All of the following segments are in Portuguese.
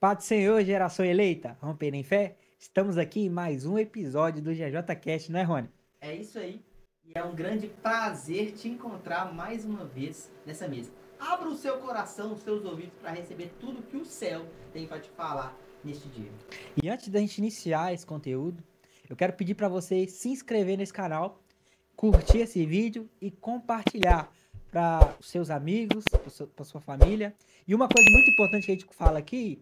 Paz do Senhor, geração eleita, romper em fé. Estamos aqui em mais um episódio do GJCast, não é, Rony? É isso aí. E é um grande prazer te encontrar mais uma vez nessa mesa. Abra o seu coração, os seus ouvidos para receber tudo que o céu tem para te falar neste dia. E antes da gente iniciar esse conteúdo, eu quero pedir para você se inscrever nesse canal, curtir esse vídeo e compartilhar para os seus amigos, para sua família. E uma coisa muito importante que a gente fala aqui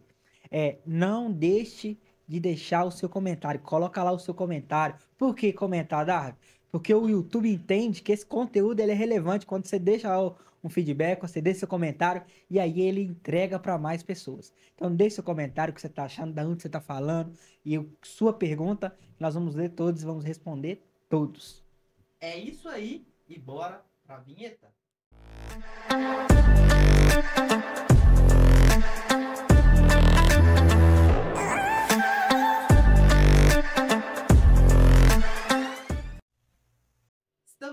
é, não deixe de deixar o seu comentário. Coloca lá o seu comentário. Por que comentar, Darwin? Porque o YouTube entende que esse conteúdo ele é relevante quando você deixa um feedback, você deixa seu comentário e aí ele entrega para mais pessoas. Então deixe seu comentário, o que você está achando, da onde você está falando e sua pergunta. Nós vamos ler todos e vamos responder todos. É isso aí e bora para a vinheta.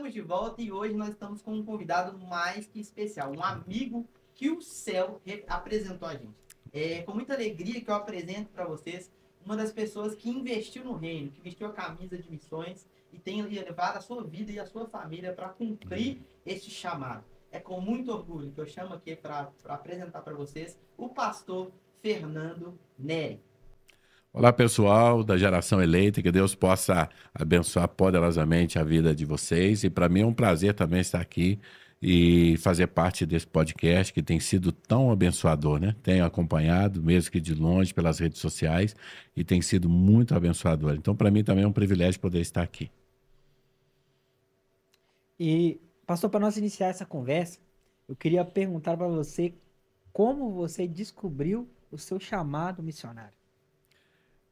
Estamos de volta e hoje nós estamos com um convidado mais que especial, um amigo que o céu apresentou a gente. É com muita alegria que eu apresento para vocês uma das pessoas que investiu no reino, que vestiu a camisa de missões e tem levado a sua vida e a sua família para cumprir uhum. este chamado. É com muito orgulho que eu chamo aqui para apresentar para vocês o pastor Fernando Neri. Olá, pessoal da geração eleita, que Deus possa abençoar poderosamente a vida de vocês. E para mim é um prazer também estar aqui e fazer parte desse podcast que tem sido tão abençoador, né? Tenho acompanhado, mesmo que de longe, pelas redes sociais e tem sido muito abençoador. Então, para mim também é um privilégio poder estar aqui. E, pastor, para nós iniciar essa conversa, eu queria perguntar para você como você descobriu o seu chamado missionário.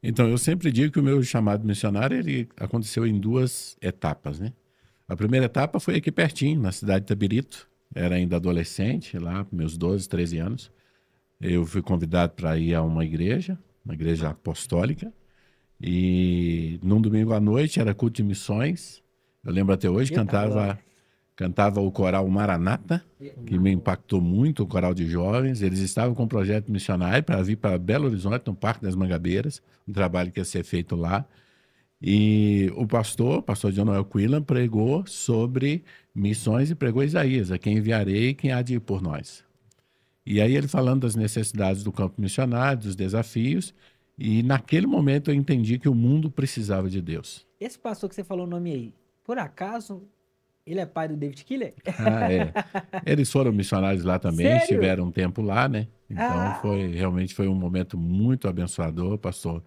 Então, eu sempre digo que o meu chamado missionário ele aconteceu em duas etapas, né? A primeira etapa foi aqui pertinho, na cidade de Tabirito. Era ainda adolescente, lá, meus 12, 13 anos. Eu fui convidado para ir a uma igreja, uma igreja apostólica. E num domingo à noite era culto de missões. Eu lembro até hoje, cantava cantava o coral Maranata, que me impactou muito, o coral de jovens. Eles estavam com um projeto missionário para vir para Belo Horizonte, no Parque das Mangabeiras, um trabalho que ia ser feito lá. E o pastor, o pastor John Noel Quillan, pregou sobre missões e pregou Isaías, a quem enviarei e quem há de ir por nós. E aí ele falando das necessidades do campo missionário, dos desafios, e naquele momento eu entendi que o mundo precisava de Deus. Esse pastor que você falou o nome aí, por acaso ele é pai do David Killer? Ah, é. Eles foram missionários lá também, Sério? estiveram um tempo lá, né? Então ah. foi realmente foi um momento muito abençoador, pastor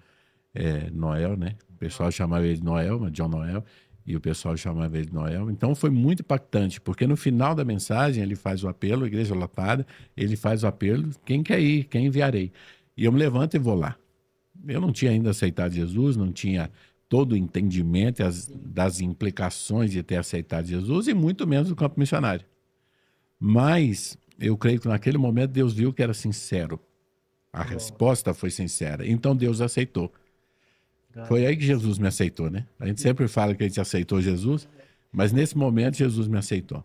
é, Noel, né? O pessoal chamava ele de Noel, mas John Noel, e o pessoal chamava ele de Noel. Então foi muito impactante, porque no final da mensagem ele faz o apelo, igreja lotada, ele faz o apelo, quem quer ir, quem enviarei. E eu me levanto e vou lá. Eu não tinha ainda aceitado Jesus, não tinha todo o entendimento as, das implicações de ter aceitado Jesus e muito menos do campo missionário. Mas eu creio que naquele momento Deus viu que era sincero. A resposta foi sincera. Então Deus aceitou. Foi aí que Jesus me aceitou, né? A gente sempre fala que a gente aceitou Jesus, mas nesse momento Jesus me aceitou.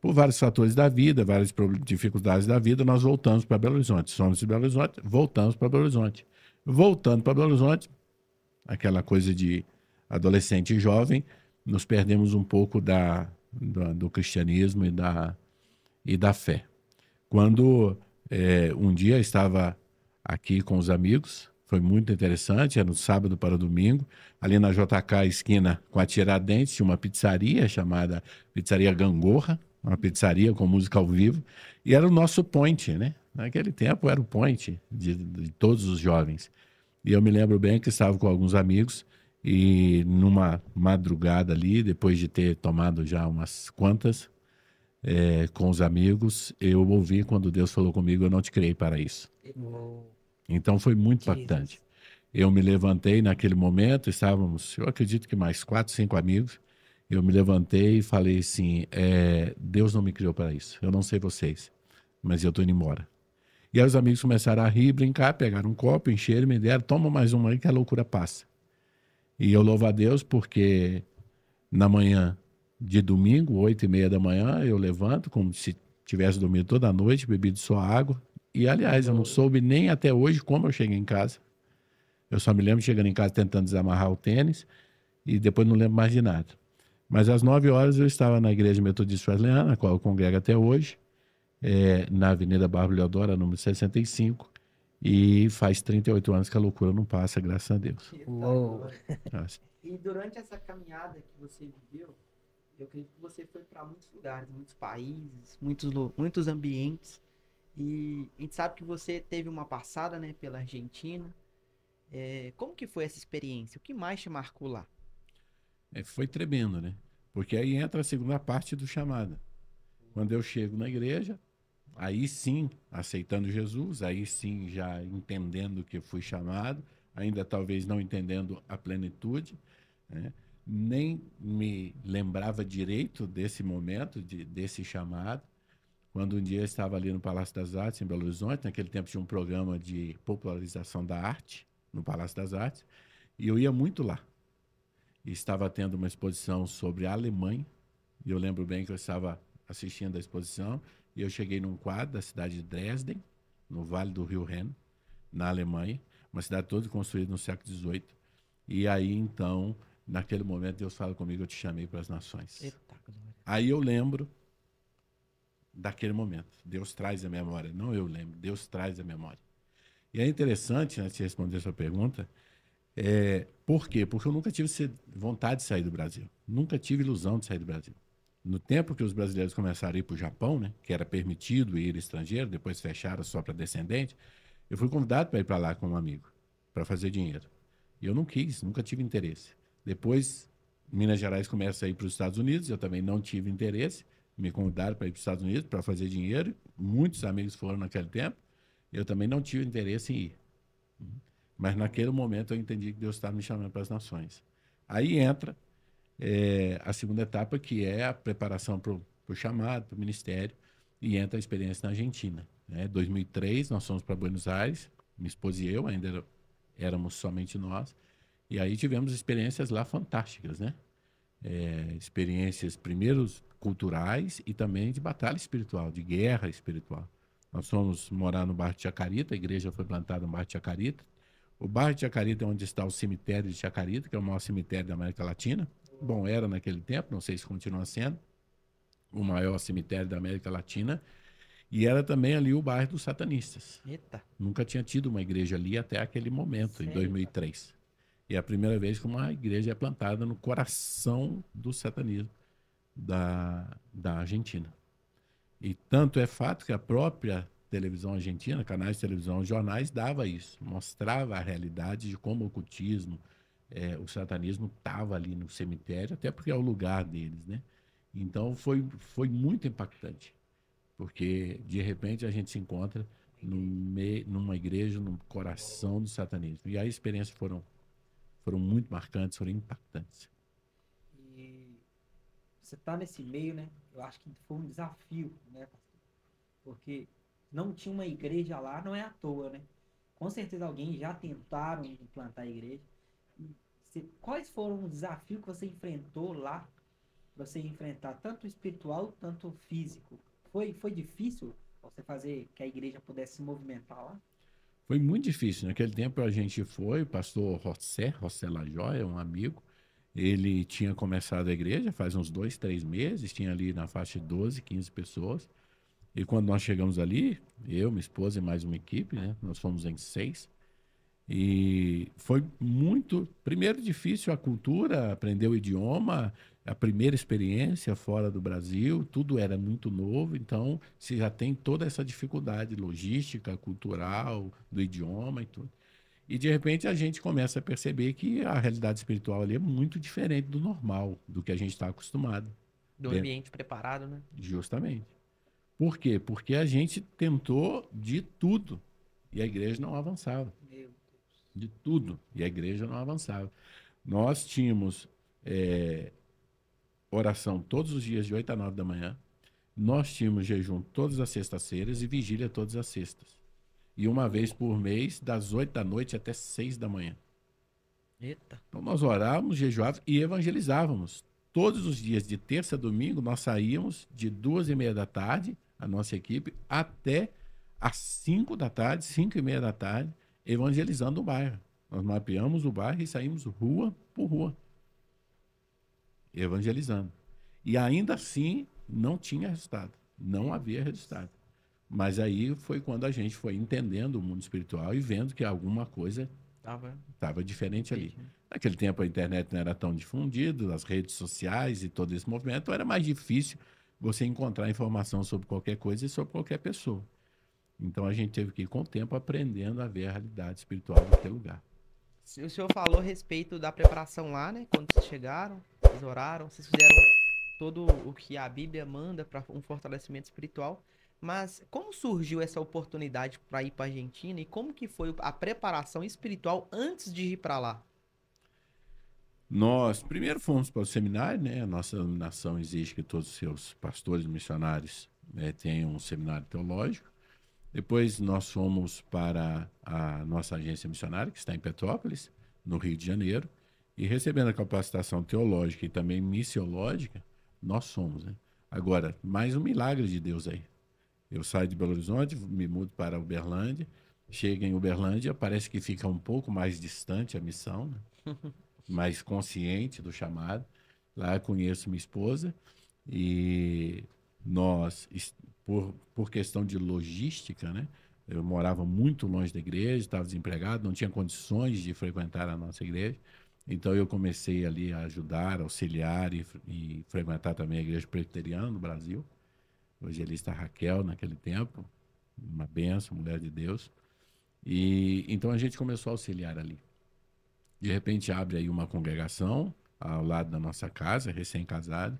Por vários fatores da vida, várias dificuldades da vida, nós voltamos para Belo Horizonte. Somos de Belo Horizonte, voltamos para Belo Horizonte. Voltando para Belo Horizonte, aquela coisa de adolescente e jovem, nos perdemos um pouco da, do cristianismo e da, e da fé. Quando é, um dia estava aqui com os amigos, foi muito interessante, era no sábado para domingo, ali na JK, esquina com a Tiradentes, tinha uma pizzaria chamada Pizzaria Gangorra, uma pizzaria com música ao vivo, e era o nosso point, né? Naquele tempo era o point de, de todos os jovens. E eu me lembro bem que estava com alguns amigos e numa madrugada ali, depois de ter tomado já umas quantas é, com os amigos, eu ouvi quando Deus falou comigo: Eu não te criei para isso. Então foi muito impactante. Eu me levantei naquele momento, estávamos, eu acredito que mais quatro, cinco amigos. Eu me levantei e falei assim: é, Deus não me criou para isso. Eu não sei vocês, mas eu estou indo embora. E aí os amigos começaram a rir, brincar, pegaram um copo, encheram, me deram, toma mais uma aí que a loucura passa. E eu louvo a Deus porque na manhã de domingo, oito e meia da manhã, eu levanto como se tivesse dormido toda a noite, bebido só água. E aliás, eu não soube nem até hoje como eu cheguei em casa. Eu só me lembro chegando em casa tentando desamarrar o tênis e depois não lembro mais de nada. Mas às nove horas eu estava na igreja metodista Wesleyana, na qual eu congrego até hoje, é, na Avenida Bárbara Leodora, número 65. E faz 38 anos que a loucura não passa, graças a Deus. Uou. Né? E durante essa caminhada que você viveu, eu acredito que você foi para muitos lugares, muitos países, muitos, muitos ambientes. E a gente sabe que você teve uma passada né, pela Argentina. É, como que foi essa experiência? O que mais te marcou lá? É, foi tremendo, né? Porque aí entra a segunda parte do chamado. Quando eu chego na igreja, Aí sim, aceitando Jesus, aí sim, já entendendo que fui chamado, ainda talvez não entendendo a plenitude, né? nem me lembrava direito desse momento, de, desse chamado. Quando um dia eu estava ali no Palácio das Artes, em Belo Horizonte, naquele tempo tinha um programa de popularização da arte no Palácio das Artes, e eu ia muito lá. estava tendo uma exposição sobre a Alemanha, e eu lembro bem que eu estava assistindo a exposição, e eu cheguei num quadro da cidade de Dresden, no Vale do Rio Reno, na Alemanha, uma cidade toda construída no século XVIII. E aí, então, naquele momento, Deus fala comigo, eu te chamei para as nações. Eita, aí eu lembro daquele momento. Deus traz a memória. Não eu lembro, Deus traz a memória. E é interessante, antes né, de responder essa pergunta, é, por quê? Porque eu nunca tive vontade de sair do Brasil. Nunca tive ilusão de sair do Brasil no tempo que os brasileiros começaram a ir para o Japão, né, que era permitido ir estrangeiro, depois fecharam só para descendente, eu fui convidado para ir para lá com um amigo, para fazer dinheiro. E eu não quis, nunca tive interesse. Depois, Minas Gerais começa a ir para os Estados Unidos, eu também não tive interesse. Me convidaram para ir para os Estados Unidos para fazer dinheiro. Muitos amigos foram naquele tempo. Eu também não tive interesse em ir. Uhum. Mas naquele momento eu entendi que Deus estava me chamando para as nações. Aí entra é, a segunda etapa, que é a preparação para o chamado, para o ministério, e entra a experiência na Argentina. Né? 2003, nós fomos para Buenos Aires, minha esposa e eu, ainda éramos somente nós, e aí tivemos experiências lá fantásticas, né? É, experiências, primeiros culturais e também de batalha espiritual, de guerra espiritual. Nós fomos morar no bairro de Chacarita, a igreja foi plantada no bairro de Chacarita. O bairro de Chacarita é onde está o cemitério de Chacarita, que é o maior cemitério da América Latina bom, era naquele tempo, não sei se continua sendo, o maior cemitério da América Latina. E era também ali o bairro dos satanistas. Eita. Nunca tinha tido uma igreja ali até aquele momento, em 2003. E é a primeira vez que uma igreja é plantada no coração do satanismo da, da Argentina. E tanto é fato que a própria televisão argentina, canais de televisão, jornais, dava isso. Mostrava a realidade de como o ocultismo, é, o satanismo estava ali no cemitério, até porque é o lugar deles, né? Então foi, foi muito impactante, porque de repente a gente se encontra no meio numa igreja, no coração do satanismo. E as experiências foram, foram muito marcantes, foram impactantes. E você está nesse meio, né? Eu acho que foi um desafio, né, Porque não tinha uma igreja lá, não é à toa, né? Com certeza alguém já tentaram implantar a igreja você, quais foram os desafios que você enfrentou lá? Você enfrentar tanto espiritual, tanto físico. Foi, foi difícil você fazer que a igreja pudesse se movimentar lá? Foi muito difícil. Naquele tempo a gente foi, o pastor José, José Lajoia, um amigo, ele tinha começado a igreja faz uns dois, três meses, tinha ali na faixa de 12, 15 pessoas. E quando nós chegamos ali, eu, minha esposa e mais uma equipe, né? Nós fomos em seis. E foi muito, primeiro difícil a cultura, aprender o idioma, a primeira experiência fora do Brasil, tudo era muito novo, então você já tem toda essa dificuldade logística, cultural, do idioma e tudo. E de repente a gente começa a perceber que a realidade espiritual ali é muito diferente do normal, do que a gente está acostumado. Do dentro. ambiente preparado, né? Justamente. Por quê? Porque a gente tentou de tudo e a igreja não avançava de tudo. E a igreja não avançava. Nós tínhamos é, oração todos os dias, de 8 a 9 da manhã. Nós tínhamos jejum todas as sextas-feiras e vigília todas as sextas. E uma vez por mês, das 8 da noite até 6 da manhã. Eita. Então nós orávamos, jejuávamos e evangelizávamos. Todos os dias, de terça a domingo, nós saímos de duas e meia da tarde, a nossa equipe, até às 5 da tarde, 5 e meia da tarde, evangelizando o bairro. Nós mapeamos o bairro e saímos rua por rua, evangelizando. E ainda assim, não tinha resultado, não havia resultado. Mas aí foi quando a gente foi entendendo o mundo espiritual e vendo que alguma coisa estava diferente ali. Né? Naquele tempo a internet não era tão difundida, as redes sociais e todo esse movimento, era mais difícil você encontrar informação sobre qualquer coisa e sobre qualquer pessoa. Então a gente teve que ir com o tempo aprendendo a ver a realidade espiritual daquele lugar. O senhor falou a respeito da preparação lá, né? Quando vocês chegaram, vocês oraram, vocês fizeram todo o que a Bíblia manda para um fortalecimento espiritual. Mas como surgiu essa oportunidade para ir para a Argentina e como que foi a preparação espiritual antes de ir para lá? Nós primeiro fomos para o seminário, né? A nossa denominação exige que todos os seus pastores missionários né, tenham um seminário teológico. Depois nós fomos para a nossa agência missionária, que está em Petrópolis, no Rio de Janeiro, e recebendo a capacitação teológica e também missiológica, nós somos. Né? Agora, mais um milagre de Deus aí. Eu saio de Belo Horizonte, me mudo para Uberlândia, chego em Uberlândia, parece que fica um pouco mais distante a missão, né? mais consciente do chamado. Lá conheço minha esposa e nós, por, por questão de logística, né? Eu morava muito longe da igreja, estava desempregado, não tinha condições de frequentar a nossa igreja. Então eu comecei ali a ajudar, auxiliar e, e frequentar também a igreja presbiteriana no Brasil. Evangelista Raquel naquele tempo, uma benção, mulher de Deus. E então a gente começou a auxiliar ali. De repente abre aí uma congregação ao lado da nossa casa, recém-casado,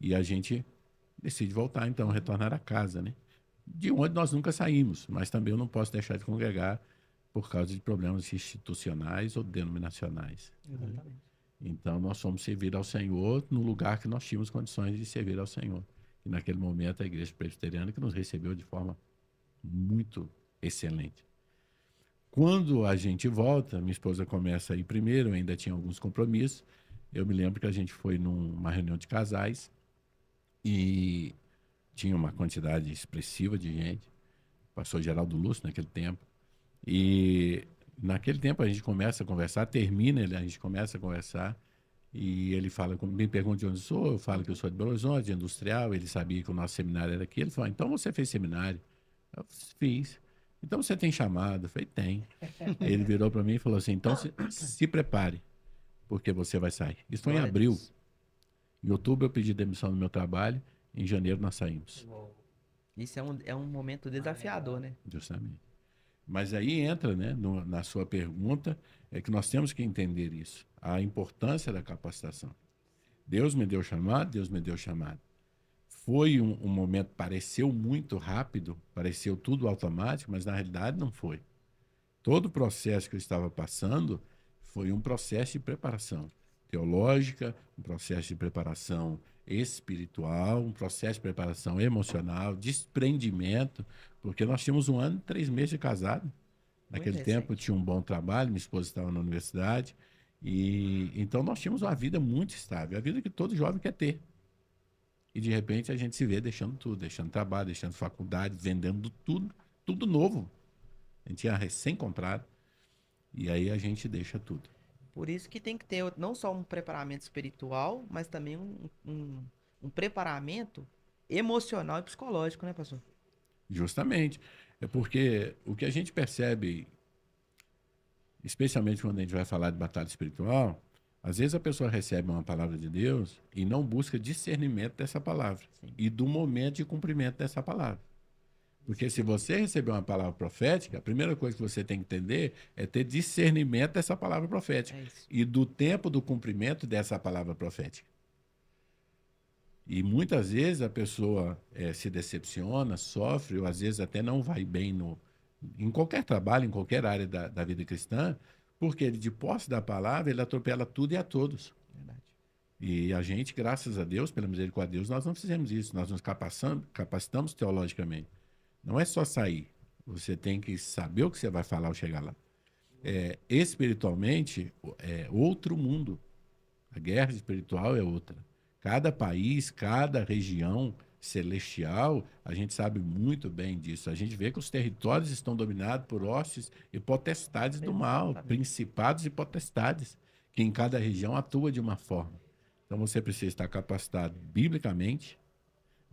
e a gente decide voltar, então, retornar à casa, né? De onde nós nunca saímos, mas também eu não posso deixar de congregar por causa de problemas institucionais ou denominacionais. Né? Exatamente. Né? Então, nós fomos servir ao Senhor no lugar que nós tínhamos condições de servir ao Senhor. E naquele momento, a igreja presbiteriana que nos recebeu de forma muito excelente. Quando a gente volta, minha esposa começa a ir primeiro, ainda tinha alguns compromissos. Eu me lembro que a gente foi numa reunião de casais e tinha uma quantidade expressiva de gente. Passou Geraldo Lúcio naquele tempo. E naquele tempo a gente começa a conversar, termina ele, né, a gente começa a conversar. E ele fala, me pergunta de onde sou, eu falo que eu sou de Belo Horizonte, industrial, ele sabia que o nosso seminário era aqui. Ele falou, ah, então você fez seminário? Eu fiz. Então você tem chamado? Eu falei, tem. ele virou para mim e falou assim, então se, se prepare, porque você vai sair. Isso foi em abril. Em outubro eu pedi demissão do meu trabalho, em janeiro nós saímos. Isso é um, é um momento ah, é desafiador, né? Justamente. Mas aí entra, né, no, na sua pergunta, é que nós temos que entender isso, a importância da capacitação. Deus me deu chamado, Deus me deu chamado. Foi um, um momento, pareceu muito rápido, pareceu tudo automático, mas na realidade não foi. Todo o processo que eu estava passando foi um processo de preparação teológica, um processo de preparação espiritual, um processo de preparação emocional, desprendimento, porque nós tínhamos um ano e três meses de casado. Naquele tempo tinha um bom trabalho, minha esposa estava na universidade. E então nós tínhamos uma vida muito estável, a vida que todo jovem quer ter. E de repente a gente se vê deixando tudo, deixando trabalho, deixando faculdade, vendendo tudo, tudo novo. A gente tinha recém comprado. E aí a gente deixa tudo. Por isso que tem que ter não só um preparamento espiritual, mas também um, um, um preparamento emocional e psicológico, né, pastor? Justamente. É porque o que a gente percebe, especialmente quando a gente vai falar de batalha espiritual, às vezes a pessoa recebe uma palavra de Deus e não busca discernimento dessa palavra Sim. e do momento de cumprimento dessa palavra. Porque se você receber uma palavra profética, a primeira coisa que você tem que entender é ter discernimento dessa palavra profética é e do tempo do cumprimento dessa palavra profética. E muitas vezes a pessoa é, se decepciona, sofre, ou às vezes até não vai bem no, em qualquer trabalho, em qualquer área da, da vida cristã, porque ele, de posse da palavra, ele atropela tudo e a todos. E a gente, graças a Deus, pela misericórdia de Deus, nós não fizemos isso, nós nos capacitamos, capacitamos teologicamente. Não é só sair. Você tem que saber o que você vai falar ao chegar lá. É, espiritualmente, é outro mundo. A guerra espiritual é outra. Cada país, cada região celestial, a gente sabe muito bem disso. A gente vê que os territórios estão dominados por hostes e potestades do mal, principados e potestades, que em cada região atua de uma forma. Então você precisa estar capacitado biblicamente,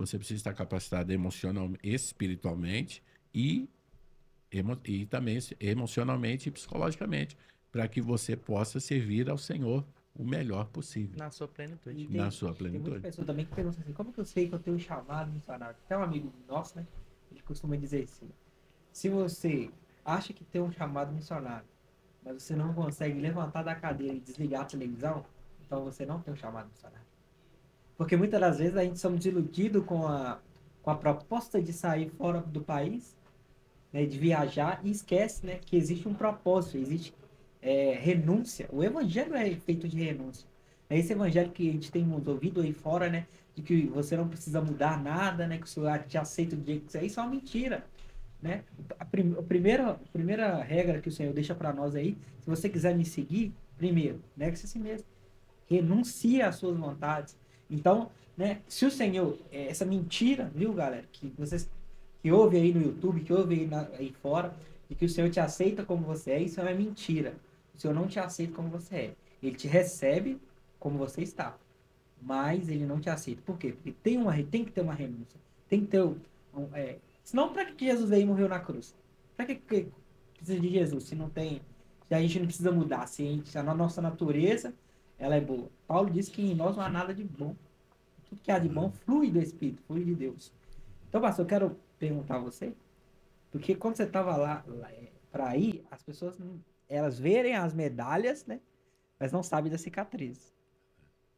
você precisa estar capacitado emocionalmente, espiritualmente e, emo, e também emocionalmente e psicologicamente, para que você possa servir ao Senhor o melhor possível. Na sua plenitude. Na sua plenitude. Tem pessoa também que pergunta assim, como que eu sei que eu tenho um chamado missionário? Tem um amigo nosso, né? Ele costuma dizer assim, se você acha que tem um chamado missionário, mas você não consegue levantar da cadeira e desligar a televisão, então você não tem um chamado missionário. Porque muitas das vezes a gente somos iludidos com a, com a proposta de sair fora do país, né, de viajar, e esquece né, que existe um propósito, existe é, renúncia. O evangelho é feito de renúncia. É esse evangelho que a gente tem ouvido aí fora, né? De que você não precisa mudar nada, né? Que o Senhor te aceita do jeito que você é. Isso é uma mentira, né? A, prim a primeira, a primeira regra que o Senhor deixa para nós aí, se você quiser me seguir, primeiro, negue-se a si mesmo. Renuncia às suas vontades então, né, se o Senhor, é, essa mentira, viu, galera, que vocês que ouve aí no YouTube, que ouve aí, na, aí fora, e que o Senhor te aceita como você é, isso é mentira. O Senhor não te aceita como você é. Ele te recebe como você está. Mas ele não te aceita. Por quê? Porque tem, uma, tem que ter uma renúncia. Tem que ter. Um, é, senão, para que Jesus veio e morreu na cruz? Para que, que precisa de Jesus se não tem. Se a gente não precisa mudar, se a, gente, a nossa natureza ela é boa. Paulo diz que em nós não há nada de bom. Tudo que há de bom flui do Espírito, flui de Deus. Então, pastor, eu quero perguntar a você, porque quando você estava lá, lá é, para ir, as pessoas elas verem as medalhas, né? Mas não sabem da cicatriz.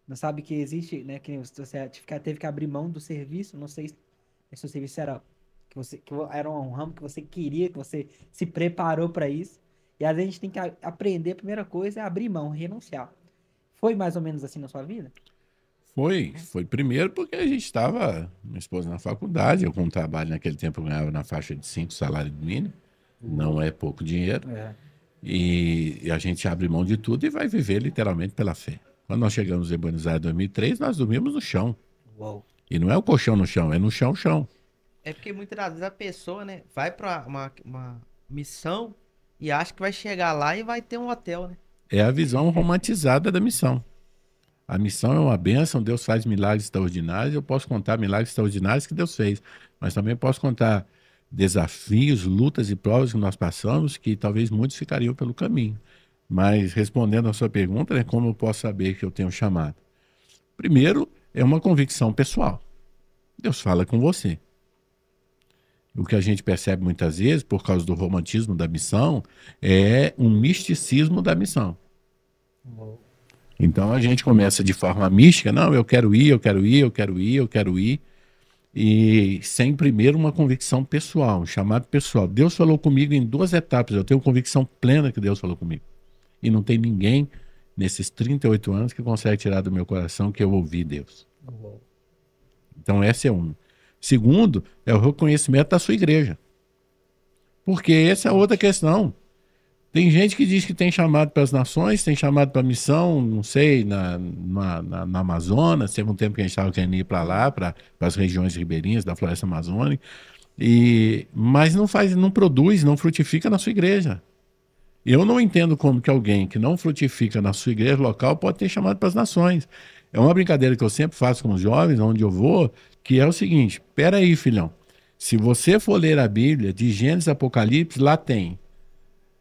Não sabe que existe, né? Que você teve que abrir mão do serviço, não sei se o serviço era que você que era um ramo que você queria, que você se preparou para isso. E às vezes a gente tem que aprender, a primeira coisa é abrir mão, renunciar. Foi mais ou menos assim na sua vida? Foi, foi primeiro porque a gente estava, minha esposa na faculdade, eu com trabalho naquele tempo eu ganhava na faixa de 5 salário mínimo, não é pouco dinheiro, é. E, e, a gente abre mão de tudo e vai viver literalmente pela fé. Quando nós chegamos em Buenos Aires em 2003, nós dormimos no chão. Uou. E não é o colchão no chão, é no chão, chão. É porque muitas das vezes a pessoa né, vai para uma, uma missão e acha que vai chegar lá e vai ter um hotel, né? é a visão romantizada da missão. A missão é uma bênção, Deus faz milagres extraordinários, eu posso contar milagres extraordinários que Deus fez, mas também posso contar desafios, lutas e provas que nós passamos que talvez muitos ficariam pelo caminho. Mas respondendo a sua pergunta, né, como eu posso saber que eu tenho chamado? Primeiro, é uma convicção pessoal. Deus fala com você o que a gente percebe muitas vezes, por causa do romantismo da missão, é um misticismo da missão. Então a gente começa de forma mística, não, eu quero ir, eu quero ir, eu quero ir, eu quero ir, e sem primeiro uma convicção pessoal, um chamado pessoal. Deus falou comigo em duas etapas, eu tenho convicção plena que Deus falou comigo. E não tem ninguém nesses 38 anos que consegue tirar do meu coração que eu ouvi Deus. Então essa é uma. Segundo, é o reconhecimento da sua igreja. Porque essa é outra questão. Tem gente que diz que tem chamado para as nações, tem chamado para missão, não sei, na, na, na, na Teve um tempo que a gente estava querendo ir para lá, para as regiões ribeirinhas da floresta amazônica. E, mas não faz, não produz, não frutifica na sua igreja. Eu não entendo como que alguém que não frutifica na sua igreja local pode ter chamado para as nações. É uma brincadeira que eu sempre faço com os jovens, onde eu vou, que é o seguinte: pera aí, filhão. Se você for ler a Bíblia, de Gênesis Apocalipse, lá tem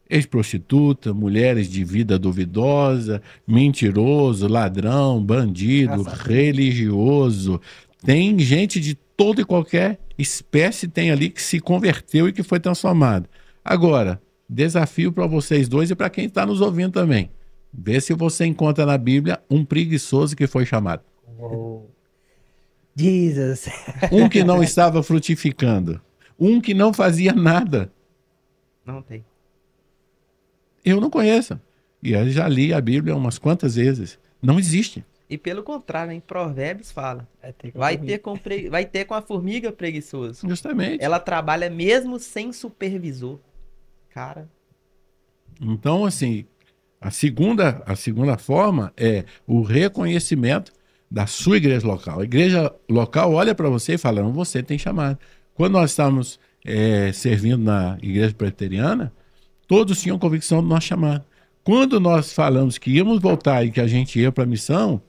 ex-prostituta, mulheres de vida duvidosa, mentiroso, ladrão, bandido, religioso. Tem gente de toda e qualquer espécie tem ali que se converteu e que foi transformado. Agora, desafio para vocês dois e para quem está nos ouvindo também. Vê se você encontra na Bíblia um preguiçoso que foi chamado. Uou. Jesus. Um que não estava frutificando. Um que não fazia nada. Não tem. Eu não conheço. E eu já li a Bíblia umas quantas vezes. Não existe. E pelo contrário, em Provérbios fala: vai, ter com pre... vai ter com a formiga preguiçosa. Justamente. Ela trabalha mesmo sem supervisor. Cara. Então, assim, a segunda, a segunda forma é o reconhecimento da sua igreja local. A igreja local olha para você e fala: não, você tem chamado. Quando nós estávamos é, servindo na igreja preteriana, todos tinham convicção do nosso chamado. Quando nós falamos que íamos voltar e que a gente ia para a missão,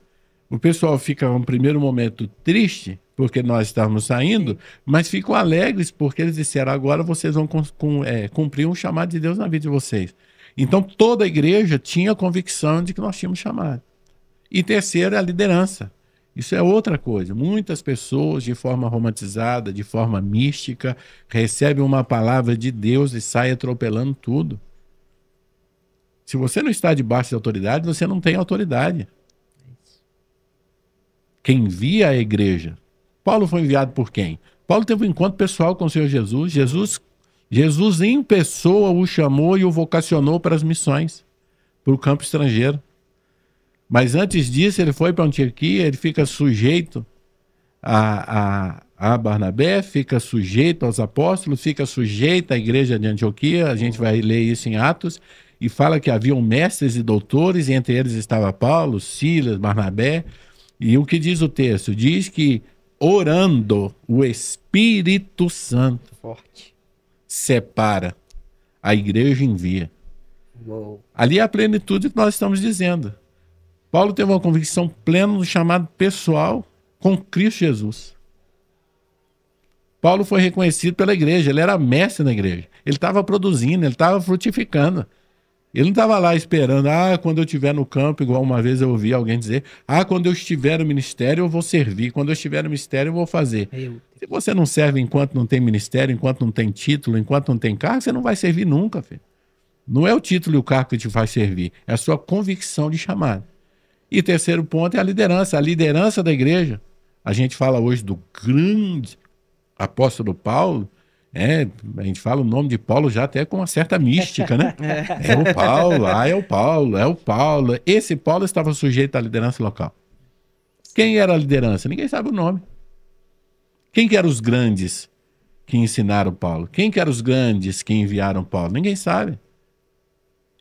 o pessoal fica no primeiro momento triste porque nós estávamos saindo, mas ficam alegres porque eles disseram: agora vocês vão com, é, cumprir um chamado de Deus na vida de vocês. Então toda a igreja tinha a convicção de que nós tínhamos chamado. E terceiro é a liderança. Isso é outra coisa. Muitas pessoas, de forma romantizada, de forma mística, recebem uma palavra de Deus e saem atropelando tudo. Se você não está debaixo de autoridade, você não tem autoridade. Quem via a igreja. Paulo foi enviado por quem? Paulo teve um encontro pessoal com o Senhor Jesus. Jesus, Jesus em pessoa o chamou e o vocacionou para as missões, para o campo estrangeiro. Mas antes disso, ele foi para Antioquia, ele fica sujeito a, a, a Barnabé, fica sujeito aos apóstolos, fica sujeito à igreja de Antioquia. A gente vai ler isso em Atos. E fala que haviam mestres e doutores, e entre eles estava Paulo, Silas, Barnabé. E o que diz o texto? Diz que orando o Espírito Santo Forte. separa, a igreja envia. Uou. Ali é a plenitude que nós estamos dizendo. Paulo teve uma convicção plena do chamado pessoal com Cristo Jesus. Paulo foi reconhecido pela igreja, ele era mestre na igreja. Ele estava produzindo, ele estava frutificando. Ele não estava lá esperando, ah, quando eu estiver no campo, igual uma vez eu ouvi alguém dizer, ah, quando eu estiver no ministério eu vou servir, quando eu estiver no ministério eu vou fazer. Se você não serve enquanto não tem ministério, enquanto não tem título, enquanto não tem cargo, você não vai servir nunca, filho. Não é o título e o cargo que te faz servir, é a sua convicção de chamado. E terceiro ponto é a liderança, a liderança da igreja. A gente fala hoje do grande apóstolo Paulo, é, a gente fala o nome de Paulo já até com uma certa mística, né? É. é o Paulo, ah, é o Paulo, é o Paulo. Esse Paulo estava sujeito à liderança local. Quem era a liderança? Ninguém sabe o nome. Quem que eram os grandes que ensinaram Paulo? Quem que eram os grandes que enviaram Paulo? Ninguém sabe.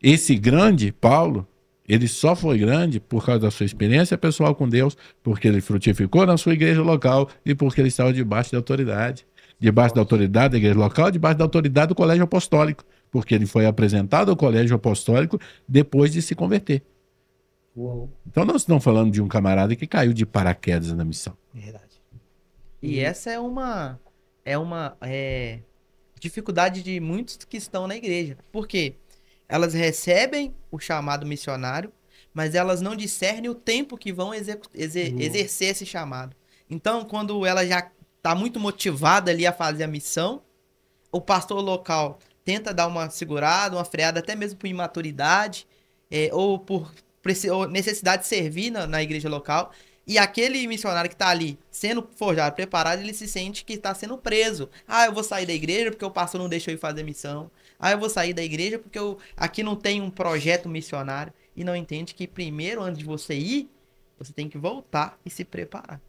Esse grande Paulo ele só foi grande por causa da sua experiência pessoal com Deus, porque ele frutificou na sua igreja local e porque ele estava debaixo da autoridade. Debaixo da autoridade da igreja local, debaixo da autoridade do colégio apostólico, porque ele foi apresentado ao colégio apostólico depois de se converter. Uou. Então nós estamos falando de um camarada que caiu de paraquedas na missão. Verdade. E essa é uma é uma é, dificuldade de muitos que estão na igreja. Por quê? Elas recebem o chamado missionário, mas elas não discernem o tempo que vão exer uhum. exercer esse chamado. Então, quando ela já está muito motivada ali a fazer a missão, o pastor local tenta dar uma segurada, uma freada, até mesmo por imaturidade, é, ou por ou necessidade de servir na, na, igreja local. E aquele missionário que está ali sendo forjado, preparado, ele se sente que está sendo preso. Ah, eu vou sair da igreja porque o pastor não deixou eu fazer missão. Ah, eu vou sair da igreja porque eu, aqui não tem um projeto missionário. E não entende que primeiro, antes de você ir, você tem que voltar e se preparar.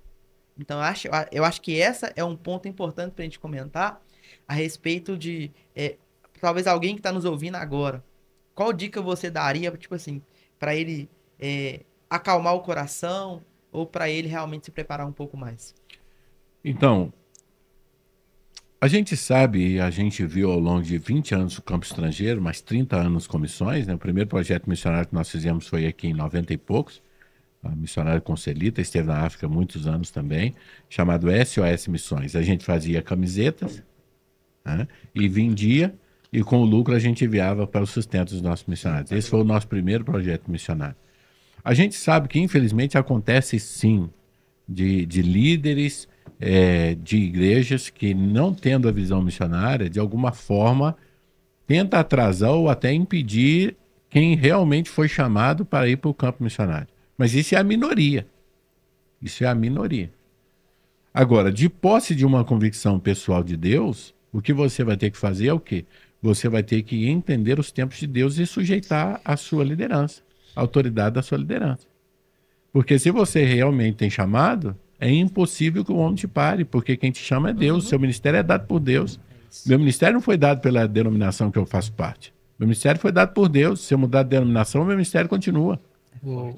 Então, eu acho, eu acho que essa é um ponto importante para a gente comentar a respeito de é, talvez alguém que está nos ouvindo agora. Qual dica você daria, tipo assim, para ele é, acalmar o coração ou para ele realmente se preparar um pouco mais? Então, a gente sabe, a gente viu ao longo de 20 anos o campo estrangeiro, mais 30 anos comissões, né? O primeiro projeto missionário que nós fizemos foi aqui em 90 e poucos. A missionária Concelita esteve na África muitos anos também, chamado SOS Missões. A gente fazia camisetas né? e vendia, e com o lucro a gente enviava para o sustento dos nossos missionários. Esse foi o nosso primeiro projeto missionário. A gente sabe que, infelizmente, acontece sim de, de líderes é, de igrejas que, não tendo a visão missionária, de alguma forma tenta atrasar ou até impedir quem realmente foi chamado para ir para o campo missionário. Mas isso é a minoria. Isso é a minoria. Agora, de posse de uma convicção pessoal de Deus, o que você vai ter que fazer é o quê? Você vai ter que entender os tempos de Deus e sujeitar a sua liderança, a autoridade da sua liderança. Porque se você realmente tem chamado, é impossível que o homem te pare, porque quem te chama é Deus, uhum. seu ministério é dado por Deus. É meu ministério não foi dado pela denominação que eu faço parte. Meu ministério foi dado por Deus. Se eu mudar de denominação, meu ministério continua. Uou. É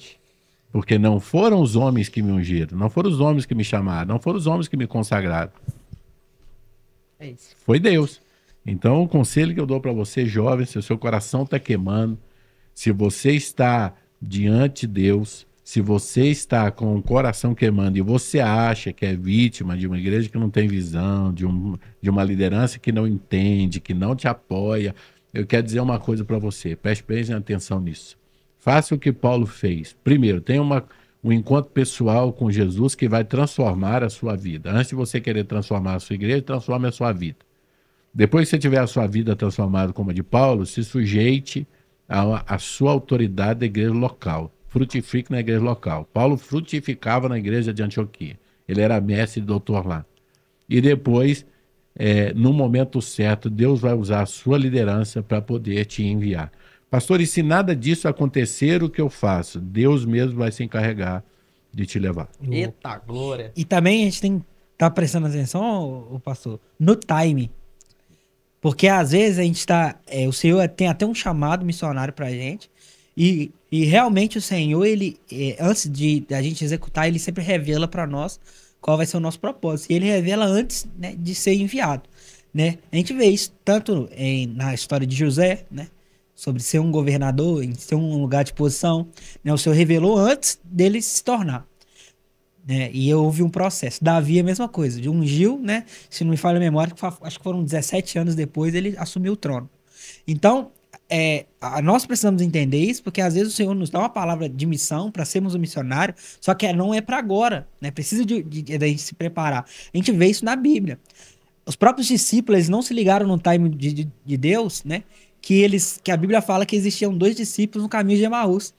porque não foram os homens que me ungiram, não foram os homens que me chamaram, não foram os homens que me consagraram. É isso. Foi Deus. Então, o conselho que eu dou para você, jovem, se o seu coração está queimando, se você está diante de Deus, se você está com o coração queimando e você acha que é vítima de uma igreja que não tem visão, de, um, de uma liderança que não entende, que não te apoia, eu quero dizer uma coisa para você. Preste bem atenção nisso. Faça o que Paulo fez. Primeiro, tenha uma, um encontro pessoal com Jesus que vai transformar a sua vida. Antes de você querer transformar a sua igreja, transforme a sua vida. Depois que você tiver a sua vida transformada como a de Paulo, se sujeite à, à sua autoridade da igreja local frutifique na igreja local. Paulo frutificava na igreja de Antioquia. Ele era mestre e doutor lá. E depois, é, no momento certo, Deus vai usar a sua liderança para poder te enviar. Pastor, e se nada disso acontecer, o que eu faço? Deus mesmo vai se encarregar de te levar. Eita glória! E também a gente tem que tá prestando atenção, o pastor, no time. Porque às vezes a gente está, é, o Senhor tem até um chamado missionário para a gente, e, e realmente o Senhor, ele, eh, antes de a gente executar, ele sempre revela para nós qual vai ser o nosso propósito. E ele revela antes né, de ser enviado. Né? A gente vê isso tanto em, na história de José, né? sobre ser um governador, em ser um lugar de posição. Né? O Senhor revelou antes dele se tornar. Né? E houve um processo. Davi, a mesma coisa. De Gil né? se não me falha a memória, acho que foram 17 anos depois, ele assumiu o trono. Então, é, nós precisamos entender isso, porque às vezes o Senhor nos dá uma palavra de missão para sermos um missionário, só que não é para agora, né? Precisa de, de, de, gente se preparar. A gente vê isso na Bíblia. Os próprios discípulos eles não se ligaram no time de, de, de Deus, né? Que eles, que a Bíblia fala que existiam dois discípulos no caminho de Emaús,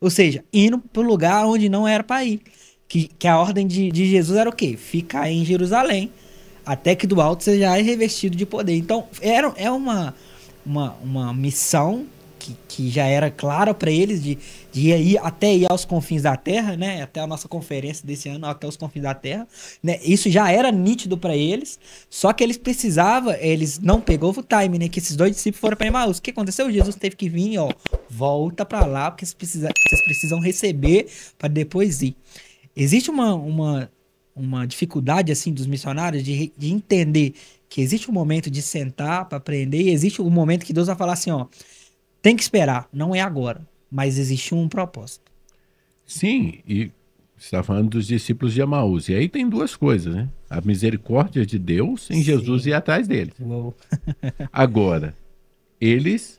ou seja, indo para o lugar onde não era para ir. Que, que a ordem de, de Jesus era o quê? Ficar em Jerusalém, até que do alto seja revestido de poder. Então, era, é uma uma, uma missão que, que já era clara para eles de, de ir até ir aos confins da Terra, né? Até a nossa conferência desse ano, até os confins da Terra, né? Isso já era nítido para eles, só que eles precisavam, eles não pegou o time, né? Que esses dois discípulos foram para Emmaus. O que aconteceu? Jesus teve que vir, ó, volta para lá, porque vocês precisam, vocês precisam receber para depois ir. Existe uma, uma, uma dificuldade, assim, dos missionários de, de entender que existe um momento de sentar para aprender e existe um momento que Deus vai falar assim, ó, tem que esperar, não é agora, mas existe um propósito. Sim, e você está falando dos discípulos de Amaús. E aí tem duas coisas, né? A misericórdia de Deus em Sim. Jesus e atrás deles. agora, eles,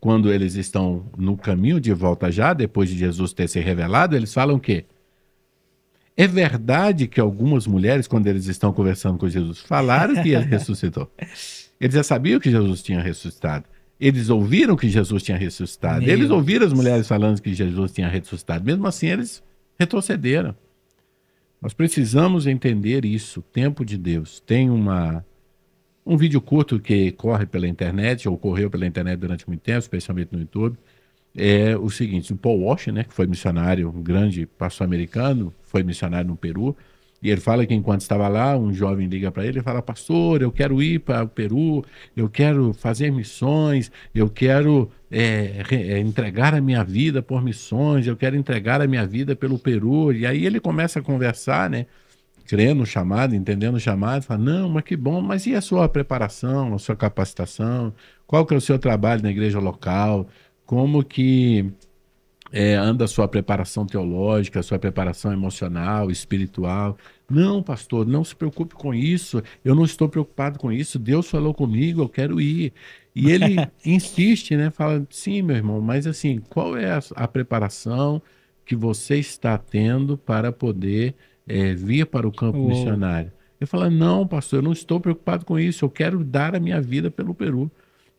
quando eles estão no caminho de volta já, depois de Jesus ter se revelado, eles falam o quê? É verdade que algumas mulheres, quando eles estão conversando com Jesus, falaram que ele ressuscitou. Eles já sabiam que Jesus tinha ressuscitado. Eles ouviram que Jesus tinha ressuscitado. Meu eles ouviram as mulheres falando que Jesus tinha ressuscitado. Mesmo assim, eles retrocederam. Nós precisamos entender isso, o tempo de Deus. Tem uma um vídeo curto que corre pela internet, ou correu pela internet durante muito tempo, especialmente no YouTube, é o seguinte: o Paul Walsh, né, que foi missionário, um grande pastor americano, foi missionário no Peru, e ele fala que enquanto estava lá, um jovem liga para ele e fala: Pastor, eu quero ir para o Peru, eu quero fazer missões, eu quero é, é, entregar a minha vida por missões, eu quero entregar a minha vida pelo Peru. E aí ele começa a conversar, né? crendo o chamado, entendendo o chamado, fala, não, mas que bom, mas e a sua preparação, a sua capacitação? Qual que é o seu trabalho na igreja local? como que é, anda a sua preparação teológica, a sua preparação emocional, espiritual. Não, pastor, não se preocupe com isso. Eu não estou preocupado com isso. Deus falou comigo, eu quero ir. E ele insiste, né? Fala, sim, meu irmão, mas assim, qual é a, a preparação que você está tendo para poder é, vir para o campo Uou. missionário? Ele fala, não, pastor, eu não estou preocupado com isso. Eu quero dar a minha vida pelo Peru.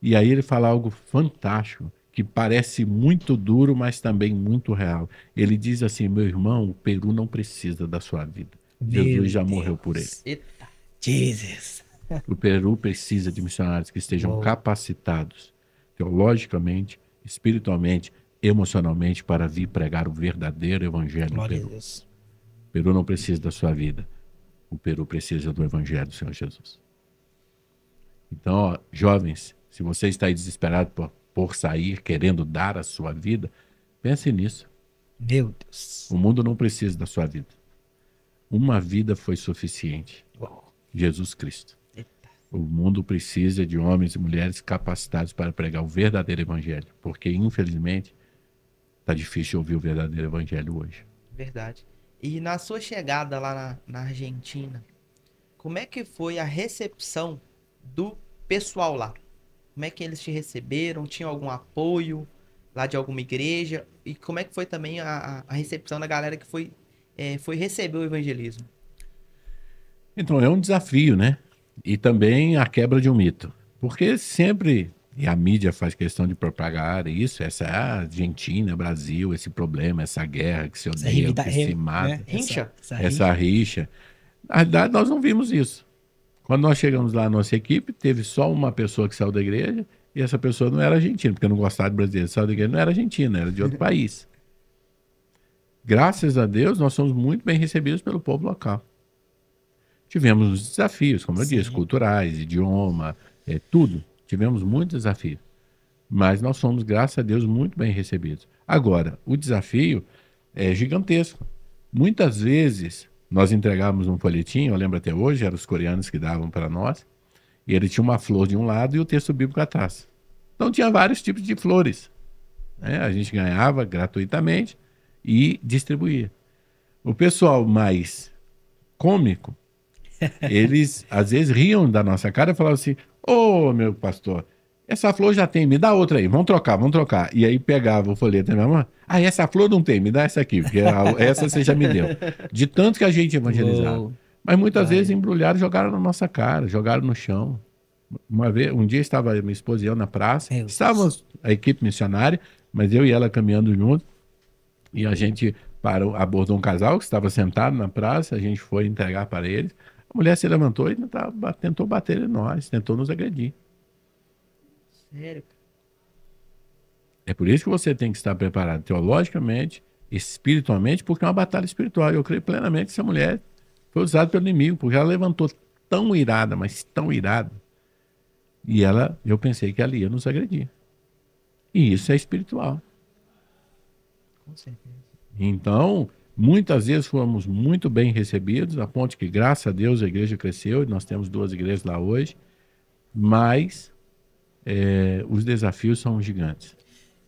E aí ele fala algo fantástico que parece muito duro, mas também muito real. Ele diz assim: meu irmão, o Peru não precisa da sua vida. Meu Jesus Deus. já morreu por ele. Eita. Jesus. O Peru precisa de missionários que estejam capacitados teologicamente, espiritualmente, emocionalmente para vir pregar o verdadeiro evangelho Glória no Peru. O Peru não precisa da sua vida. O Peru precisa do evangelho do Senhor Jesus. Então, ó, jovens, se você está aí desesperado por por sair querendo dar a sua vida, pense nisso. Meu Deus. O mundo não precisa da sua vida. Uma vida foi suficiente. Jesus Cristo. O mundo precisa de homens e mulheres capacitados para pregar o verdadeiro evangelho, porque infelizmente está difícil ouvir o verdadeiro evangelho hoje. Verdade. E na sua chegada lá na, na Argentina, como é que foi a recepção do pessoal lá? Como é que eles te receberam? Tinha algum apoio lá de alguma igreja? E como é que foi também a, a recepção da galera que foi, é, foi receber o evangelismo? Então, é um desafio, né? E também a quebra de um mito. Porque sempre, e a mídia faz questão de propagar isso, essa ah, Argentina, Brasil, esse problema, essa guerra que se odeia, que se mata. Né? Essa, essa, essa rixa. Na verdade, nós não vimos isso. Quando nós chegamos lá, a nossa equipe, teve só uma pessoa que saiu da igreja, e essa pessoa não era argentina, porque não gostava de brasileiro. Saiu da igreja, não era argentina, era de outro país. Graças a Deus, nós somos muito bem recebidos pelo povo local. Tivemos os desafios, como eu Sim. disse, culturais, idioma, é, tudo. Tivemos muitos desafios. Mas nós somos, graças a Deus, muito bem recebidos. Agora, o desafio é gigantesco. Muitas vezes nós entregávamos um folhetinho, eu lembro até hoje, eram os coreanos que davam para nós, e ele tinha uma flor de um lado e o texto bíblico atrás. Então tinha vários tipos de flores. Né? A gente ganhava gratuitamente e distribuía. O pessoal mais cômico, eles às vezes riam da nossa cara e falavam assim: Ô oh, meu pastor, essa flor já tem, me dá outra aí, vamos trocar, vamos trocar. E aí pegava o folheto da minha mãe ah, essa flor não tem, me dá essa aqui, porque a, essa você já me deu. De tanto que a gente evangelizava. Uou. Mas muitas Ai. vezes embrulharam, jogaram na nossa cara, jogaram no chão. Uma vez, um dia estava minha esposa e eu na praça, Deus. estávamos a equipe missionária, mas eu e ela caminhando junto e a gente parou, abordou um casal que estava sentado na praça, a gente foi entregar para eles. A mulher se levantou e tá, tentou bater em nós, tentou nos agredir. Sério? É por isso que você tem que estar preparado teologicamente, espiritualmente, porque é uma batalha espiritual. Eu creio plenamente que essa mulher foi usada pelo inimigo, porque ela levantou tão irada, mas tão irada. E ela, eu pensei que ela ia nos agredir. E isso é espiritual. Com certeza. Então, muitas vezes fomos muito bem recebidos, a ponto que, graças a Deus, a igreja cresceu, e nós temos duas igrejas lá hoje, mas é, os desafios são gigantes.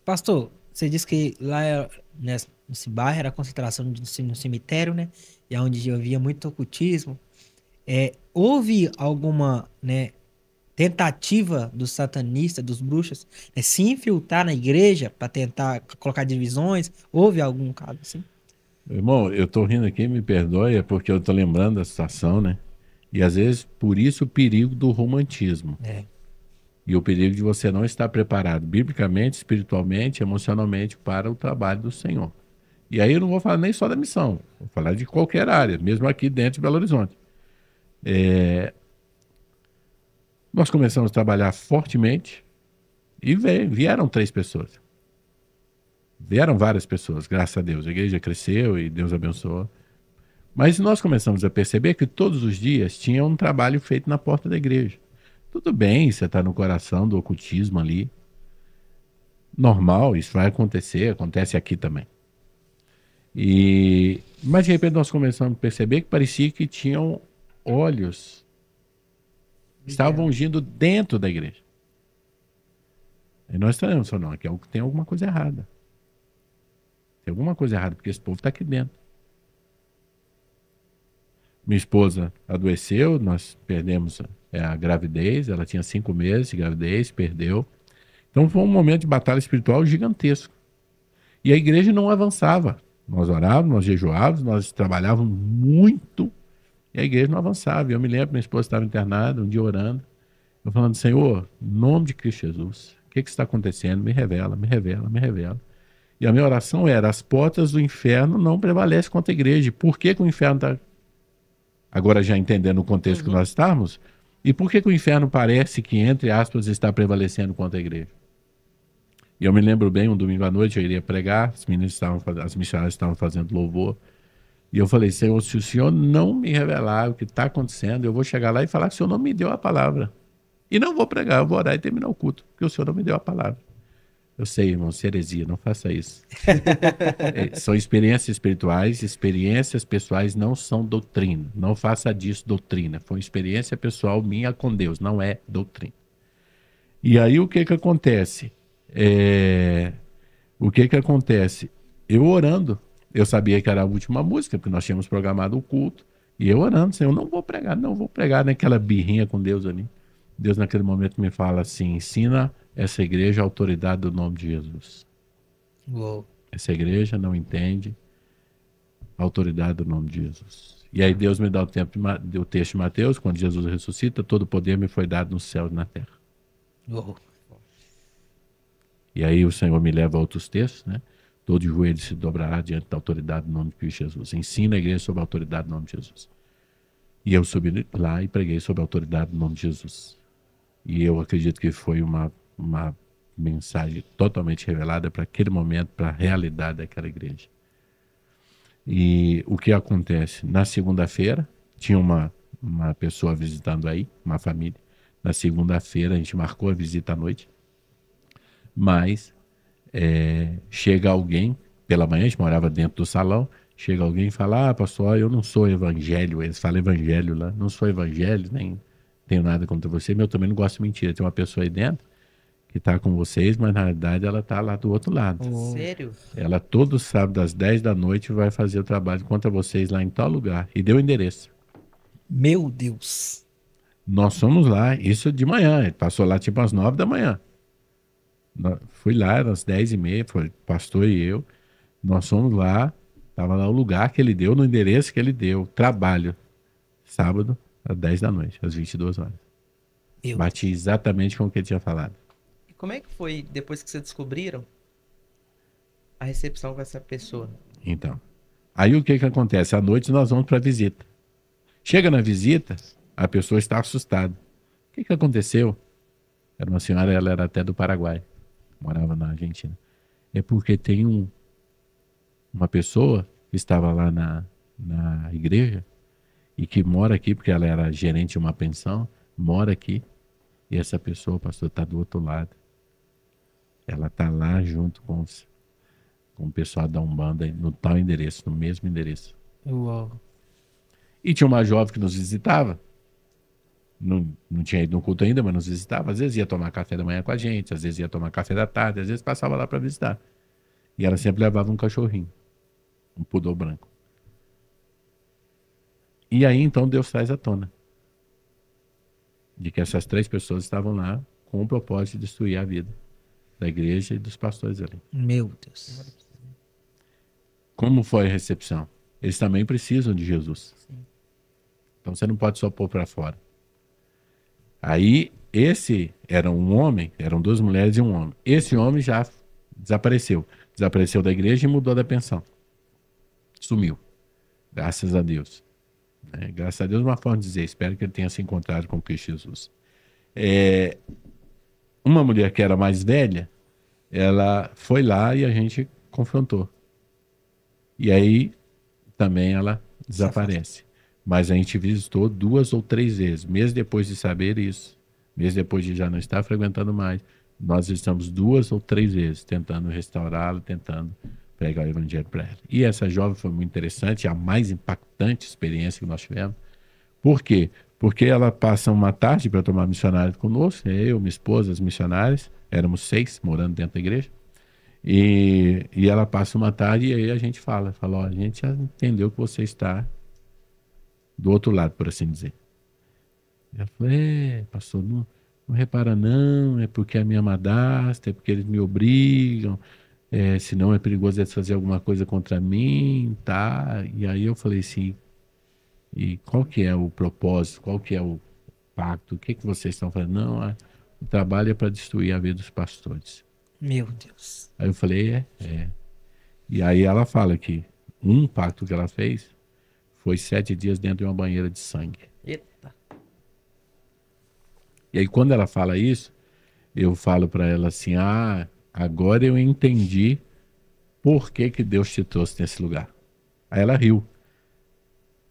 Pastor, você disse que lá é, né, nesse bairro era a concentração de um cemitério, né? E onde havia muito ocultismo. É, houve alguma né, tentativa dos satanistas, dos bruxas, né, se infiltrar na igreja para tentar colocar divisões? Houve algum caso assim? Irmão, eu estou rindo aqui, me perdoe, é porque eu estou lembrando da situação, né? E às vezes, por isso o perigo do romantismo. É. E o perigo de você não estar preparado biblicamente, espiritualmente, emocionalmente para o trabalho do Senhor. E aí eu não vou falar nem só da missão, vou falar de qualquer área, mesmo aqui dentro de Belo Horizonte. É... Nós começamos a trabalhar fortemente e vieram três pessoas. Vieram várias pessoas, graças a Deus. A igreja cresceu e Deus abençoou. Mas nós começamos a perceber que todos os dias tinha um trabalho feito na porta da igreja. Tudo bem, você está no coração do ocultismo ali. Normal, isso vai acontecer, acontece aqui também. E mas de repente nós começamos a perceber que parecia que tinham olhos estavam ungindo dentro da igreja. E nós estamos falando, não, aqui é tem alguma coisa errada. Tem alguma coisa errada, porque esse povo está aqui dentro. Minha esposa adoeceu, nós perdemos é, a gravidez, ela tinha cinco meses de gravidez, perdeu. Então foi um momento de batalha espiritual gigantesco. E a igreja não avançava. Nós orávamos, nós jejuávamos, nós trabalhávamos muito e a igreja não avançava. Eu me lembro, minha esposa estava internada, um dia orando, eu falando, Senhor, em nome de Cristo Jesus, o que, que está acontecendo? Me revela, me revela, me revela. E a minha oração era, as portas do inferno não prevalecem contra a igreja. Por que, que o inferno está... Agora já entendendo o contexto uhum. que nós estamos, e por que, que o inferno parece que, entre aspas, está prevalecendo contra a igreja? E eu me lembro bem, um domingo à noite eu iria pregar, as meninas estavam, as missionárias estavam fazendo louvor. E eu falei, Senhor, se o Senhor não me revelar o que está acontecendo, eu vou chegar lá e falar que o Senhor não me deu a palavra. E não vou pregar, eu vou orar e terminar o culto, porque o Senhor não me deu a palavra. Eu sei, irmão, é heresia, não faça isso. é, são experiências espirituais, experiências pessoais não são doutrina. Não faça disso doutrina. Foi uma experiência pessoal minha com Deus, não é doutrina. E aí o que que acontece? É... O que que acontece? Eu orando, eu sabia que era a última música, porque nós tínhamos programado o culto, e eu orando, Senhor, eu não vou pregar, não vou pregar naquela birrinha com Deus ali. Deus naquele momento me fala assim, ensina essa igreja é a autoridade do nome de Jesus. Uou. Essa igreja não entende a autoridade do nome de Jesus. E aí Deus me dá o, tempo de, o texto de Mateus, quando Jesus ressuscita, todo poder me foi dado no céu e na terra. Uou. E aí o Senhor me leva a outros textos, né? Todo joelho se dobrará diante da autoridade do nome de Cristo Jesus. Ensina a igreja sobre a autoridade do nome de Jesus. E eu subi lá e preguei sobre a autoridade do nome de Jesus. E eu acredito que foi uma uma mensagem totalmente revelada para aquele momento, para a realidade daquela igreja. E o que acontece? Na segunda-feira, tinha uma, uma pessoa visitando aí, uma família. Na segunda-feira, a gente marcou a visita à noite. Mas é, chega alguém, pela manhã, a gente morava dentro do salão. Chega alguém e fala: Ah, pastor, eu não sou evangelho. Eles falam evangelho lá, não sou evangelho, nem tenho nada contra você, mas eu também não gosto de mentira. Tem uma pessoa aí dentro que está com vocês, mas na verdade ela está lá do outro lado. Hum. Sério? Ela todo sábado às 10 da noite vai fazer o trabalho contra vocês lá em tal lugar. E deu o endereço. Meu Deus! Nós fomos lá, isso de manhã. Ele passou lá tipo às 9 da manhã. Fui lá às 10 e meia, foi pastor e eu. Nós fomos lá, estava lá o lugar que ele deu, no endereço que ele deu. Trabalho. Sábado, às 10 da noite, às 22 horas. Eu. Bati exatamente com o que ele tinha falado. Como é que foi depois que vocês descobriram a recepção com essa pessoa? Então, aí o que que acontece? À noite nós vamos para a visita. Chega na visita, a pessoa está assustada. O que que aconteceu? Era uma senhora, ela era até do Paraguai, morava na Argentina. É porque tem um, uma pessoa que estava lá na, na igreja e que mora aqui, porque ela era gerente de uma pensão, mora aqui, e essa pessoa, o pastor, está do outro lado. Ela está lá junto com, os, com o pessoal da Umbanda, no tal endereço, no mesmo endereço. Uau. E tinha uma jovem que nos visitava. Não, não tinha ido no culto ainda, mas nos visitava. Às vezes ia tomar café da manhã com a gente, às vezes ia tomar café da tarde, às vezes passava lá para visitar. E ela sempre levava um cachorrinho, um pudor branco. E aí então Deus traz à tona de que essas três pessoas estavam lá com o propósito de destruir a vida da igreja e dos pastores ali. Meu Deus. Como foi a recepção? Eles também precisam de Jesus. Sim. Então você não pode só pôr para fora. Aí esse era um homem, eram duas mulheres e um homem. Esse homem já desapareceu, desapareceu da igreja e mudou da pensão. Sumiu. Graças a Deus. Né? Graças a Deus, uma forma de dizer. Espero que ele tenha se encontrado com Cristo Jesus. É, uma mulher que era mais velha, ela foi lá e a gente confrontou. E aí também ela desaparece. Mas a gente visitou duas ou três vezes, meses depois de saber isso, meses depois de já não estar frequentando mais, nós estamos duas ou três vezes tentando restaurá-la, tentando pregar o evangelho para ela. E essa jovem foi muito interessante, a mais impactante experiência que nós tivemos. Por quê? Porque ela passa uma tarde para tomar missionário conosco, é eu, minha esposa, as missionárias, éramos seis morando dentro da igreja. E, e ela passa uma tarde e aí a gente fala, fala, ó, a gente já entendeu que você está do outro lado, por assim dizer. Ela falou, é, pastor, não, não repara não, é porque a minha madrasta, é porque eles me obrigam, é, senão é perigoso eles fazer alguma coisa contra mim, tá? E aí eu falei assim, e qual que é o propósito? Qual que é o pacto? O que, que vocês estão fazendo? Não, é, o trabalho é para destruir a vida dos pastores. Meu Deus. Aí eu falei, é, é. E aí ela fala que um pacto que ela fez foi sete dias dentro de uma banheira de sangue. Eita. E aí quando ela fala isso, eu falo para ela assim, ah, agora eu entendi por que, que Deus te trouxe nesse lugar. Aí ela riu.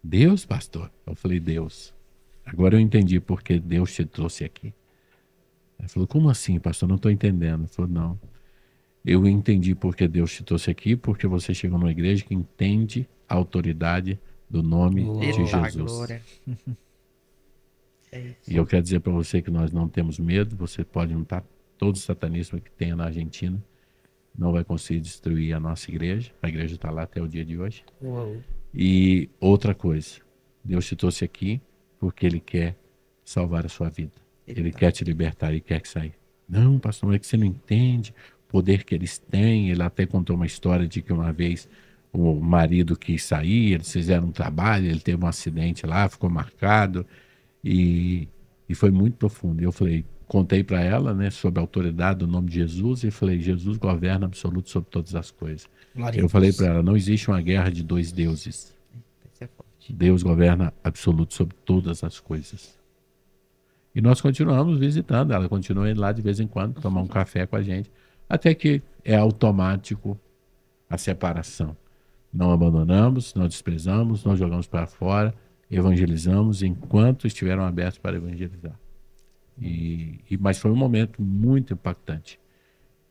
Deus, pastor? Eu falei, Deus. Agora eu entendi porque Deus te trouxe aqui. Ele falou, como assim, pastor? Não estou entendendo. Ele falou, não. Eu entendi porque Deus te trouxe aqui, porque você chegou numa igreja que entende a autoridade do nome de Jesus. Glória. É e eu quero dizer para você que nós não temos medo, você pode lutar todo o satanismo que tenha na Argentina, não vai conseguir destruir a nossa igreja. A igreja está lá até o dia de hoje. Uou. E outra coisa, Deus te trouxe aqui porque Ele quer salvar a sua vida. Ele, ele tá. quer te libertar, Ele quer que saia. Não, pastor, mas é que você não entende o poder que eles têm. Ele até contou uma história de que uma vez o marido quis sair, eles fizeram um trabalho, ele teve um acidente lá, ficou marcado e, e foi muito profundo. E eu falei, contei para ela, né, sobre a autoridade do nome de Jesus e falei: Jesus governa absoluto sobre todas as coisas. Eu falei para ela: não existe uma guerra de dois deuses. É Deus governa absoluto sobre todas as coisas. E nós continuamos visitando, ela continua indo lá de vez em quando tomar um café com a gente, até que é automático a separação. Não abandonamos, não desprezamos, não jogamos para fora, evangelizamos enquanto estiveram abertos para evangelizar. E, e, mas foi um momento muito impactante.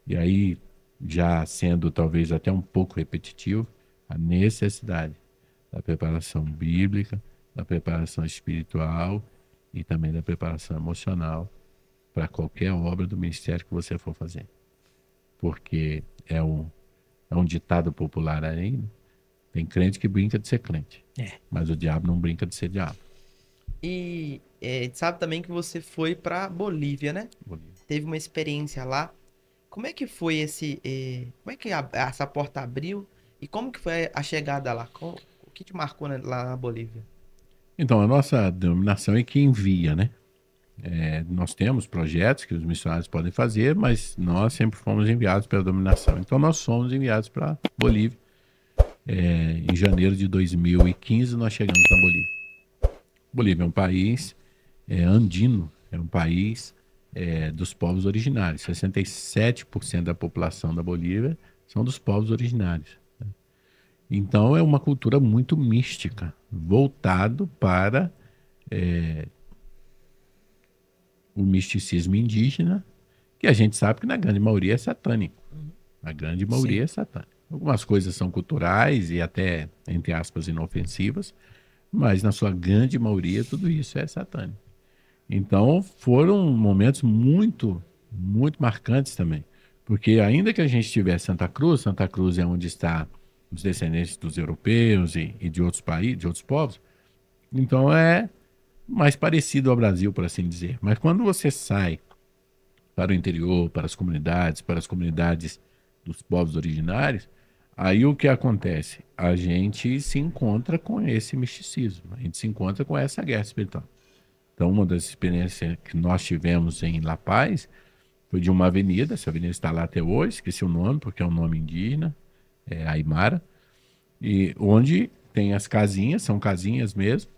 E aí, já sendo talvez até um pouco repetitivo, a necessidade da preparação bíblica, da preparação espiritual e também da preparação emocional para qualquer obra do ministério que você for fazer. Porque é um, é um ditado popular ainda. Né? Tem crente que brinca de ser crente. É. Mas o diabo não brinca de ser diabo. E é, a gente sabe também que você foi para Bolívia, né? Bolívia. Teve uma experiência lá. Como é que foi esse. É, como é que a, essa porta abriu? E como que foi a chegada lá? Qual, o que te marcou na, né, lá na Bolívia? Então, a nossa denominação é quem envia, né? É, nós temos projetos que os missionários podem fazer, mas nós sempre fomos enviados pela dominação. Então, nós fomos enviados para Bolívia. É, em janeiro de 2015, nós chegamos na Bolívia. Bolívia é um país é, andino, é um país é, dos povos originários. 67% da população da Bolívia são dos povos originários. Né? Então é uma cultura muito mística, voltado para é, o misticismo indígena, que a gente sabe que na grande maioria é satânico. Uhum. Na grande maioria Sim. é satânico. Algumas coisas são culturais e até, entre aspas, inofensivas, mas na sua grande maioria tudo isso é satânico. Então, foram momentos muito, muito marcantes também. Porque ainda que a gente tivesse Santa Cruz, Santa Cruz é onde está os descendentes dos europeus e, e de outros países, de outros povos. Então, é mais parecido ao Brasil, por assim dizer. Mas quando você sai para o interior, para as comunidades, para as comunidades dos povos originários, aí o que acontece? A gente se encontra com esse misticismo, a gente se encontra com essa guerra espiritual. Então, uma das experiências que nós tivemos em La Paz foi de uma avenida, essa avenida está lá até hoje, esqueci o nome, porque é um nome indígena, é Aimara, e onde tem as casinhas, são casinhas mesmo,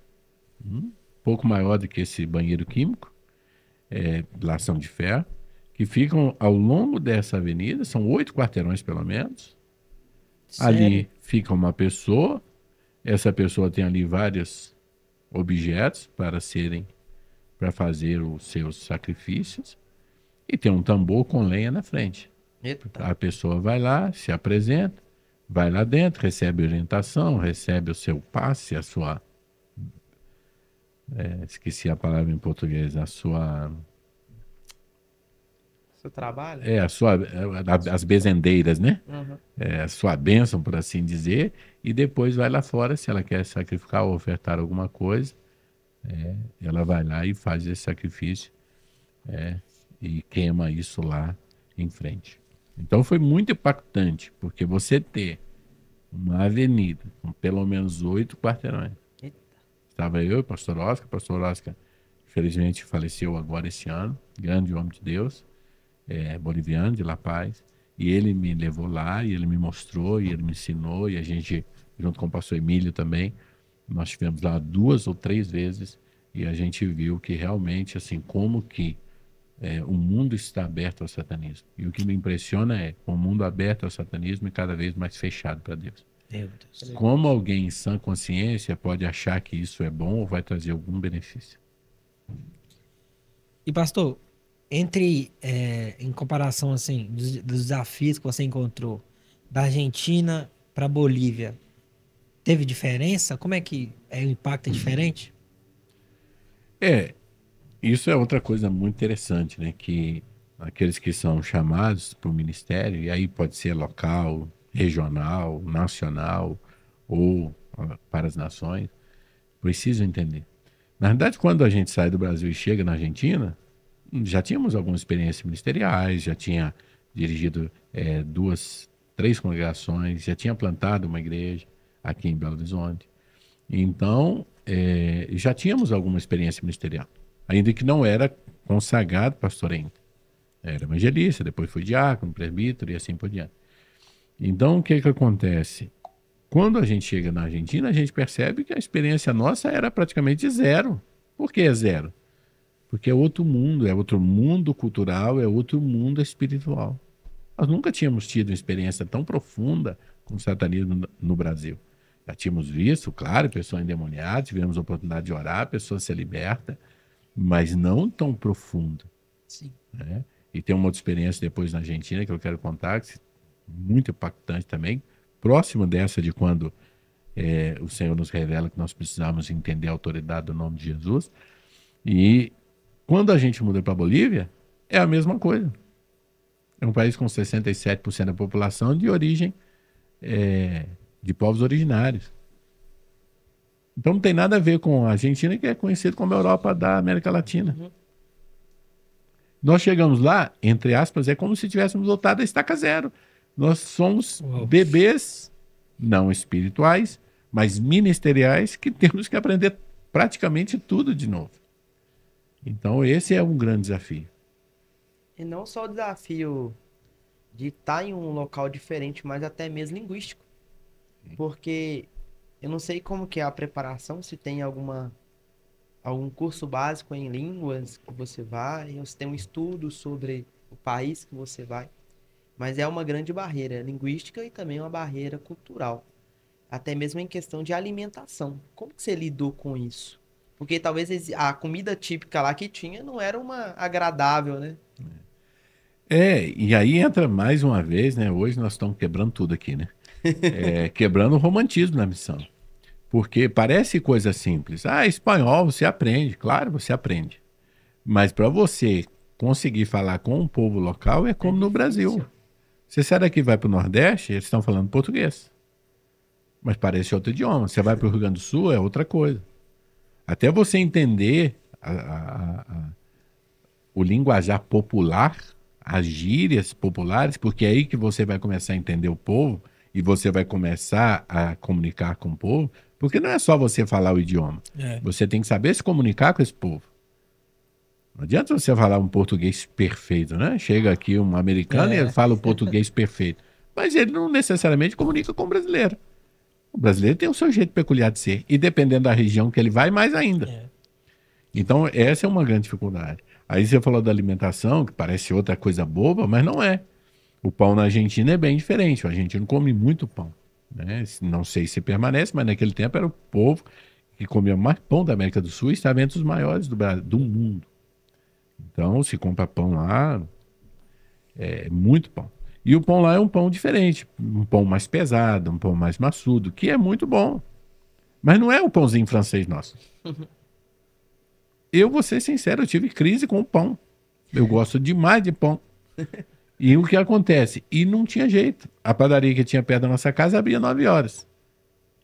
um pouco maior do que esse banheiro químico, é, lação de ferro, que ficam ao longo dessa avenida, são oito quarteirões pelo menos. Sério? Ali fica uma pessoa, essa pessoa tem ali vários objetos para serem para fazer os seus sacrifícios e tem um tambor com lenha na frente. Eita. A pessoa vai lá, se apresenta, vai lá dentro, recebe orientação, recebe o seu passe, a sua. É, esqueci a palavra em português, a sua. Seu trabalho? É, a sua, a, as bezendeiras, né? Uhum. É, a sua bênção, por assim dizer, e depois vai lá fora, se ela quer sacrificar ou ofertar alguma coisa, é, ela vai lá e faz esse sacrifício é, e queima isso lá em frente. Então foi muito impactante, porque você ter uma avenida com pelo menos oito quarteirões. Estava eu e o pastor Oscar, o pastor Oscar infelizmente faleceu agora esse ano, grande homem de Deus, é, boliviano de La Paz, e ele me levou lá, e ele me mostrou, e ele me ensinou, e a gente, junto com o pastor Emílio também, nós tivemos lá duas ou três vezes e a gente viu que realmente, assim, como que é, o mundo está aberto ao satanismo. E o que me impressiona é o um mundo aberto ao satanismo e cada vez mais fechado para Deus. Deus. Como alguém em sã consciência pode achar que isso é bom ou vai trazer algum benefício? E pastor, entre é, em comparação assim dos, dos, desafios que você encontrou da Argentina para Bolívia, Teve diferença? Como é que é, o impacto é uhum. diferente? É, isso é outra coisa muito interessante, né? Que aqueles que são chamados para o ministério, e aí pode ser local, regional, nacional ou ah, para as nações, precisam entender. Na verdade, quando a gente sai do Brasil e chega na Argentina, já tínhamos algumas experiências ministeriais, já tinha dirigido é, duas, três congregações, já tinha plantado uma igreja, aqui em Belo Horizonte. Então, é, já tínhamos alguma experiência ministerial, ainda que não era consagrado pastorente. Era evangelista, depois foi diácono, presbítero e assim por diante. Então, o que, é que acontece? Quando a gente chega na Argentina, a gente percebe que a experiência nossa era praticamente zero. Por que zero? Porque é outro mundo, é outro mundo cultural, é outro mundo espiritual. Nós nunca tínhamos tido uma experiência tão profunda com o satanismo no Brasil. Já tínhamos visto, claro, pessoa endemoniada, tivemos a oportunidade de orar, a pessoa se liberta, mas não tão profundo. Sim. Né? E tem uma outra experiência depois na Argentina que eu quero contar, que muito impactante também, próxima dessa de quando é, o Senhor nos revela que nós precisamos entender a autoridade do nome de Jesus. E quando a gente muda para a Bolívia, é a mesma coisa. É um país com 67% da população de origem é, de povos originários. Então não tem nada a ver com a Argentina, que é conhecida como a Europa da América Latina. Uhum. Nós chegamos lá, entre aspas, é como se tivéssemos voltado a estaca zero. Nós somos Uau. bebês, não espirituais, mas ministeriais, que temos que aprender praticamente tudo de novo. Então, esse é um grande desafio. E não só o desafio de estar em um local diferente, mas até mesmo linguístico. Porque eu não sei como que é a preparação, se tem alguma algum curso básico em línguas que você vai, ou se tem um estudo sobre o país que você vai. Mas é uma grande barreira linguística e também uma barreira cultural. Até mesmo em questão de alimentação. Como que você lidou com isso? Porque talvez a comida típica lá que tinha não era uma agradável, né? É. é, e aí entra mais uma vez, né? Hoje nós estamos quebrando tudo aqui, né? é, quebrando o romantismo na missão. Porque parece coisa simples. Ah, espanhol você aprende, claro, você aprende. Mas para você conseguir falar com o povo local é como no Brasil. Você sai daqui vai para o Nordeste, eles estão falando português. Mas parece outro idioma. Você vai para o Rio Grande do Sul, é outra coisa. Até você entender a, a, a, o linguajar popular, as gírias populares, porque é aí que você vai começar a entender o povo e você vai começar a comunicar com o povo, porque não é só você falar o idioma. É. Você tem que saber se comunicar com esse povo. Não adianta você falar um português perfeito, né? Chega aqui um americano é. e ele fala o português perfeito. Mas ele não necessariamente comunica com o brasileiro. O brasileiro tem o seu jeito peculiar de ser. E dependendo da região que ele vai, mais ainda. É. Então, essa é uma grande dificuldade. Aí você falou da alimentação, que parece outra coisa boba, mas não é. O pão na Argentina é bem diferente. O argentino come muito pão. Né? Não sei se permanece, mas naquele tempo era o povo que comia mais pão da América do Sul e estava entre os maiores do, Brasil, do mundo. Então, se compra pão lá, é muito pão. E o pão lá é um pão diferente, um pão mais pesado, um pão mais maçudo, que é muito bom. Mas não é o pãozinho francês nosso. Eu vou ser sincero, eu tive crise com o pão. Eu gosto demais de pão. E o que acontece? E não tinha jeito. A padaria que tinha perto da nossa casa abria 9 horas.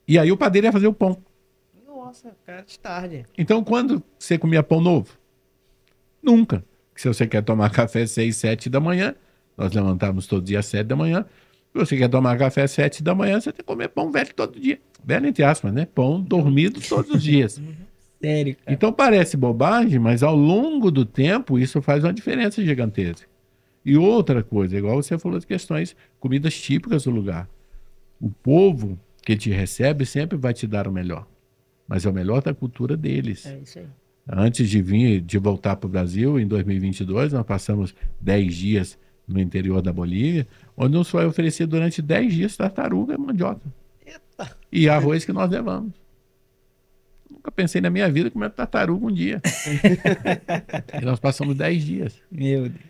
E aí o padeiro ia fazer o pão. Nossa, cara, de tarde. Então quando você comia pão novo? Nunca. Se você quer tomar café 6, 7 da manhã, nós levantávamos todo dia às 7 da manhã. Se você quer tomar café às 7 da manhã, você tem que comer pão velho todo dia. Velho entre aspas, né? Pão dormido todos os dias. Sério, cara. Então parece bobagem, mas ao longo do tempo isso faz uma diferença gigantesca. E outra coisa, igual você falou de questões, comidas típicas do lugar. O povo que te recebe sempre vai te dar o melhor. Mas é o melhor da cultura deles. É isso aí. Antes de vir, de voltar para o Brasil, em 2022, nós passamos 10 dias no interior da Bolívia, onde nos foi é oferecido durante 10 dias tartaruga e mandioca. Eita. E arroz que nós levamos. Nunca pensei na minha vida comer tartaruga um dia. e nós passamos 10 dias. Meu Deus.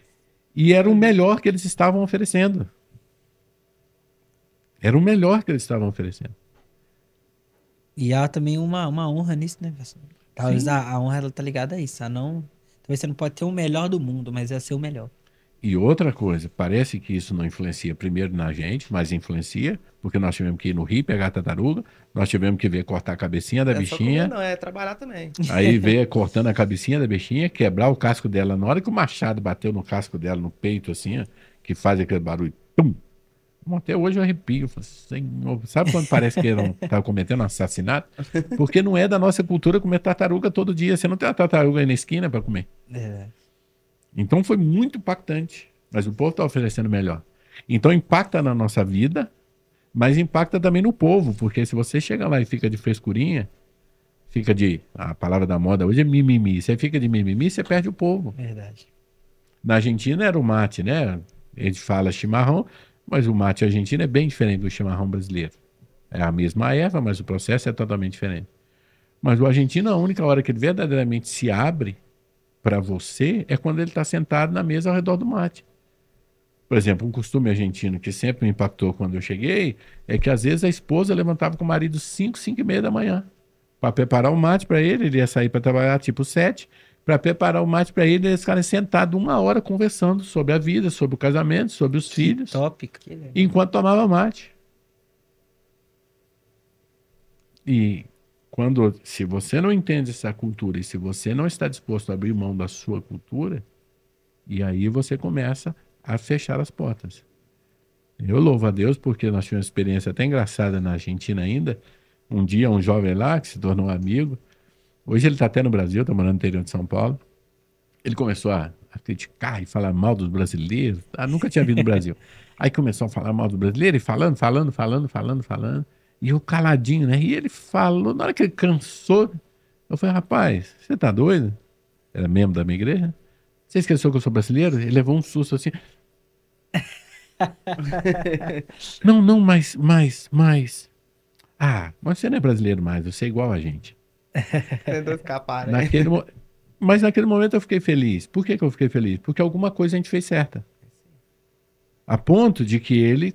E era o melhor que eles estavam oferecendo. Era o melhor que eles estavam oferecendo. E há também uma, uma honra nisso, né, Talvez a, a, honra ela tá ligada a isso. A não, talvez você não pode ter o melhor do mundo, mas é ser o melhor. E outra coisa, parece que isso não influencia primeiro na gente, mas influencia, porque nós tivemos que ir no rio pegar a tartaruga, nós tivemos que ver cortar a cabecinha da é bichinha. Comer, não, é trabalhar também. Aí ver cortando a cabecinha da bichinha, quebrar o casco dela. Na hora que o machado bateu no casco dela, no peito, assim, ó, que faz aquele barulho, tum! Até hoje eu arrepio. Eu falo, Senhor, sabe quando parece que estava tá cometendo um assassinato? Porque não é da nossa cultura comer tartaruga todo dia. Você não tem uma tartaruga aí na esquina para comer. É. Então foi muito impactante, mas o povo está oferecendo melhor. Então impacta na nossa vida, mas impacta também no povo, porque se você chega lá e fica de frescurinha, fica de. A palavra da moda hoje é mimimi. Você fica de mimimi, você perde o povo. Verdade. Na Argentina era o mate, né? gente fala chimarrão, mas o mate argentino é bem diferente do chimarrão brasileiro. É a mesma erva, mas o processo é totalmente diferente. Mas o argentino, a única hora que ele verdadeiramente se abre para você é quando ele está sentado na mesa ao redor do mate. Por exemplo, um costume argentino que sempre me impactou quando eu cheguei é que às vezes a esposa levantava com o marido 5, 5 e meia da manhã para preparar o mate para ele. Ele ia sair para trabalhar tipo 7. Para preparar o mate para ele, eles ficaram sentados uma hora conversando sobre a vida, sobre o casamento, sobre os que filhos. Top, que Enquanto tomava mate. E quando, se você não entende essa cultura e se você não está disposto a abrir mão da sua cultura, e aí você começa a fechar as portas. Eu louvo a Deus porque nós tivemos uma experiência até engraçada na Argentina ainda. Um dia, um jovem lá que se tornou um amigo, hoje ele está até no Brasil, está morando no interior de São Paulo, ele começou a, a criticar e falar mal dos brasileiros. Ah, nunca tinha vindo no Brasil. Aí começou a falar mal do brasileiro e falando, falando, falando, falando, falando. E eu caladinho, né? E ele falou, na hora que ele cansou, eu falei, rapaz, você tá doido? Era membro da minha igreja. Você esqueceu que eu sou brasileiro? Ele levou um susto assim. não, não, mas, mas, mas. Ah, mas você não é brasileiro mais, você é igual a gente. Tentou escapar, né? Naquele, mas naquele momento eu fiquei feliz. Por que, que eu fiquei feliz? Porque alguma coisa a gente fez certa. A ponto de que ele,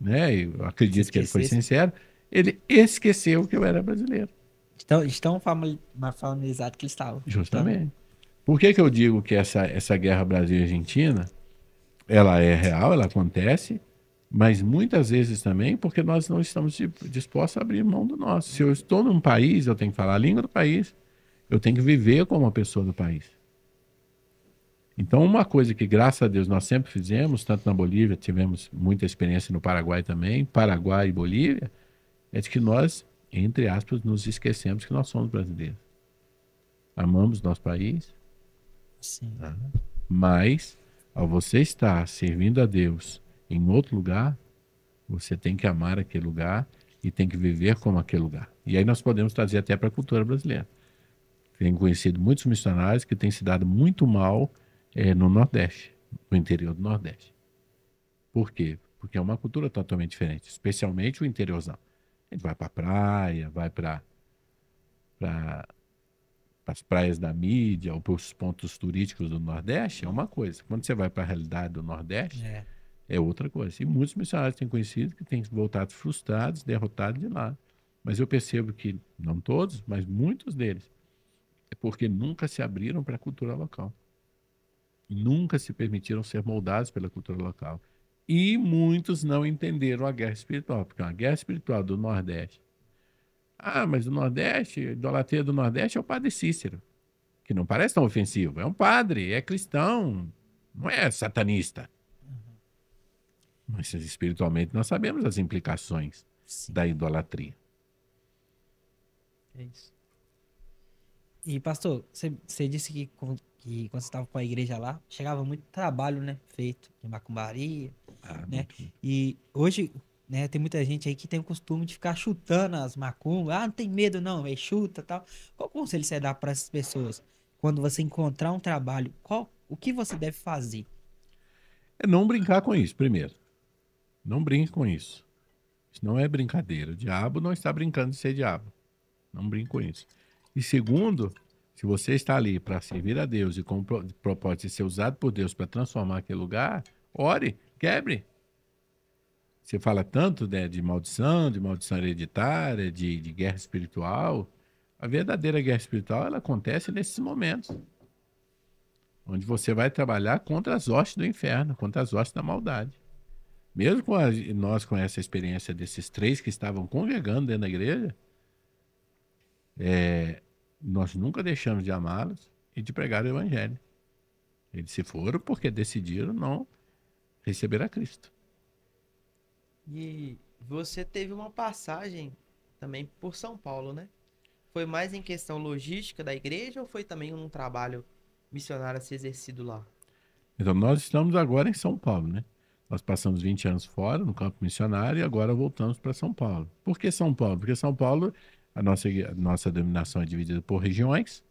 né, eu acredito que ele foi sincero, ele esqueceu que eu era brasileiro. Então, estão familiarizados que eles estavam. Justamente. Então... Por que, que eu digo que essa, essa guerra Brasil-Argentina, ela é real, ela acontece, mas muitas vezes também porque nós não estamos dispostos a abrir mão do nosso. Se eu estou num país, eu tenho que falar a língua do país, eu tenho que viver como uma pessoa do país. Então, uma coisa que, graças a Deus, nós sempre fizemos, tanto na Bolívia, tivemos muita experiência no Paraguai também, Paraguai e Bolívia, é de que nós, entre aspas, nos esquecemos que nós somos brasileiros. Amamos nosso país. Sim. Né? Mas, ao você estar servindo a Deus em outro lugar, você tem que amar aquele lugar e tem que viver como aquele lugar. E aí nós podemos trazer até para a cultura brasileira. Tenho conhecido muitos missionários que têm se dado muito mal é, no Nordeste, no interior do Nordeste. Por quê? Porque é uma cultura totalmente diferente, especialmente o interiorzão. A gente vai para a praia, vai para pra as praias da mídia ou para os pontos turísticos do Nordeste, é uma coisa. Quando você vai para a realidade do Nordeste, é. é. outra coisa. E muitos missionários têm conhecido que têm voltado frustrados, derrotados de lá. Mas eu percebo que, não todos, mas muitos deles, é porque nunca se abriram para a cultura local. Nunca se permitiram ser moldados pela cultura local. E muitos não entenderam a guerra espiritual, porque a guerra espiritual do Nordeste. Ah, mas o Nordeste, a idolatria do Nordeste é o padre Cícero, que não parece tão ofensivo. É um padre, é cristão, não é satanista. Uhum. Mas espiritualmente nós sabemos as implicações Sim. da idolatria. É isso. E, pastor, você disse que, que quando você estava com a igreja lá, chegava muito trabalho, né? Feito em macumbaria, ah, né? E hoje, né, tem muita gente aí que tem o costume de ficar chutando as macumbas. Ah, não tem medo não, é chuta tal. Qual conselho você dá para essas pessoas? Quando você encontrar um trabalho, qual, o que você deve fazer? É não brincar com isso, primeiro. Não brinque com isso. Isso não é brincadeira. O diabo não está brincando de ser diabo. Não brinque com isso. E segundo, se você está ali para servir a Deus e com o propósito de ser usado por Deus para transformar aquele lugar, ore. Quebre. Você fala tanto né, de maldição, de maldição hereditária, de, de guerra espiritual. A verdadeira guerra espiritual ela acontece nesses momentos. Onde você vai trabalhar contra as hostes do inferno, contra as hostes da maldade. Mesmo com a, nós com essa experiência desses três que estavam congregando dentro da igreja, é, nós nunca deixamos de amá-los e de pregar o evangelho. Eles se foram porque decidiram não receber a Cristo. E você teve uma passagem também por São Paulo, né? Foi mais em questão logística da igreja ou foi também um trabalho missionário a ser exercido lá? Então, nós estamos agora em São Paulo, né? Nós passamos 20 anos fora, no campo missionário, e agora voltamos para São Paulo. Por que São Paulo? Porque São Paulo, a nossa, a nossa denominação é dividida por regiões,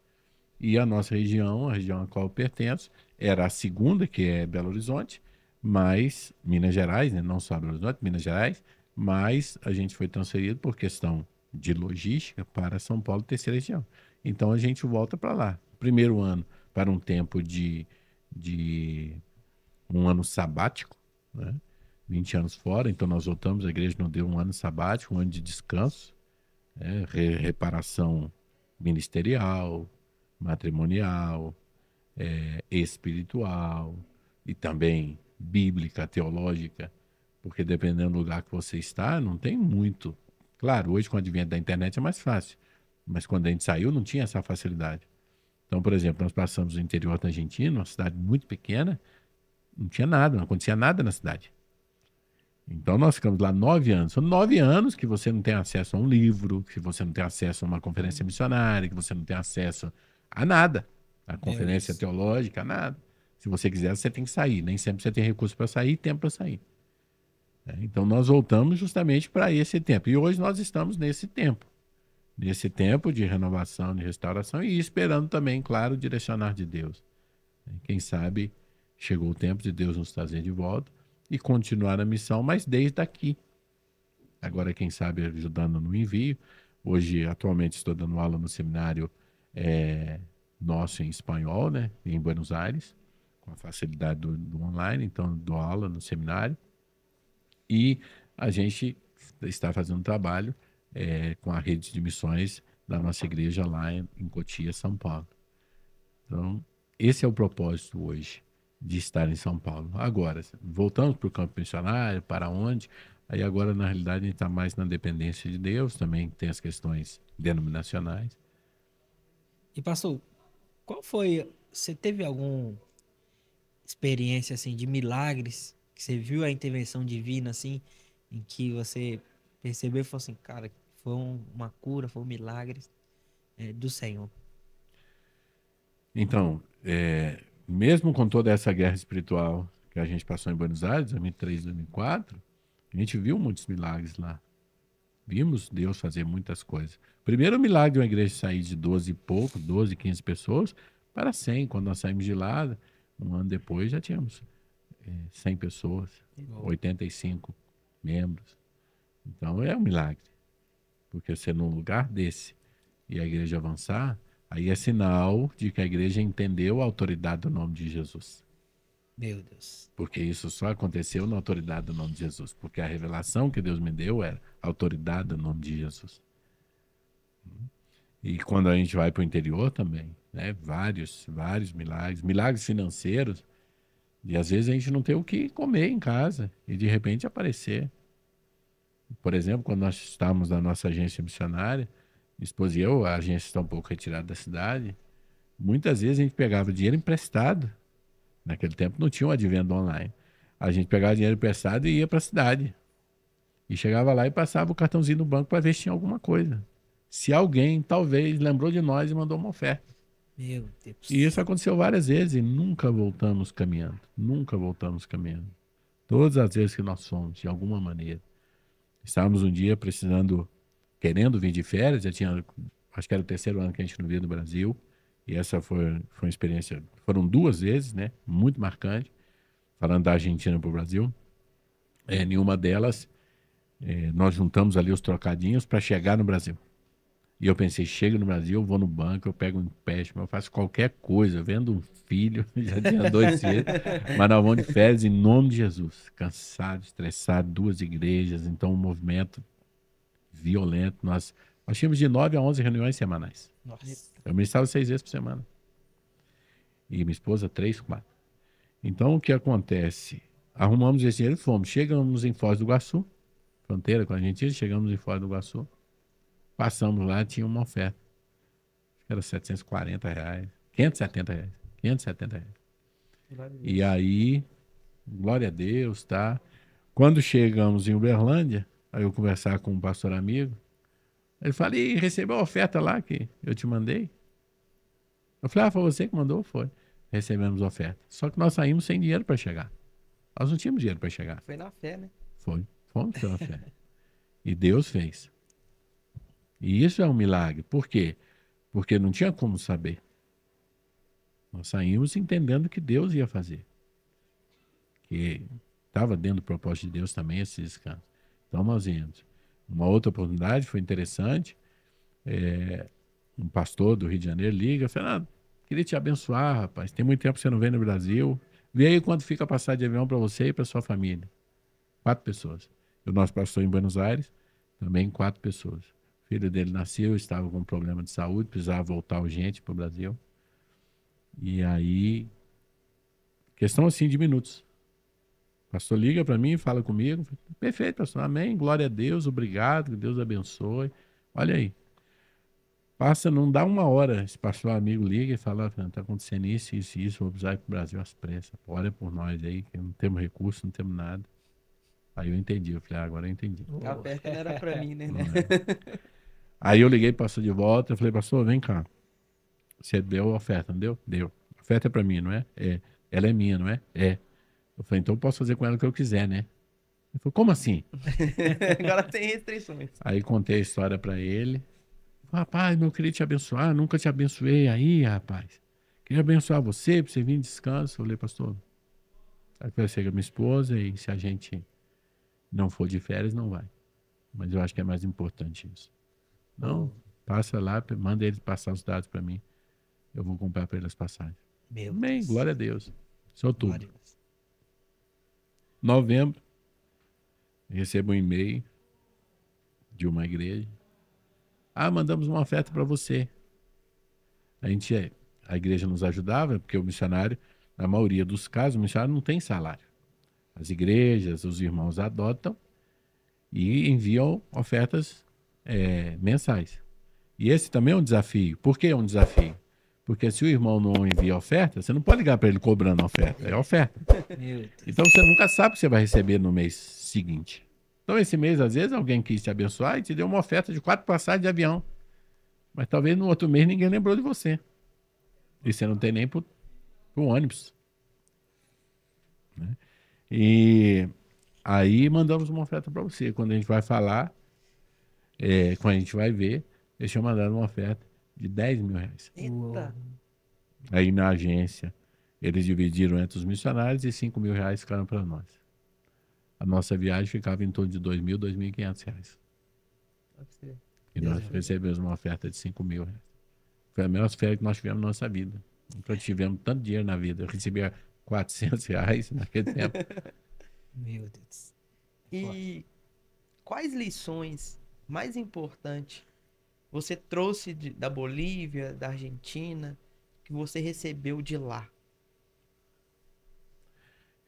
e a nossa região, a região a qual eu pertenço, era a segunda, que é Belo Horizonte, mas Minas Gerais, né? não só Belo Horizonte, Minas Gerais, mas a gente foi transferido por questão de logística para São Paulo, terceira região. Então a gente volta para lá. Primeiro ano para um tempo de, de um ano sabático, né? 20 anos fora, então nós voltamos, a igreja nos deu um ano sabático, um ano de descanso, né? Re reparação ministerial, matrimonial, é, espiritual e também bíblica, teológica, porque dependendo do lugar que você está, não tem muito. Claro, hoje com o advento da internet é mais fácil, mas quando a gente saiu não tinha essa facilidade. Então, por exemplo, nós passamos no interior da Argentina, uma cidade muito pequena, não tinha nada, não acontecia nada na cidade. Então nós ficamos lá nove anos. São nove anos que você não tem acesso a um livro, que você não tem acesso a uma conferência missionária, que você não tem acesso a nada. A é conferência teológica, a nada. Se você quiser, você tem que sair. Nem sempre você tem recurso para sair e tempo para sair. É, então, nós voltamos justamente para esse tempo. E hoje nós estamos nesse tempo. Nesse tempo de renovação, de restauração e esperando também, claro, o direcionar de Deus. Né? Quem sabe chegou o tempo de Deus nos trazer de volta e continuar a missão, mas desde aqui. Agora, quem sabe, ajudando no envio. Hoje, atualmente, estou dando aula no seminário é, nosso em espanhol, né, em Buenos Aires com a facilidade do, do online, então dou aula no seminário. E a gente está fazendo um trabalho é, com a rede de missões da nossa igreja lá em, em Cotia, São Paulo. Então, esse é o propósito hoje de estar em São Paulo. Agora, voltamos para o campo missionário, para onde? Aí agora, na realidade, a gente está mais na dependência de Deus, também tem as questões denominacionais. E, pastor, qual foi... Você teve algum experiência assim de milagres que você viu a intervenção divina assim, em que você percebeu e falou assim, cara, foi uma cura, foi um milagre é, do Senhor. Então, é, mesmo com toda essa guerra espiritual que a gente passou em Buenos Aires, 2003, 2004, a gente viu muitos milagres lá. Vimos Deus fazer muitas coisas. Primeiro milagre de uma igreja sair de 12 e pouco, 12, 15 pessoas, para 100. Quando nós saímos de lá, um ano depois já tínhamos é, 100 pessoas, Igual. 85 membros. Então é um milagre. Porque ser num lugar desse e a igreja avançar, aí é sinal de que a igreja entendeu a autoridade do nome de Jesus. Meu Deus. Porque isso só aconteceu na autoridade do nome de Jesus. Porque a revelação que Deus me deu era autoridade do nome de Jesus. Hum. E quando a gente vai para o interior também, né? Vários, vários milagres, milagres financeiros. E às vezes a gente não tem o que comer em casa e de repente aparecer. Por exemplo, quando nós estávamos na nossa agência missionária, esposa e eu, a agência está um pouco retirada da cidade, muitas vezes a gente pegava dinheiro emprestado. Naquele tempo não tinha uma advenda online. A gente pegava dinheiro emprestado e ia para a cidade. E chegava lá e passava o cartãozinho no banco para ver se tinha alguma coisa se alguém talvez lembrou de nós e mandou uma oferta. Meu Deus. E isso aconteceu várias vezes e nunca voltamos caminhando. Nunca voltamos caminhando. Todas as vezes que nós fomos, de alguma maneira. Estávamos um dia precisando, querendo vir de férias, já tinha, acho que era o terceiro ano que a gente não via no Brasil. E essa foi, foi uma experiência, foram duas vezes, né? Muito marcante. Falando da Argentina para o Brasil. É, nenhuma delas, é, nós juntamos ali os trocadinhos para chegar no Brasil. E eu pensei, chega no Brasil, eu vou no banco, eu pego um empréstimo, eu faço qualquer coisa, eu vendo um filho, já tinha dois filhos, mas nós vamos de férias em nome de Jesus. Cansado, estressado, duas igrejas, então um movimento violento. Nós, nós tínhamos de nove a onze reuniões semanais. Nossa. Eu ministrava seis vezes por semana. E minha esposa, três, quatro. Então, o que acontece? Arrumamos esse dinheiro e fomos. Chegamos em Foz do Iguaçu, fronteira com a Argentina, chegamos em Foz do Iguaçu. Passamos lá, tinha uma oferta. Acho que era 740 reais. 570 reais. 570 reais. E aí, glória a Deus, tá? Quando chegamos em Uberlândia, aí eu conversar com um pastor amigo, ele falei e recebeu a oferta lá que eu te mandei? Eu falei, ah, foi você que mandou? Foi. Recebemos a oferta. Só que nós saímos sem dinheiro para chegar. Nós não tínhamos dinheiro para chegar. Foi na fé, né? Foi. Fomos pela fé. e Deus fez. E isso é um milagre. Por quê? Porque não tinha como saber. Nós saímos entendendo que Deus ia fazer. Que estava dentro do propósito de Deus também esses casos. Então nós íamos. Uma outra oportunidade foi interessante. É, um pastor do Rio de Janeiro liga, Fernando, ah, queria te abençoar, rapaz. Tem muito tempo que você não vem no Brasil. Vê aí quando fica a passagem de avião para você e para sua família. Quatro pessoas. O nosso pastor em Buenos Aires, também quatro pessoas filho dele nasceu, estava com problema de saúde, precisava voltar urgente para o Brasil. E aí, questão assim de minutos. O pastor liga para mim, fala comigo. Perfeito, pastor. Amém. Glória a Deus. Obrigado. Que Deus abençoe. Olha aí. Passa, não dá uma hora. Esse pastor amigo liga e fala: está acontecendo isso, isso, isso. Vou precisar ir para o Brasil às pressas. Olha por nós aí, que não temos recurso, não temos nada. Aí eu entendi. Eu falei: ah, agora eu entendi. A tá não era para mim, né? né? Aí eu liguei pro pastor de volta, eu falei, pastor, vem cá. Você deu a oferta, não deu? Deu. A oferta é para mim, não é? É. Ela é minha, não é? É. Eu falei, então eu posso fazer com ela o que eu quiser, né? Ele falou, como assim? Agora tem restrições. Aí contei a história para ele. Rapaz, meu querido te abençoar, nunca te abençoei aí, rapaz. Queria abençoar você, pra você vir em descanso. Eu falei, pastor, aí vai com a minha esposa e se a gente não for de férias, não vai. Mas eu acho que é mais importante isso. Não, passa lá, manda eles passar os dados para mim. Eu vou comprar para eles passagens. Meu Amém. Deus. Glória a Deus. Isso é outubro. Novembro, recebo um e-mail de uma igreja. Ah, mandamos uma oferta para você. A gente, a igreja nos ajudava, porque o missionário, na maioria dos casos, o missionário não tem salário. As igrejas, os irmãos adotam e enviam ofertas é, mensais. E esse também é um desafio. Por que é um desafio? Porque se o irmão não envia oferta, você não pode ligar para ele cobrando oferta. É oferta. Então você nunca sabe o que você vai receber no mês seguinte. Então esse mês, às vezes, alguém quis te abençoar e te deu uma oferta de quatro passagens de avião. Mas talvez no outro mês ninguém lembrou de você. E você não tem nem para o ônibus. Né? E aí mandamos uma oferta para você. Quando a gente vai falar, é, como a gente vai ver, eles tinham mandado uma oferta de 10 mil reais. Eita. Aí na agência, eles dividiram entre os missionários e 5 mil reais ficaram para nós. A nossa viagem ficava em torno de 2 mil, 2.500 reais. E Deus nós recebemos uma oferta de 5 mil reais. Foi a melhor oferta que nós tivemos na nossa vida. Nunca tivemos tanto dinheiro na vida. Eu recebia 400 reais naquele tempo. Meu Deus. E quais lições mais importante você trouxe de, da Bolívia, da Argentina, que você recebeu de lá?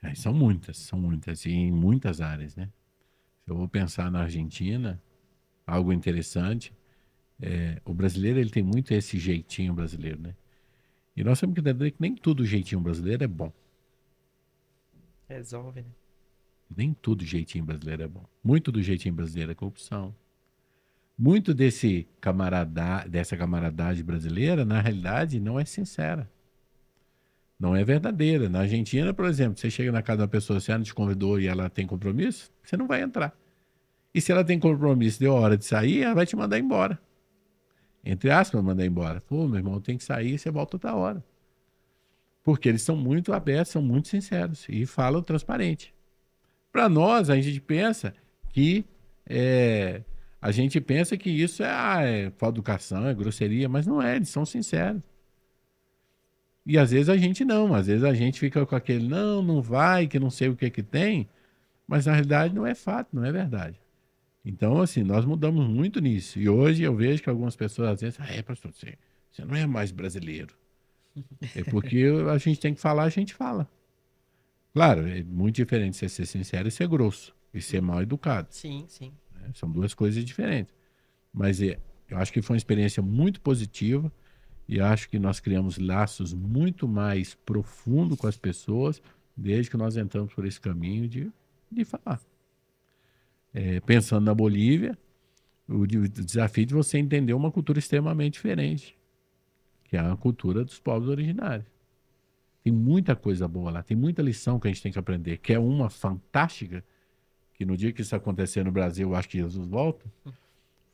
É, são muitas, são muitas, e em muitas áreas, né? Se eu vou pensar na Argentina, algo interessante, é, o brasileiro ele tem muito esse jeitinho brasileiro, né? E nós temos que entender que nem tudo jeitinho brasileiro é bom. Resolve, né? Nem tudo jeitinho brasileiro é bom. Muito do jeitinho brasileiro é corrupção muito desse camarada, dessa camaradagem brasileira, na realidade, não é sincera. Não é verdadeira. Na Argentina, por exemplo, você chega na casa de uma pessoa, se ela te convidou e ela tem compromisso, você não vai entrar. E se ela tem compromisso, deu hora de sair, ela vai te mandar embora. Entre aspas, mandar embora. Pô, meu irmão, tem que sair, você volta outra hora. Porque eles são muito abertos, são muito sinceros e falam transparente. Para nós, a gente pensa que é, a gente pensa que isso é, ah, é educação, é grosseria, mas não é, eles são sinceros. E às vezes a gente não, às vezes a gente fica com aquele não, não vai, que não sei o que que tem, mas na realidade não é fato, não é verdade. Então, assim, nós mudamos muito nisso. E hoje eu vejo que algumas pessoas às vezes, ah, é, pastor, você, você não é mais brasileiro. É porque a gente tem que falar, a gente fala. Claro, é muito diferente você ser sincero e ser grosso, e ser uhum. mal educado. Sim, sim. Né? São duas coisas diferentes. Mas é, eu acho que foi uma experiência muito positiva e acho que nós criamos laços muito mais profundos com as pessoas desde que nós entramos por esse caminho de, de falar. É, pensando na Bolívia, o, o desafio de você entender uma cultura extremamente diferente, que é a cultura dos povos originários. Tem muita coisa boa lá, tem muita lição que a gente tem que aprender, que é uma fantástica, que no dia que isso acontecer no Brasil, eu acho que Jesus volta.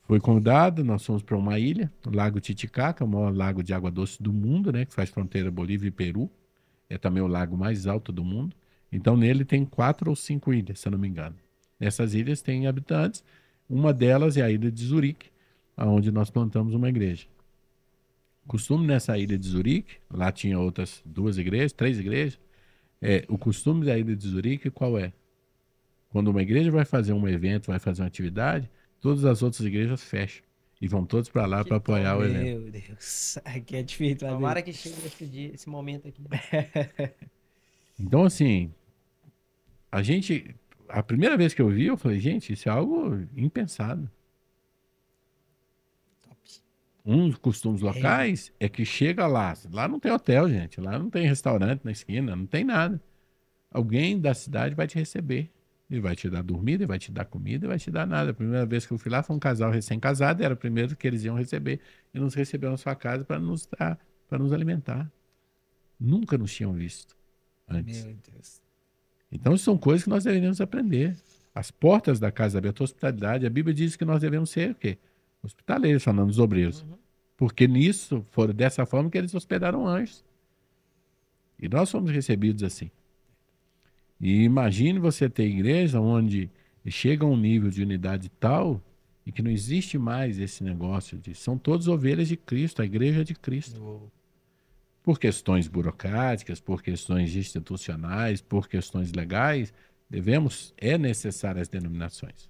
Foi convidado, nós fomos para uma ilha, Lago Titicaca, o maior lago de água doce do mundo, né? Que faz fronteira Bolívia e Peru. É também o lago mais alto do mundo. Então nele tem quatro ou cinco ilhas, se eu não me engano. Nessas ilhas tem habitantes. Uma delas é a ilha de Zurique, aonde nós plantamos uma igreja. Costume nessa ilha de Zurique, lá tinha outras duas igrejas, três igrejas. É, o costume da ilha de Zurique qual é? Quando uma igreja vai fazer um evento, vai fazer uma atividade, todas as outras igrejas fecham. E vão todos para lá para apoiar o evento. Meu Deus, aqui é difícil. Tomara que chegue esse, dia, esse momento aqui. então, assim, a gente. A primeira vez que eu vi, eu falei, gente, isso é algo impensado. Uns um costumes locais é. é que chega lá. Lá não tem hotel, gente. Lá não tem restaurante na esquina, não tem nada. Alguém da cidade vai te receber. E vai te dar dormida, e vai te dar comida, e vai te dar nada. A primeira vez que eu fui lá foi um casal recém-casado, era o primeiro que eles iam receber, e nos receberam na sua casa para nos dar, para nos alimentar. Nunca nos tinham visto antes. Meu Deus. Então, são coisas que nós deveríamos aprender. As portas da casa aberta, a hospitalidade, a Bíblia diz que nós devemos ser o quê? Hospitaleiros, falando os obreiros. Uhum. Porque nisso, foi dessa forma que eles hospedaram anjos. E nós fomos recebidos assim. E imagine você ter igreja onde chega um nível de unidade tal e que não existe mais esse negócio de são todos ovelhas de Cristo, a igreja de Cristo. Por questões burocráticas, por questões institucionais, por questões legais, devemos é as denominações.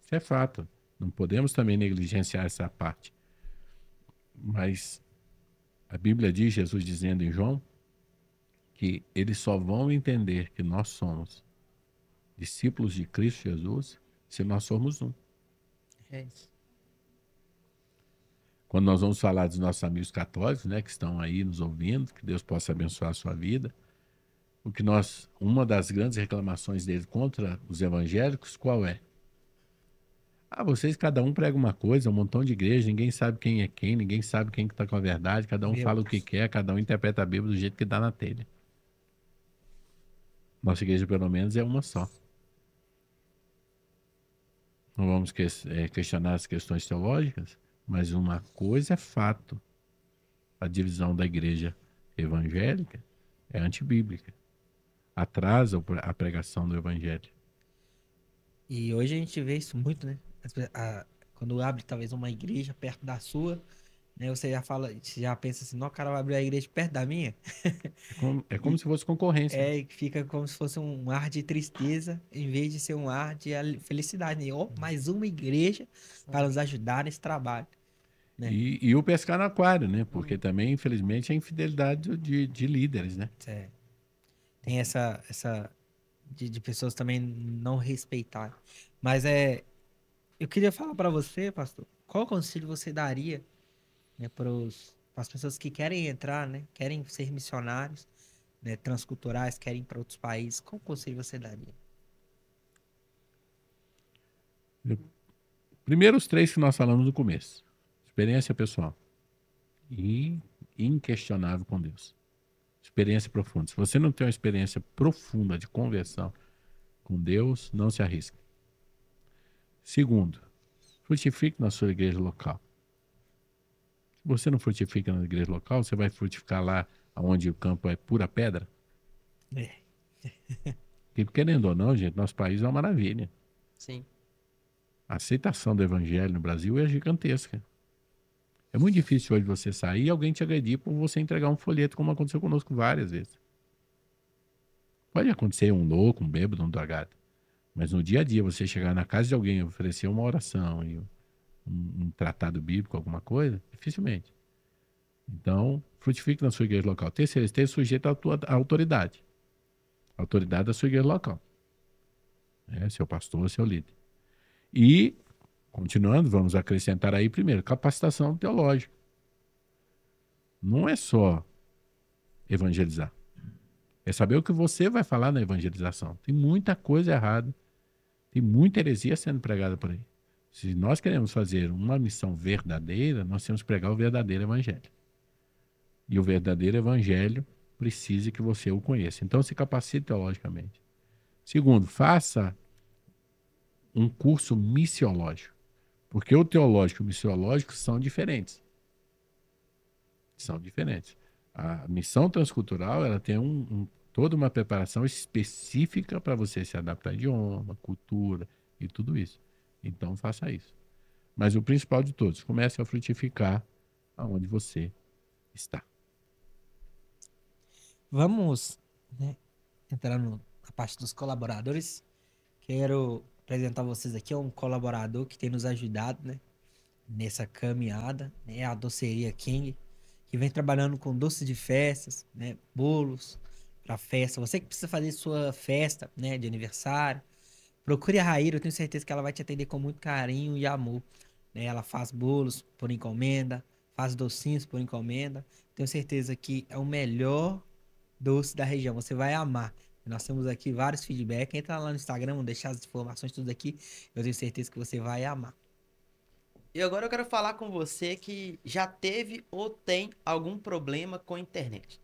Isso é fato. Não podemos também negligenciar essa parte. Mas a Bíblia diz, Jesus dizendo em João, que eles só vão entender que nós somos discípulos de Cristo Jesus se nós somos um. É isso. Quando nós vamos falar dos nossos amigos católicos, né, que estão aí nos ouvindo, que Deus possa abençoar a sua vida, o que nós, uma das grandes reclamações dele contra os evangélicos, qual é? Ah, vocês cada um prega uma coisa, um montão de igreja, ninguém sabe quem é quem, ninguém sabe quem que tá com a verdade, cada um Meu fala Deus. o que quer, cada um interpreta a Bíblia do jeito que dá na telha. Nossa igreja, pelo menos, é uma só. Não vamos que, é, questionar as questões teológicas, mas uma coisa é fato: a divisão da igreja evangélica é antibíblica atrasa a pregação do evangelho. E hoje a gente vê isso muito, né? A, quando abre talvez uma igreja perto da sua, né? Você já fala, já pensa assim, não, o cara vai abrir a igreja perto da minha. É como, é como se fosse concorrência. É, fica como se fosse um ar de tristeza, em vez de ser um ar de felicidade. Né? Oh, mais uma igreja para nos ajudar nesse trabalho. Né? E, e, o pescar no aquário, né? Porque hum. também, infelizmente, é infidelidade de, de líderes, né? É. Tem essa, essa de, de, pessoas também não respeitar. Mas é, eu queria falar para você, pastor, qual conselho você daria né, para as pessoas que querem entrar, né, querem ser missionários, né, transculturais, querem ir para outros países, qual conselho você daria? Primeiro os três que nós falamos no começo. Experiência pessoal. E inquestionável com Deus. Experiência profunda. Se você não tem uma experiência profunda de conversão com Deus, não se arrisque. Segundo, frutifique na sua igreja local. Você não frutifica na igreja local, você vai frutificar lá onde o campo é pura pedra? É. Porque querendo ou não, gente, nosso país é uma maravilha. Sim. A aceitação do evangelho no Brasil é gigantesca. É muito difícil hoje você sair e alguém te agredir por você entregar um folheto, como aconteceu conosco várias vezes. Pode acontecer um louco, um bêbado, um dragado. Mas no dia a dia, você chegar na casa de alguém e oferecer uma oração e um, um tratado bíblico, alguma coisa? Dificilmente. Então, frutifique na sua igreja local. Terceiro, esteja sujeito à, tua, à autoridade. A autoridade da sua igreja local. É, seu pastor, seu líder. E, continuando, vamos acrescentar aí primeiro, capacitação teológica. Não é só evangelizar. É saber o que você vai falar na evangelização. Tem muita coisa errada. Tem muita heresia sendo pregada por aí. Se nós queremos fazer uma missão verdadeira, nós temos que pregar o verdadeiro evangelho. E o verdadeiro evangelho precisa que você o conheça. Então se capacite teologicamente. Segundo, faça um curso missiológico. Porque o teológico e o missiológico são diferentes. São diferentes. A missão transcultural ela tem um, um toda uma preparação específica para você se adaptar a idioma, cultura e tudo isso. Então faça isso. Mas o principal de todos, comece a frutificar aonde você está. Vamos né, entrar no, na parte dos colaboradores. Quero apresentar vocês aqui é um colaborador que tem nos ajudado né, nessa caminhada, né, a doceria King, que vem trabalhando com doces de festas, né, bolos para festa. Você que precisa fazer sua festa né, de aniversário, Procure a Raíra, eu tenho certeza que ela vai te atender com muito carinho e amor. Né? Ela faz bolos por encomenda, faz docinhos por encomenda. Tenho certeza que é o melhor doce da região. Você vai amar. Nós temos aqui vários feedbacks. Entra lá no Instagram, vou deixar as informações tudo aqui. Eu tenho certeza que você vai amar. E agora eu quero falar com você que já teve ou tem algum problema com a internet.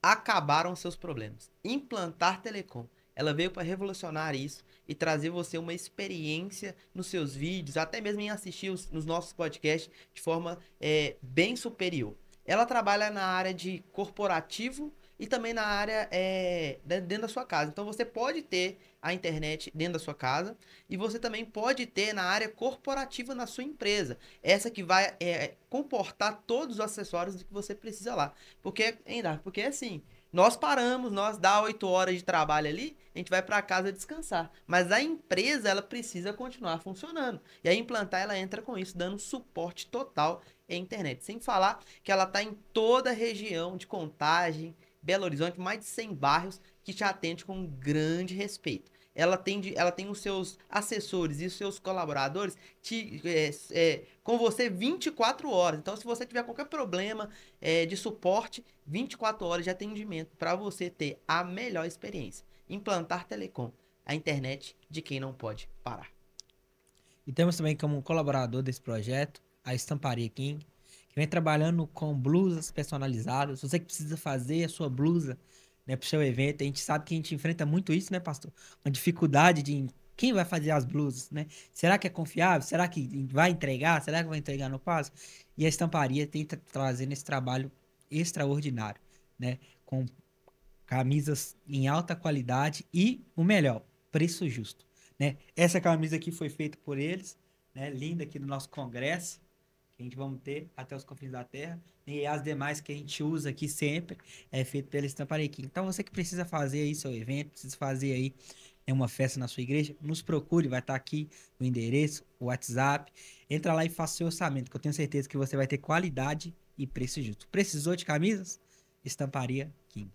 Acabaram seus problemas. Implantar telecom. Ela veio para revolucionar isso e trazer você uma experiência nos seus vídeos, até mesmo em assistir os, nos nossos podcasts de forma é, bem superior. Ela trabalha na área de corporativo e também na área é, dentro da sua casa. Então você pode ter a internet dentro da sua casa e você também pode ter na área corporativa na sua empresa. Essa que vai é, comportar todos os acessórios que você precisa lá. Porque, ainda, porque é assim, nós paramos, nós dá oito horas de trabalho ali, a gente vai para casa descansar. Mas a empresa, ela precisa continuar funcionando. E a Implantar, ela entra com isso, dando suporte total à internet. Sem falar que ela está em toda a região de Contagem, Belo Horizonte, mais de 100 bairros que te atende com grande respeito ela tem, ela tem os seus assessores e os seus colaboradores te, é, é, com você 24 horas. Então, se você tiver qualquer problema é, de suporte, 24 horas de atendimento para você ter a melhor experiência. Implantar Telecom, a internet de quem não pode parar. E temos também como colaborador desse projeto a Estamparia King, que vem trabalhando com blusas personalizadas. Se você precisa fazer a sua blusa né, pro seu evento. A gente sabe que a gente enfrenta muito isso, né, pastor? Uma dificuldade de quem vai fazer as blusas, né? Será que é confiável? Será que vai entregar? Será que vai entregar no passo? E a estamparia tem trazendo esse trabalho extraordinário, né? Com camisas em alta qualidade e o melhor, preço justo, né? Essa camisa aqui foi feita por eles, né? Linda aqui no nosso congresso que a gente vamos ter até os confins da Terra, e as demais que a gente usa aqui sempre, é feito pela Estamparequim. Então você que precisa fazer aí seu evento, precisa fazer aí é uma festa na sua igreja, nos procure, vai estar tá aqui o endereço, o WhatsApp. Entra lá e faça seu orçamento, que eu tenho certeza que você vai ter qualidade e preço justo. Precisou de camisas? Estamparia King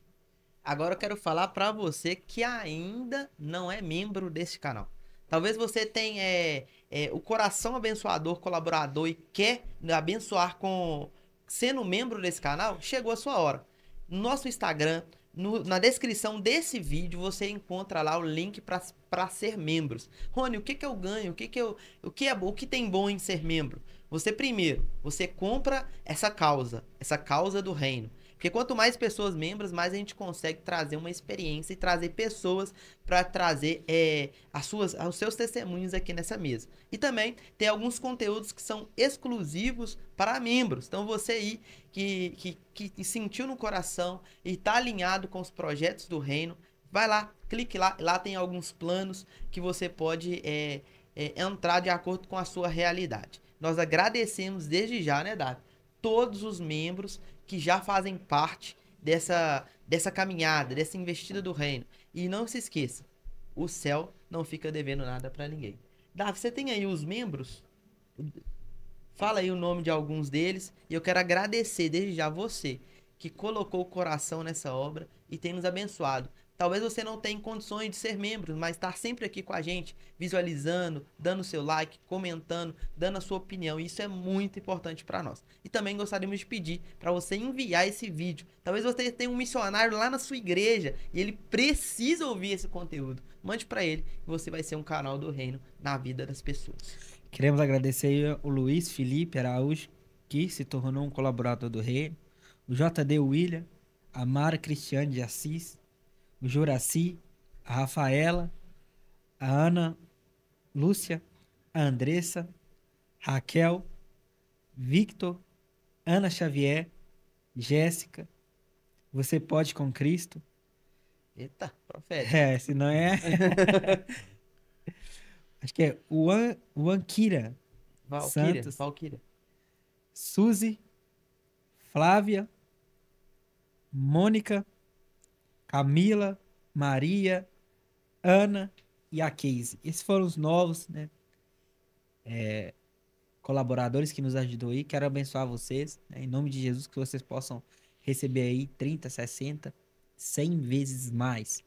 Agora eu quero falar para você que ainda não é membro desse canal. Talvez você tenha é, é, o coração abençoador, colaborador e quer abençoar com sendo membro desse canal. Chegou a sua hora. Nosso Instagram, no, na descrição desse vídeo você encontra lá o link para ser membros. Rony, o que, que eu ganho? O que, que, eu, o que é o que tem bom em ser membro? Você primeiro, você compra essa causa, essa causa do reino. Porque quanto mais pessoas membros, mais a gente consegue trazer uma experiência e trazer pessoas para trazer é, as suas, os seus testemunhos aqui nessa mesa. E também tem alguns conteúdos que são exclusivos para membros. Então você aí que, que, que sentiu no coração e está alinhado com os projetos do reino, vai lá, clique lá. Lá tem alguns planos que você pode é, é, entrar de acordo com a sua realidade. Nós agradecemos desde já, né, dado, Todos os membros que já fazem parte dessa, dessa caminhada, dessa investida do reino. E não se esqueça, o céu não fica devendo nada para ninguém. Davi, você tem aí os membros? Fala aí o nome de alguns deles. E eu quero agradecer desde já você que colocou o coração nessa obra e tem nos abençoado. Talvez você não tenha condições de ser membro, mas estar tá sempre aqui com a gente, visualizando, dando seu like, comentando, dando a sua opinião. Isso é muito importante para nós. E também gostaríamos de pedir para você enviar esse vídeo. Talvez você tenha um missionário lá na sua igreja e ele precisa ouvir esse conteúdo. Mande para ele e você vai ser um canal do reino na vida das pessoas. Queremos agradecer o Luiz Felipe Araújo, que se tornou um colaborador do reino, o JD William, a Mara Cristiane de Assis, o Juraci, a Rafaela, a Ana Lúcia, a Andressa, Raquel, Victor, Ana Xavier, Jéssica, Você Pode com Cristo. Eita, profeta. É, se não é. Acho que é Wan, Wankira. Valquíria, Santos. Valquíria. Suzy, Flávia, Mônica, Camila, Maria, Ana e a Casey. Esses foram os novos, né? É, colaboradores que nos ajudou aí. Quero abençoar vocês. Né? Em nome de Jesus, que vocês possam receber aí 30, 60, 100 vezes mais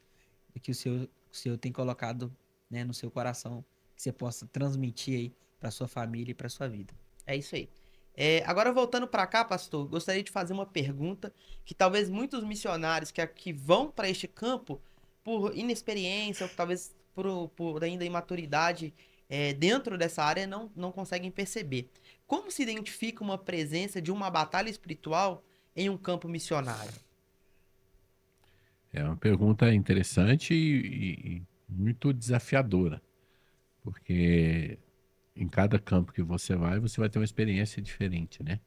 do que o Senhor, o senhor tem colocado né, no seu coração. Que você possa transmitir aí para sua família e para sua vida. É isso aí. É, agora, voltando para cá, pastor, gostaria de fazer uma pergunta que talvez muitos missionários que, que vão para este campo, por inexperiência, ou talvez por, por ainda imaturidade é, dentro dessa área, não, não conseguem perceber. Como se identifica uma presença de uma batalha espiritual em um campo missionário? É uma pergunta interessante e, e muito desafiadora, porque em cada campo que você vai, você vai ter uma experiência diferente, né?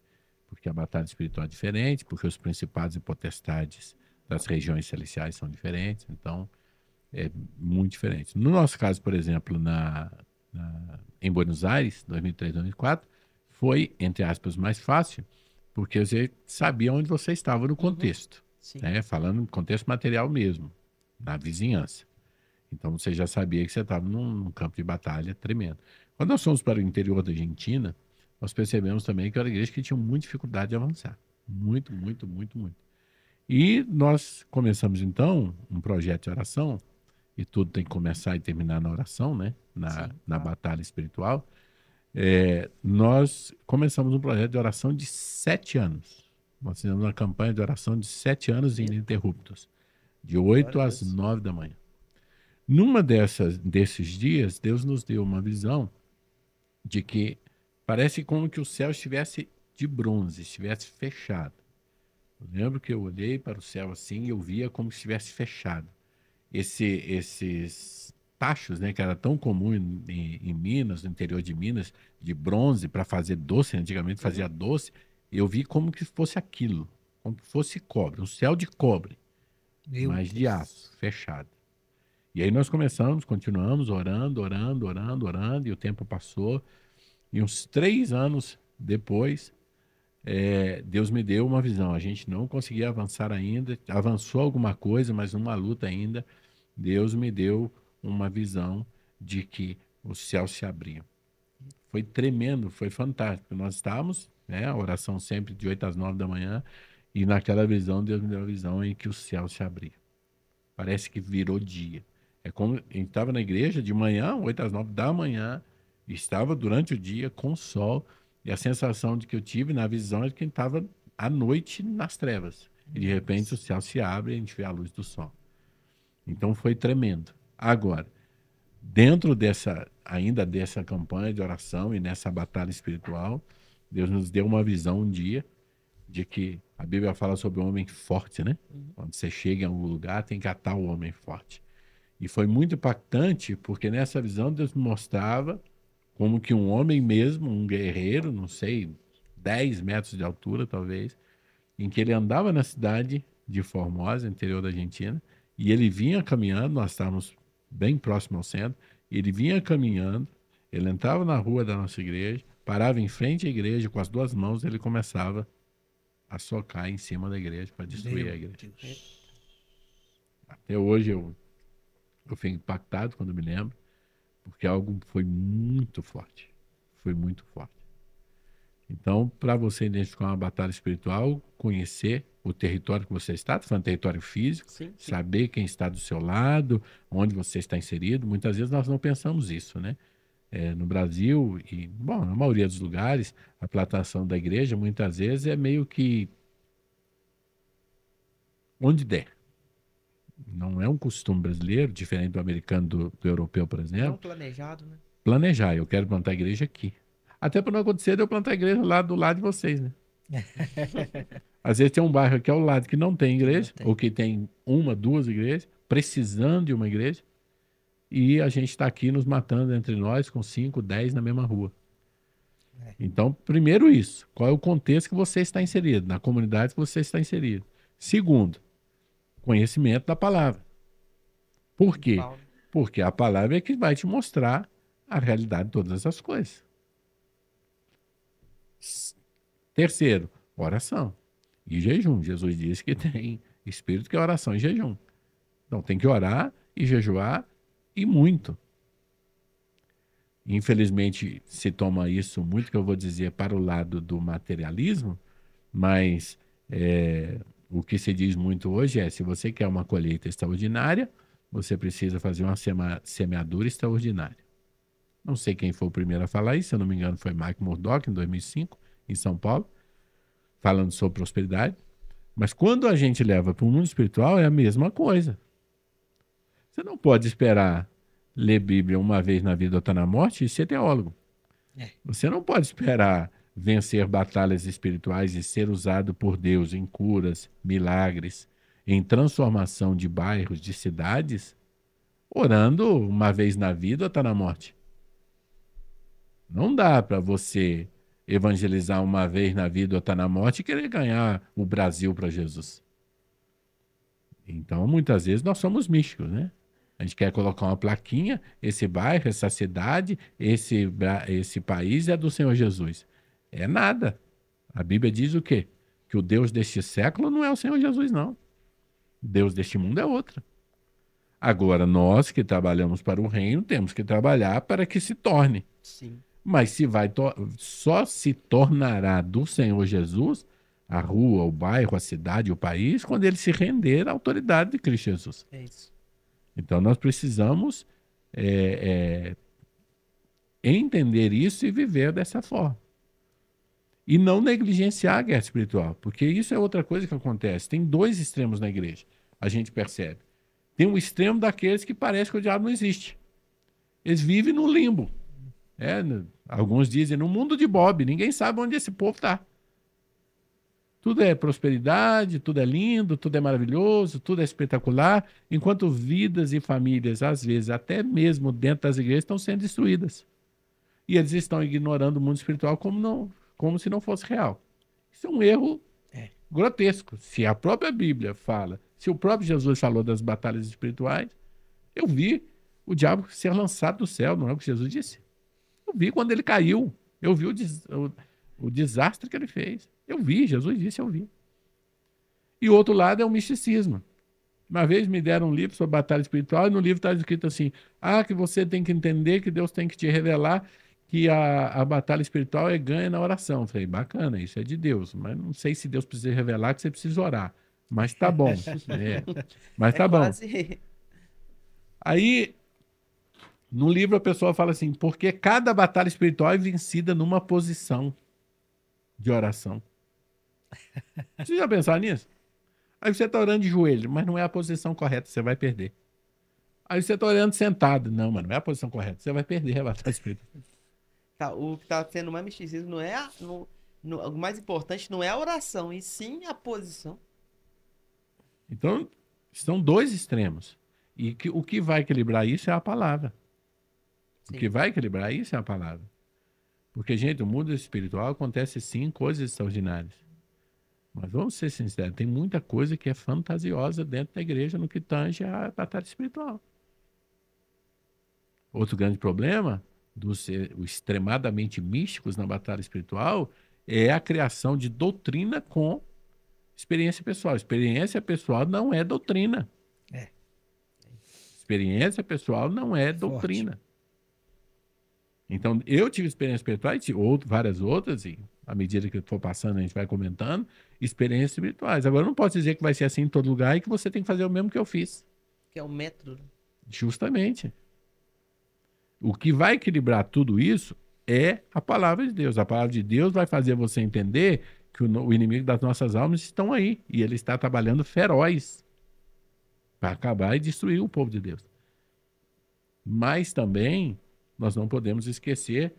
Porque a batalha espiritual é diferente, porque os principados e potestades das regiões celestiais são diferentes, então é muito diferente. No nosso caso, por exemplo, na, na em Buenos Aires, 2003, 2004, foi, entre aspas, mais fácil, porque você sabia onde você estava no uhum. contexto, uhum. né? falando no contexto material mesmo, na vizinhança. Então você já sabia que você estava num, num campo de batalha tremendo. Quando nós fomos para o interior da Argentina, nós percebemos também que era igreja que tinha muita dificuldade de avançar. Muito, muito, muito, muito. E nós começamos, então, um projeto de oração, e tudo tem que começar e terminar na oração, né? Na, Sim, tá. na batalha espiritual. É, nós começamos um projeto de oração de sete anos. Nós fizemos uma campanha de oração de sete anos ininterruptos, de oito às nove da manhã. Numa dessas, desses dias, Deus nos deu uma visão de que parece como que o céu estivesse de bronze, estivesse fechado. Eu lembro que eu olhei para o céu assim e eu via como se estivesse fechado. Esse, esses tachos, né, que era tão comum em, em, Minas, no interior de Minas, de bronze para fazer doce, né, antigamente uhum. fazia doce, eu vi como que fosse aquilo, como que fosse cobre, um céu de cobre, Meu mas Deus. de aço, fechado. E aí nós começamos, continuamos orando, orando, orando, orando, e o tempo passou. E uns três anos depois, é, Deus me deu uma visão. A gente não conseguia avançar ainda, avançou alguma coisa, mas numa luta ainda. Deus me deu uma visão de que o céu se abria. Foi tremendo, foi fantástico. Nós estávamos, né, a oração sempre de 8 às 9 da manhã, e naquela visão, Deus me deu a visão em que o céu se abria. Parece que virou dia. É como a gente estava na igreja de manhã, 8 às 9 da manhã, estava durante o dia com sol, e a sensação de que eu tive na visão é de que a gente estava à noite nas trevas. E de repente o céu se abre e a gente vê a luz do sol. Então foi tremendo. Agora, dentro dessa, ainda dessa campanha de oração e nessa batalha espiritual, Deus nos deu uma visão um dia de que a Bíblia fala sobre o homem forte, né? Uhum. Quando você chega em algum lugar, tem que atar o homem forte. E foi muito impactante, porque nessa visão Deus me mostrava como que um homem mesmo, um guerreiro, não sei, 10 metros de altura talvez, em que ele andava na cidade de Formosa, interior da Argentina, e ele vinha caminhando, nós estávamos bem próximo ao centro, ele vinha caminhando, ele entrava na rua da nossa igreja, parava em frente à igreja, com as duas mãos ele começava a socar em cima da igreja para destruir Meu a igreja. Deus. Até hoje eu eu fui impactado quando me lembro, porque algo foi muito forte. Foi muito forte. Então, para você identificar uma batalha espiritual, conhecer o território que você está, tá falando território físico, sim, sim. saber quem está do seu lado, onde você está inserido. Muitas vezes nós não pensamos isso, né? É, no Brasil e, bom, na maioria dos lugares, a plantação da igreja muitas vezes é meio que onde der. Não é um costume brasileiro, diferente do americano, do, do europeu, por exemplo. Não planejado, né? Planejar, eu quero plantar igreja aqui. Até para não acontecer eu plantar igreja lá do lado de vocês, né? Às vezes tem um bairro aqui ao lado que não tem igreja, não tem. ou que tem uma, duas igrejas, precisando de uma igreja, e a gente está aqui nos matando entre nós com cinco, dez na mesma rua. É. Então, primeiro isso, qual é o contexto que você está inserido, na comunidade que você está inserido. Segundo, conhecimento da palavra. Por quê? Porque a palavra é que vai te mostrar a realidade de todas as coisas. Terceiro, oração e jejum. Jesus disse que tem espírito que é oração e jejum. Então tem que orar e jejuar e muito. Infelizmente se toma isso muito, que eu vou dizer, para o lado do materialismo, mas é, o que se diz muito hoje é: se você quer uma colheita extraordinária, você precisa fazer uma semeadura extraordinária. Não sei quem foi o primeiro a falar isso, se eu não me engano, foi Mike Murdoch, em 2005, em São Paulo, falando sobre prosperidade. Mas quando a gente leva para o mundo espiritual, é a mesma coisa. Você não pode esperar ler Bíblia uma vez na vida ou tá na morte e ser teólogo. É. Você não pode esperar vencer batalhas espirituais e ser usado por Deus em curas, milagres, em transformação de bairros, de cidades, orando uma vez na vida ou está na morte. Não dá para você evangelizar uma vez na vida ou está na morte e querer ganhar o Brasil para Jesus. Então, muitas vezes, nós somos místicos, né? A gente quer colocar uma plaquinha, esse bairro, essa cidade, esse, esse país é do Senhor Jesus. É nada. A Bíblia diz o quê? Que o Deus deste século não é o Senhor Jesus, não. O Deus deste mundo é outro. Agora, nós que trabalhamos para o reino, temos que trabalhar para que se torne. Sim. Mas se vai só se tornará do Senhor Jesus a rua, o bairro, a cidade, o país, quando ele se render à autoridade de Cristo Jesus. É isso. Então nós precisamos é, é, entender isso e viver dessa forma. E não negligenciar a guerra espiritual, porque isso é outra coisa que acontece. Tem dois extremos na igreja, a gente percebe. Tem um extremo daqueles que parece que o diabo não existe. Eles vivem no limbo. É, alguns dizem, no mundo de Bob, ninguém sabe onde esse povo está. Tudo é prosperidade, tudo é lindo, tudo é maravilhoso, tudo é espetacular, enquanto vidas e famílias, às vezes, até mesmo dentro das igrejas, estão sendo destruídas. E eles estão ignorando o mundo espiritual como não como se não fosse real. Isso é um erro é. grotesco. Se a própria Bíblia fala, se o próprio Jesus falou das batalhas espirituais, eu vi o diabo ser lançado do céu, não é o que Jesus disse? Eu vi quando ele caiu, eu vi o, des o, o desastre que ele fez. Eu vi, Jesus disse, eu vi. E o outro lado é o misticismo. Uma vez me deram um livro sobre batalha espiritual e no livro está escrito assim: ah, que você tem que entender que Deus tem que te revelar que a, a batalha espiritual é ganha na oração. Eu falei, bacana, isso é de Deus, mas não sei se Deus precisa revelar que você precisa orar. Mas tá bom. Né? é, mas tá é bom. Quase... Aí, no livro a pessoa fala assim, porque cada batalha espiritual é vencida numa posição de oração. Você já pensou nisso? Aí você está orando de joelho, mas não é a posição correta, você vai perder. Aí você está orando sentado. Não, mano, não é a posição correta, você vai perder a batalha espiritual. Tá, o que está sendo mais misticismo não é a, no, no, o mais importante não é a oração, e sim a posição. Então, são dois extremos. E que, o que vai equilibrar isso é a palavra. Sim. O que vai equilibrar isso é a palavra. Porque, gente, o mundo espiritual acontece sim coisas extraordinárias. Mas vamos ser sinceros, tem muita coisa que é fantasiosa dentro da igreja no que tange a batalha espiritual. Outro grande problema dos extremadamente místicos na batalha espiritual é a criação de doutrina com experiência pessoal. Experiência pessoal não é doutrina. É. Experiência pessoal não é doutrina. Então, eu tive experiência espiritual e tive outro, várias outras, e à medida que for passando, a gente vai comentando, experiências espirituais. Agora, não posso dizer que vai ser assim em todo lugar e que você tem que fazer o mesmo que eu fiz. Que é o método. Né? Justamente. O que vai equilibrar tudo isso é a palavra de Deus. A palavra de Deus vai fazer você entender que o, o inimigo das nossas almas estão aí e ele está trabalhando feroz para acabar e destruir o povo de Deus. Mas também nós não podemos esquecer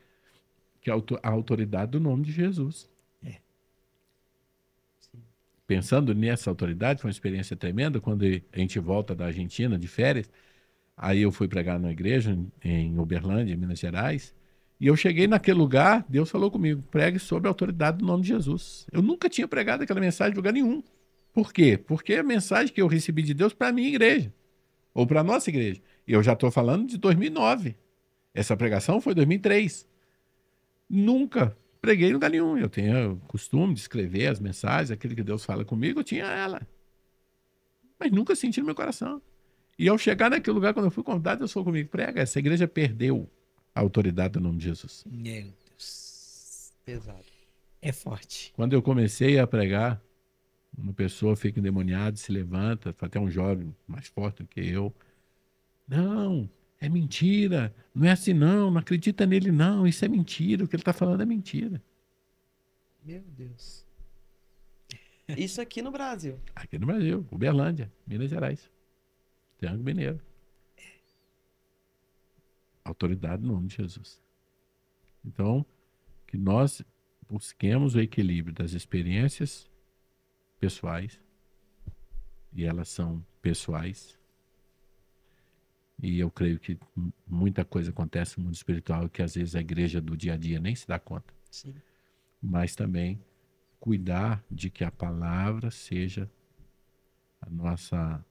que a, a autoridade do nome de Jesus. É. Pensando nessa autoridade, foi uma experiência tremenda quando a gente volta da Argentina de férias Aí eu fui pregar na igreja em Uberlândia, em Minas Gerais. E eu cheguei naquele lugar, Deus falou comigo: pregue sobre a autoridade do nome de Jesus. Eu nunca tinha pregado aquela mensagem em lugar nenhum. Por quê? Porque a mensagem que eu recebi de Deus para a minha igreja, ou para a nossa igreja. E eu já estou falando de 2009. Essa pregação foi 2003. Nunca preguei em lugar nenhum. Eu tenho o costume de escrever as mensagens, aquilo que Deus fala comigo, eu tinha ela. Mas nunca senti no meu coração. E ao chegar naquele lugar, quando eu fui convidado, eu sou comigo, prega, essa igreja perdeu a autoridade do nome de Jesus. Meu Deus. Pesado. É forte. Quando eu comecei a pregar, uma pessoa fica endemoniada, se levanta, até um jovem mais forte do que eu. Não, é mentira, não é assim não, não acredita nele não, isso é mentira, o que ele está falando é mentira. Meu Deus. Isso aqui no Brasil. Aqui no Brasil, Uberlândia, Minas Gerais. Tiago Mineiro. Autoridade no nome de Jesus. Então, que nós busquemos o equilíbrio das experiências pessoais, e elas são pessoais, e eu creio que muita coisa acontece no mundo espiritual que às vezes a igreja do dia a dia nem se dá conta. Sim. Mas também cuidar de que a palavra seja a nossa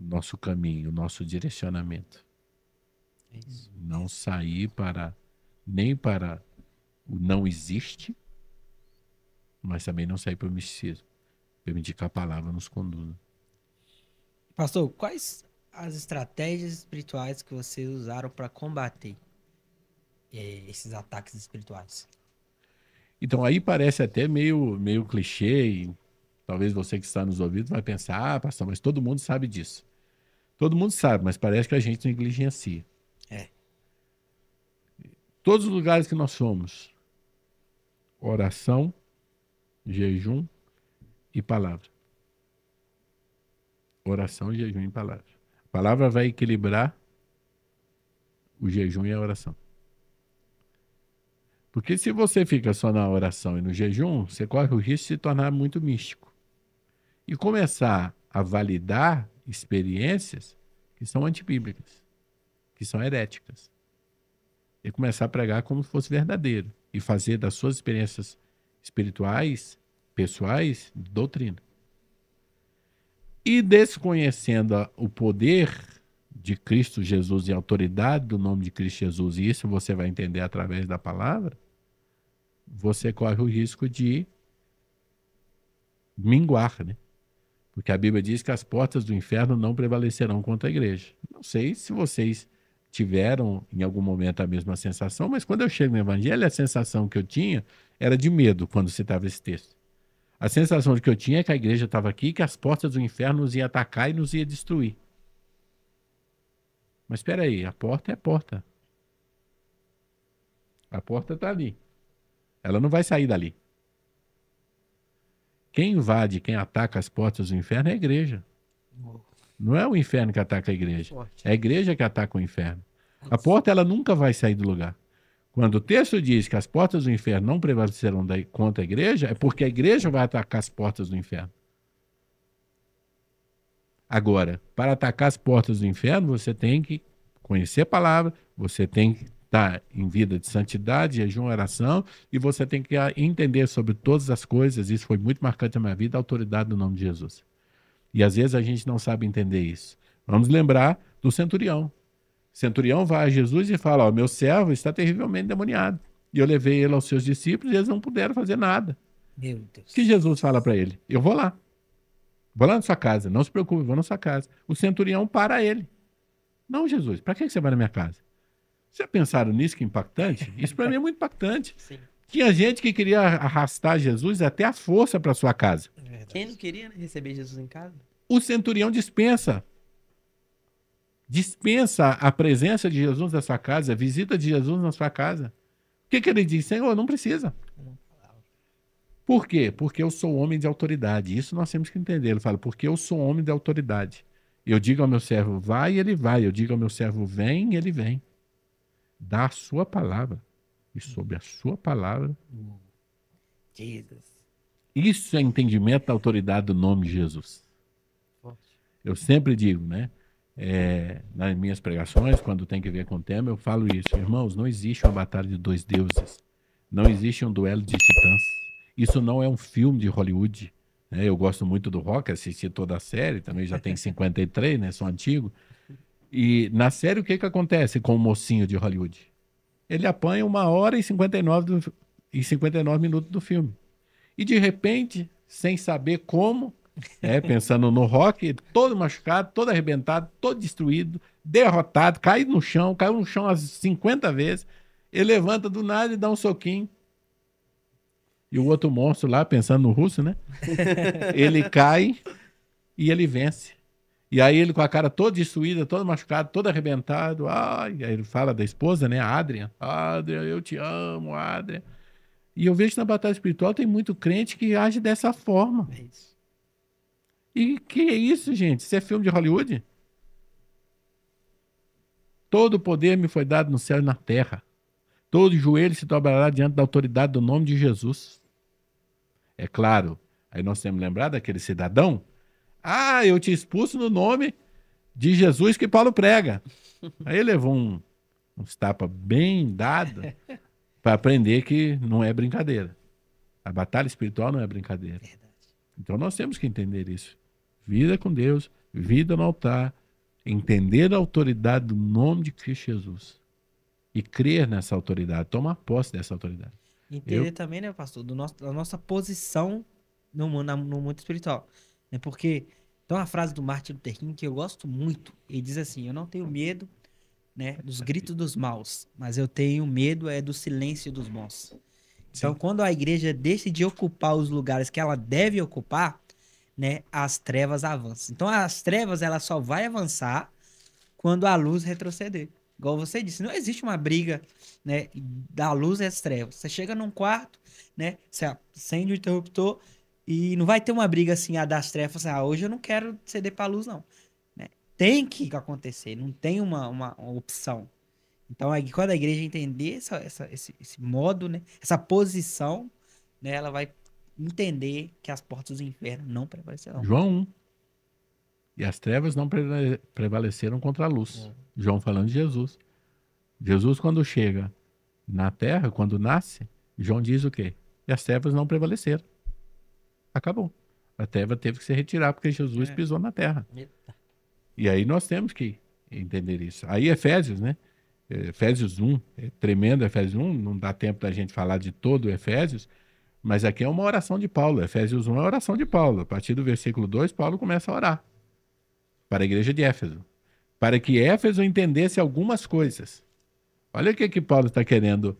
o nosso caminho, o nosso direcionamento. É não sair para nem para o não existe, mas também não sair para o misticismo. Permitir que a palavra nos conduza. Pastor, quais as estratégias espirituais que vocês usaram para combater é, esses ataques espirituais? Então aí parece até meio meio clichê, Talvez você que está nos ouvindo vai pensar, ah, pastor, mas todo mundo sabe disso. Todo mundo sabe, mas parece que a gente negligencia. É. Todos os lugares que nós somos, oração, jejum e palavra. Oração, jejum e palavra. A palavra vai equilibrar o jejum e a oração. Porque se você fica só na oração e no jejum, você corre o risco de se tornar muito místico e começar a validar experiências que são antibíblicas, que são heréticas. E começar a pregar como se fosse verdadeiro e fazer das suas experiências espirituais, pessoais, doutrina. E desconhecendo o poder de Cristo Jesus e a autoridade do nome de Cristo Jesus, e isso você vai entender através da palavra, você corre o risco de minguar, né? Porque a Bíblia diz que as portas do inferno não prevalecerão contra a igreja. Não sei se vocês tiveram em algum momento a mesma sensação, mas quando eu chego no Evangelho, a sensação que eu tinha era de medo quando citava esse texto. A sensação que eu tinha é que a igreja estava aqui, que as portas do inferno nos ia atacar e nos ia destruir. Mas espera aí, a porta é a porta. A porta está ali. Ela não vai sair dali. Quem invade, quem ataca as portas do inferno é a igreja. Não é o inferno que ataca a igreja. É a igreja que ataca o inferno. A porta ela nunca vai sair do lugar. Quando o texto diz que as portas do inferno não prevalecerão contra a igreja, é porque a igreja vai atacar as portas do inferno. Agora, para atacar as portas do inferno, você tem que conhecer a palavra, você tem que em vida de santidade, jejum, oração, e você tem que entender sobre todas as coisas, isso foi muito marcante na minha vida, a autoridade do nome de Jesus. E às vezes a gente não sabe entender isso. Vamos lembrar do centurião. O centurião vai a Jesus e fala: Ó, meu servo está terrivelmente demoniado. E eu levei ele aos seus discípulos e eles não puderam fazer nada. Meu Deus. que Jesus fala para ele? Eu vou lá. Vou lá na sua casa. Não se preocupe, vou na sua casa. O centurião para ele. Não, Jesus, para que você vai na minha casa? Já pensaram nisso que é impactante? Isso para mim é muito impactante. Sim. Tinha gente que queria arrastar Jesus até a força para sua casa. É Quem não queria né, receber Jesus em casa? O centurião dispensa. Dispensa a presença de Jesus na sua casa, a visita de Jesus na sua casa. O que, que ele diz? Senhor, não precisa. Por quê? Porque eu sou homem de autoridade. Isso nós temos que entender. Ele fala, porque eu sou homem de autoridade. Eu digo ao meu servo, vai, ele vai. Eu digo ao meu servo, vem, ele vem da sua palavra e sobre a sua palavra. Jesus. Isso é entendimento da autoridade do nome de Jesus. Eu sempre digo, né? É, nas minhas pregações, quando tem que ver com o tema, eu falo isso. Irmãos, não existe uma batalha de dois deuses. Não existe um duelo de titãs. Isso não é um filme de Hollywood. Né? Eu gosto muito do rock, assisti toda a série, também já tem 53, né? Sou antigo. E na série, o que, que acontece com o mocinho de Hollywood? Ele apanha uma hora e 59, do, e 59 minutos do filme. E de repente, sem saber como, é, pensando no rock, todo machucado, todo arrebentado, todo destruído, derrotado, caído no chão, caiu no chão as 50 vezes. Ele levanta do nada e dá um soquinho. E o outro monstro lá, pensando no russo, né? ele cai e ele vence. E aí ele com a cara toda destruída, todo machucado, todo arrebentado. Ai, aí ele fala da esposa, né? A Adrian. Adrian, eu te amo, Adrian. E eu vejo na batalha espiritual tem muito crente que age dessa forma. É isso. E que é isso, gente? Isso é filme de Hollywood? Todo o poder me foi dado no céu e na terra. Todo joelho se dobrará diante da autoridade do nome de Jesus. É claro, aí nós temos lembrado daquele cidadão ah, eu te expulso no nome de Jesus que Paulo prega. Aí levou um, uns tapas bem dado para aprender que não é brincadeira. A batalha espiritual não é brincadeira. Então nós temos que entender isso. Vida com Deus, vida no altar, entender a autoridade do nome de Cristo Jesus e crer nessa autoridade, tomar posse dessa autoridade. Entender Eu... também, né, pastor, do nosso, da nossa posição no no mundo espiritual. É Porque tem uma frase do Martin Luther King que eu gosto muito. Ele diz assim: Eu não tenho medo né, dos gritos dos maus, mas eu tenho medo é do silêncio dos bons. Então, Sim. quando a igreja deixa de ocupar os lugares que ela deve ocupar, né, as trevas avançam. Então, as trevas ela só vai avançar quando a luz retroceder. Igual você disse, não existe uma briga, né, da luz e as trevas. Você chega num quarto, né, você acende o interruptor, e não vai ter uma briga assim, a ah, das trevas, ah, hoje eu não quero ceder pra luz, não. Né? Tem que acontecer, não tem uma, uma, uma opção. Então, aí, é quando a igreja entender essa, essa, esse, esse modo, né? essa posição, né? ela vai entender que as portas do inferno não prevalecerão. João 1. E as trevas não prevaleceram contra a luz. É. João falando de Jesus. Jesus, quando chega na terra, quando nasce, João diz o quê? E as trevas não prevaleceram acabou. A terra teve que se retirar porque Jesus é. pisou na terra. E aí nós temos que entender isso. Aí Efésios, né? Efésios 1, é tremendo Efésios 1, não dá tempo da gente falar de todo Efésios, mas aqui é uma oração de Paulo. Efésios 1 é a oração de Paulo. A partir do versículo 2, Paulo começa a orar para a igreja de Éfeso, para que Éfeso entendesse algumas coisas. Olha o que, que Paulo está querendo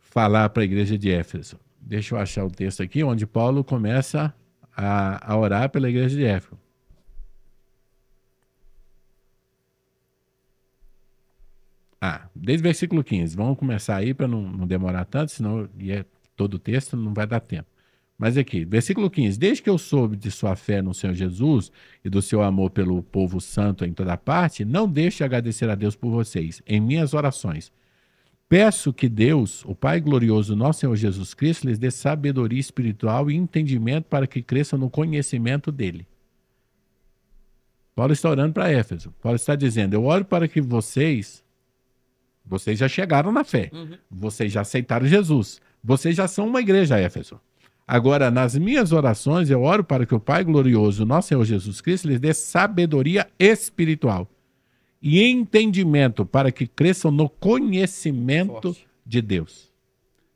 falar para a igreja de Éfeso deixa eu achar o texto aqui, onde Paulo começa a, a orar pela igreja de Éfeso. Ah, desde o versículo 15. Vamos começar aí para não, não, demorar tanto, senão e é todo o texto, não vai dar tempo. Mas aqui, versículo 15. Desde que eu soube de sua fé no Senhor Jesus e do seu amor pelo povo santo em toda parte, não deixe de agradecer a Deus por vocês, em minhas orações Peço que Deus, o Pai glorioso, nosso Senhor Jesus Cristo, lhes dê sabedoria espiritual e entendimento para que cresçam no conhecimento dele. Paulo está orando para Éfeso. Paulo está dizendo: Eu oro para que vocês, vocês já chegaram na fé, uhum. vocês já aceitaram Jesus, vocês já são uma igreja, Éfeso. Agora, nas minhas orações, eu oro para que o Pai glorioso, nosso Senhor Jesus Cristo, lhes dê sabedoria espiritual e entendimento para que cresçam no conhecimento Forte. de Deus.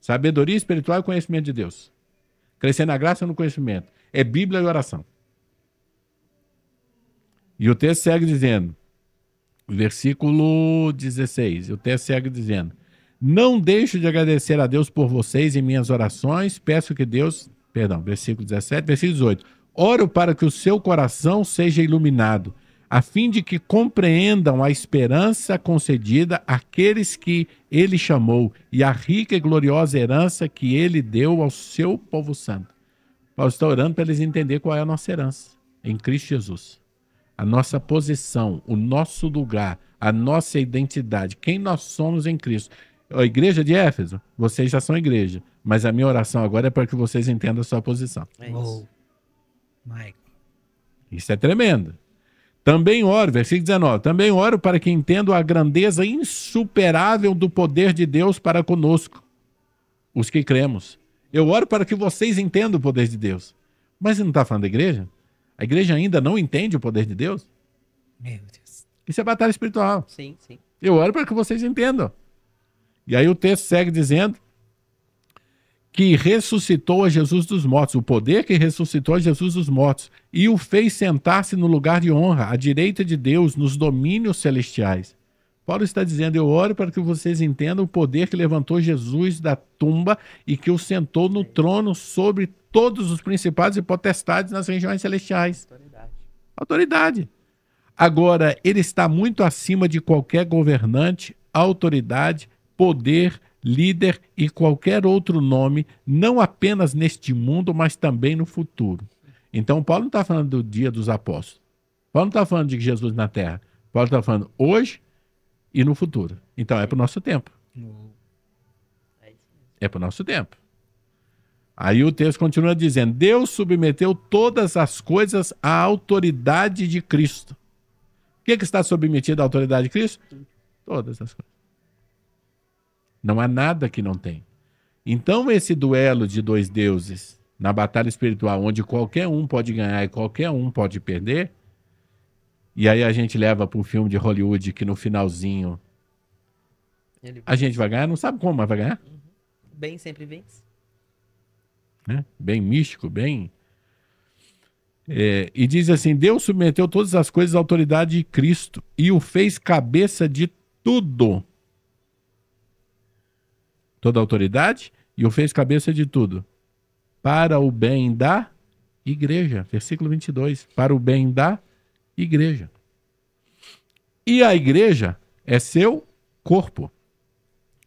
Sabedoria espiritual e conhecimento de Deus. Crescer na graça e no conhecimento. É Bíblia e oração. E o texto segue dizendo, versículo 16, o texto segue dizendo, não deixo de agradecer a Deus por vocês em minhas orações, peço que Deus, perdão, versículo 17, versículo 18, oro para que o seu coração seja iluminado a fim de que compreendam a esperança concedida àqueles que ele chamou e a rica e gloriosa herança que ele deu ao seu povo santo. Paulo está orando para eles entenderem qual é a nossa herança em Cristo Jesus. A nossa posição, o nosso lugar, a nossa identidade, quem nós somos em Cristo. A igreja de Éfeso, vocês já são igreja, mas a minha oração agora é para que vocês entendam a sua posição. É isso. Oh. Isso é tremendo. Também oro, versículo 19. Também oro para que entendam a grandeza insuperável do poder de Deus para conosco, os que cremos. Eu oro para que vocês entendam o poder de Deus. Mas você não está falando da igreja? A igreja ainda não entende o poder de Deus? Meu Deus. Isso é batalha espiritual. Sim, sim. Eu oro para que vocês entendam. E aí o texto segue dizendo que ressuscitou a Jesus dos mortos, o poder que ressuscitou a Jesus dos mortos, e o fez sentar-se no lugar de honra, à direita de Deus, nos domínios celestiais. Paulo está dizendo: Eu oro para que vocês entendam o poder que levantou Jesus da tumba e que o sentou no trono sobre todos os principados e potestades nas regiões celestiais. Autoridade. Autoridade. Agora, ele está muito acima de qualquer governante, autoridade, poder, líder e qualquer outro nome, não apenas neste mundo, mas também no futuro. Então, Paulo não está falando do dia dos apóstolos. Paulo não está falando de Jesus na terra. Paulo está falando hoje e no futuro. Então, é para o nosso tempo. É para o nosso tempo. Aí o texto continua dizendo: Deus submeteu todas as coisas à autoridade de Cristo. O que, que está submetido à autoridade de Cristo? Todas as coisas. Não há nada que não tem. Então, esse duelo de dois deuses na batalha espiritual, onde qualquer um pode ganhar e qualquer um pode perder, e aí a gente leva para um filme de Hollywood que no finalzinho a gente vai ganhar, não sabe como, mas vai ganhar. Uhum. Bem sempre vence. Né? Bem místico, bem. É, e diz assim: Deus submeteu todas as coisas à autoridade de Cristo e o fez cabeça de tudo toda autoridade e o fez cabeça de tudo. Para o bem da igreja. Versículo 22. Para o bem da igreja. E a igreja é seu corpo.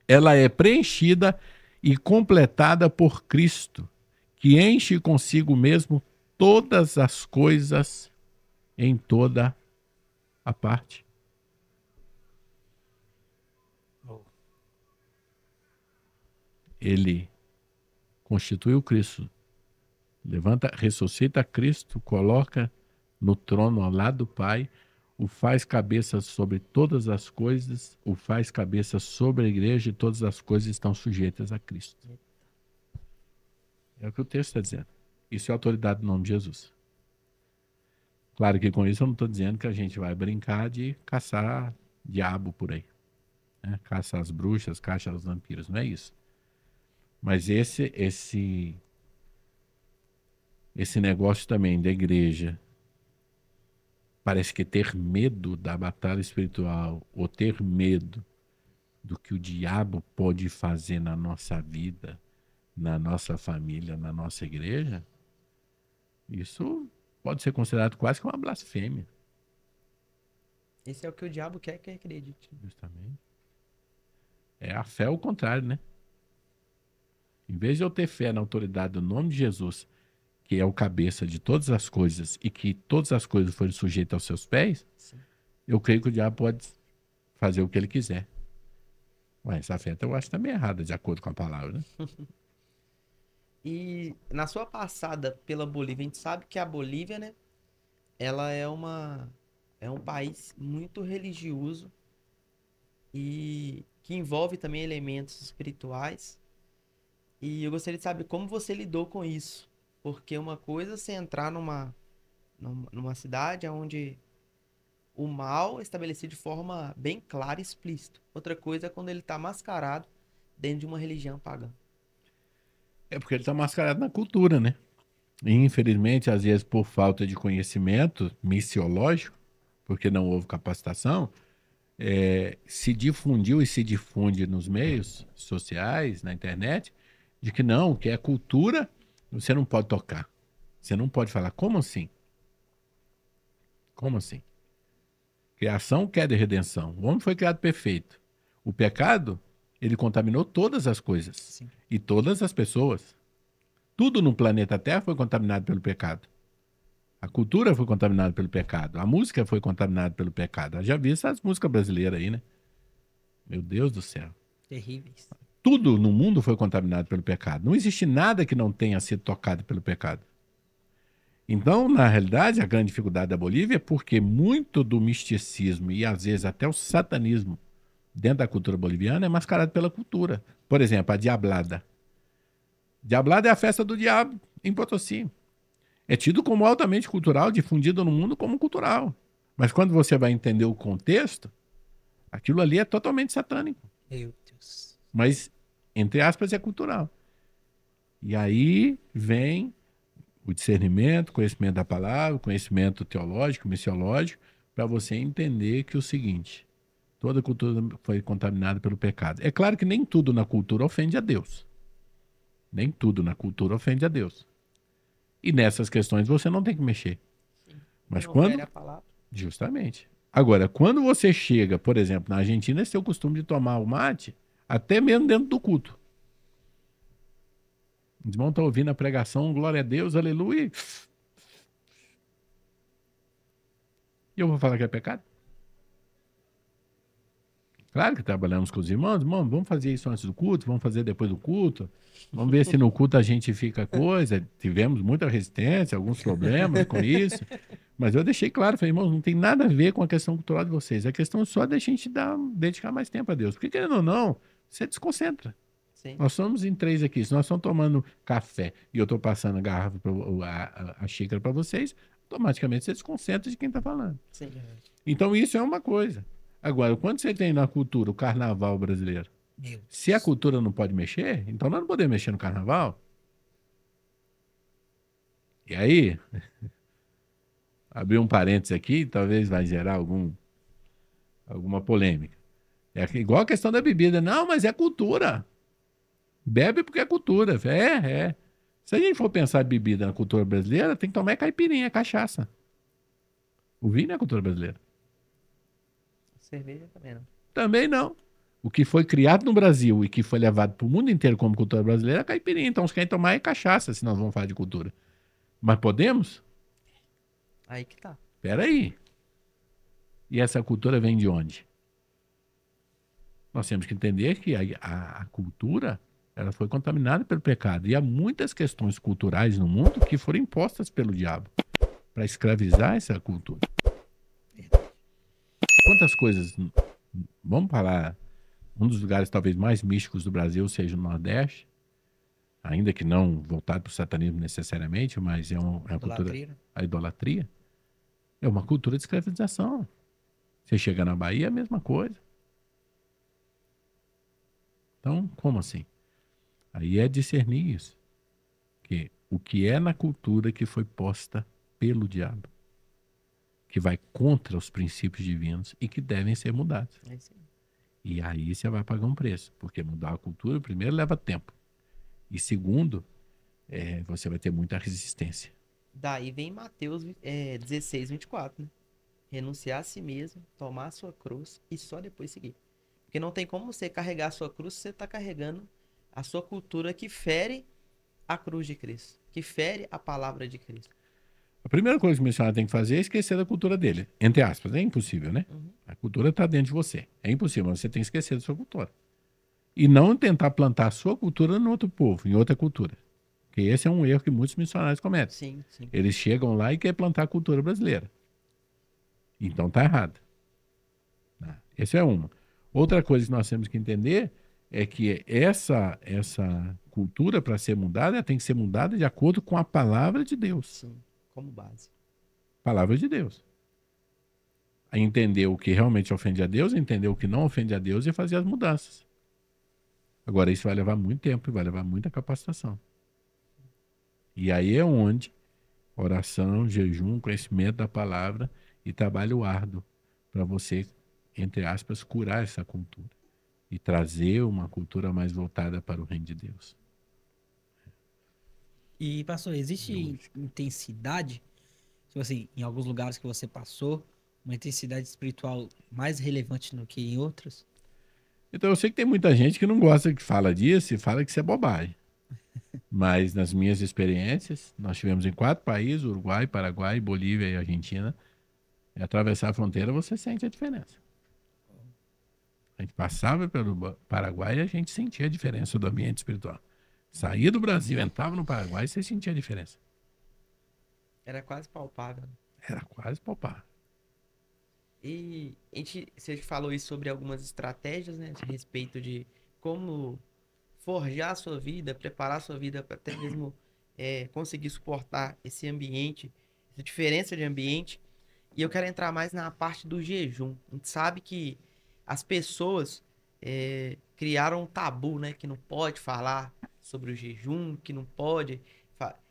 Ela é preenchida e completada por Cristo, que enche consigo mesmo todas as coisas em toda a parte. ele constituiu Cristo, levanta, ressuscita Cristo, coloca no trono ao lado do Pai, o faz cabeça sobre todas as coisas, o faz cabeça sobre a igreja e todas as coisas estão sujeitas a Cristo. É o que o texto está dizendo. Isso é autoridade no nome de Jesus. Claro que com isso eu não estou dizendo que a gente vai brincar de caçar diabo por aí. Né? Caça as bruxas, caça os vampiros, não é isso. Mas esse esse esse negócio também da igreja parece que ter medo da batalha espiritual ou ter medo do que o diabo pode fazer na nossa vida, na nossa família, na nossa igreja, isso pode ser considerado quase que uma blasfêmia. Esse é o que o diabo quer que acredite. Justamente. É a fé ao contrário, né? Em vez de eu ter fé na autoridade do nome de Jesus, que é o cabeça de todas as coisas e que todas as coisas foram sujeitas aos seus pés, Sim. eu creio que o diabo pode fazer o que ele quiser. Mas essa fé eu acho também errada, de acordo com a palavra. Né? e na sua passada pela Bolívia, a gente sabe que a Bolívia, né, ela é uma é um país muito religioso e que envolve também elementos espirituais. E eu gostaria de saber como você lidou com isso. Porque uma coisa é você entrar numa, numa cidade onde o mal é estabelecido de forma bem clara e explícita. Outra coisa é quando ele está mascarado dentro de uma religião pagã. É porque ele está mascarado na cultura, né? E, infelizmente, às vezes por falta de conhecimento missiológico, porque não houve capacitação, é, se difundiu e se difunde nos meios sociais, na internet, de que não, que é cultura, você não pode tocar. Você não pode falar. Como assim? Como assim? Criação quer de redenção. O homem foi criado perfeito. O pecado, ele contaminou todas as coisas Sim. e todas as pessoas. Tudo no planeta Terra foi contaminado pelo pecado. A cultura foi contaminada pelo pecado. A música foi contaminada pelo pecado. Eu já vi essas músicas brasileiras aí, né? Meu Deus do céu. Terríveis. Tudo no mundo foi contaminado pelo pecado. Não existe nada que não tenha sido tocado pelo pecado. Então, na realidade, a grande dificuldade da Bolívia é porque muito do misticismo e às vezes até o satanismo dentro da cultura boliviana é mascarado pela cultura. Por exemplo, a Diablada. Diablada é a festa do diabo em Potosí. É tido como altamente cultural, difundido no mundo como cultural. Mas quando você vai entender o contexto, aquilo ali é totalmente satânico. Meu Deus. Mas entre aspas, é cultural. E aí vem o discernimento, conhecimento da palavra, conhecimento teológico, missiológico, para você entender que é o seguinte: toda cultura foi contaminada pelo pecado. É claro que nem tudo na cultura ofende a Deus. Nem tudo na cultura ofende a Deus. E nessas questões você não tem que mexer. Sim. Mas não quando. Justamente. Agora, quando você chega, por exemplo, na Argentina, eles seu é o costume de tomar o mate até mesmo dentro do culto. Os irmãos estão ouvindo a pregação, glória a Deus, aleluia. E eu vou falar que é pecado? Claro que trabalhamos com os irmãos, irmão, vamos fazer isso antes do culto, vamos fazer depois do culto, vamos ver se no culto a gente fica coisa. Tivemos muita resistência, alguns problemas com isso, mas eu deixei claro, falei, irmãos, não tem nada a ver com a questão cultural de vocês, a questão é só da gente dar, dedicar mais tempo a Deus, porque querendo ou não, você desconcentra. Sim. Nós somos em três aqui. Se nós estamos tomando café e eu estou passando a garrafa, pra, a, a, xícara para vocês, automaticamente você desconcentra de quem está falando. Sim. Então isso é uma coisa. Agora, quando você tem na cultura o carnaval brasileiro, se a cultura não pode mexer, então nós não podemos mexer no carnaval. E aí, abri um parênteses aqui, talvez vai gerar algum, alguma polêmica. É igual a questão da bebida. Não, mas é cultura. Bebe porque é cultura. É, é. Se a gente for pensar bebida na cultura brasileira, tem que tomar caipirinha, cachaça. O vinho é cultura brasileira. Cerveja também não. Também não. O que foi criado no Brasil e que foi levado para o mundo inteiro como cultura brasileira é caipirinha. Então, se querem tomar é cachaça, se nós vamos falar de cultura. Mas podemos? Aí que tá. Peraí. E essa cultura vem de onde? Nós temos que entender que a, a, a cultura ela foi contaminada pelo pecado. E há muitas questões culturais no mundo que foram impostas pelo diabo para escravizar essa cultura. Quantas coisas. Vamos falar. Um dos lugares talvez mais místicos do Brasil seja o Nordeste, ainda que não voltado para o satanismo necessariamente, mas é, é uma cultura. Né? A idolatria é uma cultura de escravização. Você chega na Bahia, é a mesma coisa. Então, como assim? Aí é discernir isso. Que o que é na cultura que foi posta pelo diabo, que vai contra os princípios divinos e que devem ser mudados. É e aí você vai pagar um preço, porque mudar a cultura, primeiro, leva tempo. E segundo, é, você vai ter muita resistência. Daí vem Mateus é, 16, 24, né? Renunciar a si mesmo, tomar a sua cruz e só depois seguir. Porque não tem como você carregar a sua cruz se você está carregando a sua cultura que fere a cruz de Cristo, que fere a palavra de Cristo. A primeira coisa que o missionário tem que fazer é esquecer da cultura dele. Entre aspas, é impossível, né? Uhum. A cultura está dentro de você. É impossível, mas você tem que esquecer da sua cultura. E não tentar plantar a sua cultura em outro povo, em outra cultura. Porque esse é um erro que muitos missionários cometem. Sim, sim. Eles chegam lá e querem plantar a cultura brasileira. Então tá errado. Tá. Esse é um. Outra coisa que nós temos que entender é que essa, essa cultura, para ser mudada, tem que ser mudada de acordo com a palavra de Deus. Sim, como base. Palavra de Deus. Entender o que realmente ofende a Deus, entender o que não ofende a Deus e fazer as mudanças. Agora, isso vai levar muito tempo e vai levar muita capacitação. E aí é onde oração, jejum, conhecimento da palavra e trabalho árduo para você entre aspas, curar essa cultura e trazer uma cultura mais voltada para o reino de Deus. E, pastor, existe intensidade, tipo assim, em alguns lugares que você passou, uma intensidade espiritual mais relevante do que em outros? Então, eu sei que tem muita gente que não gosta que fala disso e fala que isso é bobagem. Mas, nas minhas experiências, nós tivemos em quatro países, Uruguai, Paraguai, Bolívia e Argentina, e atravessar a fronteira você sente a diferença. A gente passava pelo Paraguai e a gente sentia a diferença do ambiente espiritual. Saía do Brasil, entrava no Paraguai e você sentia a diferença. Era quase palpável. Era quase palpável. E a gente, você falou isso sobre algumas estratégias, né? A respeito de como forjar a sua vida, preparar a sua vida para até mesmo é, conseguir suportar esse ambiente, essa diferença de ambiente. E eu quero entrar mais na parte do jejum. A gente sabe que as pessoas é, criaram um tabu, né? Que não pode falar sobre o jejum, que não pode.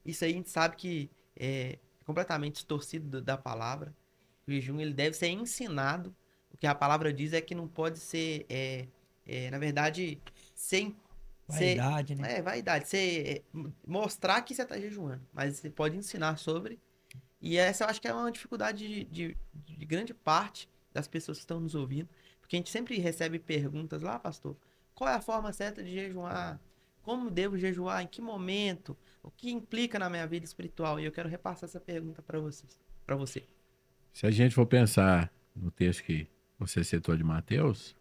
Isso aí a gente sabe que eh, é completamente distorcido da palavra. O jejum ele deve ser ensinado. O que a palavra diz é que não pode ser, é, é, na verdade, sem vaidade, ser, né? É vaidade. Você mostrar que você está jejuando, mas você pode ensinar sobre. E essa eu acho que é uma dificuldade de, de, de grande parte das pessoas que estão nos ouvindo que a gente sempre recebe perguntas lá, pastor. Qual é a forma certa de jejuar? Como devo jejuar? Em que momento? O que implica na minha vida espiritual? E eu quero repassar essa pergunta para vocês, para você. Se a gente for pensar no texto que você citou de Mateus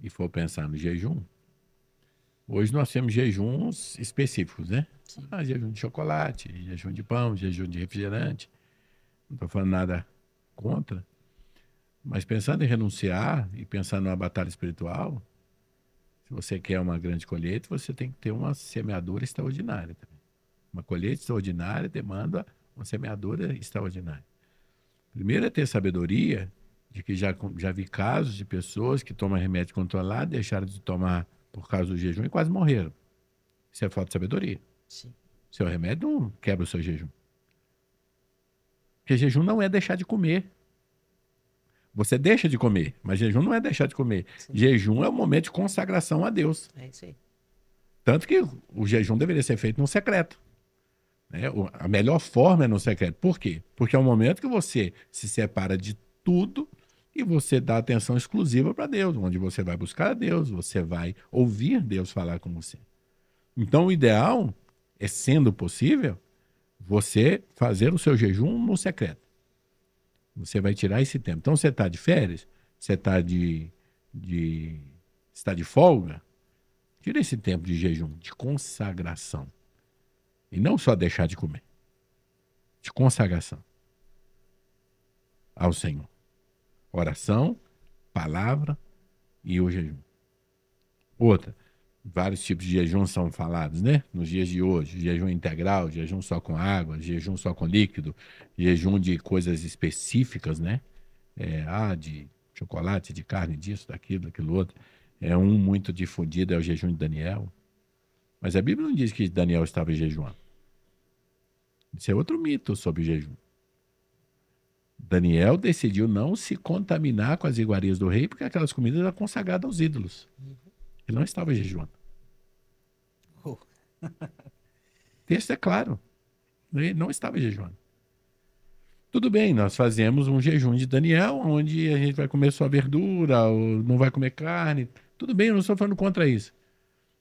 e for pensar no jejum, hoje nós temos jejuns específicos, né? Ah, jejum de chocolate, jejum de pão, jejum de refrigerante. Não estou falando nada contra. Mas pensando em renunciar e pensando numa batalha espiritual, se você quer uma grande colheita, você tem que ter uma semeadora extraordinária também. Uma colheita extraordinária demanda uma semeadora extraordinária. Primeiro é ter sabedoria de que já, já vi casos de pessoas que tomam remédio controlado, deixaram de tomar por causa do jejum e quase morreram. Isso é falta de sabedoria. Sim. Seu remédio não quebra o seu jejum. Porque jejum não é deixar de comer. Você deixa de comer, mas jejum não é deixar de comer. Sim. Jejum é o momento de consagração a Deus. É isso aí. Tanto que o jejum deveria ser feito no secreto. Né? A melhor forma é no secreto. Por quê? Porque é o momento que você se separa de tudo e você dá atenção exclusiva para Deus, onde você vai buscar a Deus, você vai ouvir Deus falar com você. Então, o ideal é, sendo possível, você fazer o seu jejum no secreto. Você vai tirar esse tempo. Então, você está de férias, você está de, de, está de folga, tira esse tempo de jejum, de consagração. E não só deixar de comer, de consagração ao Senhor. Oração, palavra e o jejum. Outra, vários tipos de jejum são falados, né? Nos dias de hoje, jejum integral, jejum só com água, jejum só com líquido, jejum de coisas específicas, né? É, ah, de chocolate, de carne, disso, daquilo, daquilo outro. É um muito difundido, é o jejum de Daniel. Mas a Bíblia não diz que Daniel estava jejuando. Isso é outro mito sobre o jejum. Daniel decidiu não se contaminar com as iguarias do rei, porque aquelas comidas eram consagradas aos ídolos. Uhum. Ele não estava jejuando. o oh. texto é claro. Ele não estava jejuando. Tudo bem, nós fazemos um jejum de Daniel, onde a gente vai comer só verdura, ou não vai comer carne. Tudo bem, eu não estou falando contra isso.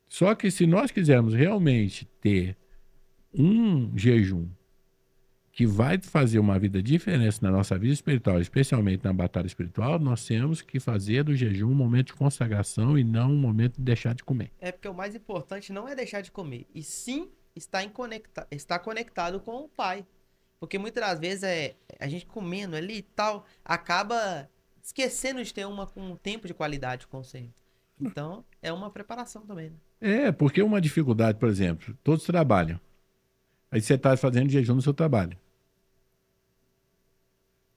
Só que se nós quisermos realmente ter um jejum que vai fazer uma vida diferença na nossa vida espiritual, especialmente na batalha espiritual, nós temos que fazer do jejum um momento de consagração e não um momento de deixar de comer. É porque o mais importante não é deixar de comer, e sim estar, em conecta estar conectado com o Pai. Porque muitas das vezes é, a gente comendo ali e tal, acaba esquecendo de ter uma, um tempo de qualidade com o Senhor. Então, é uma preparação também. Né? É, porque uma dificuldade, por exemplo, todos trabalham. Aí você está fazendo jejum no seu trabalho.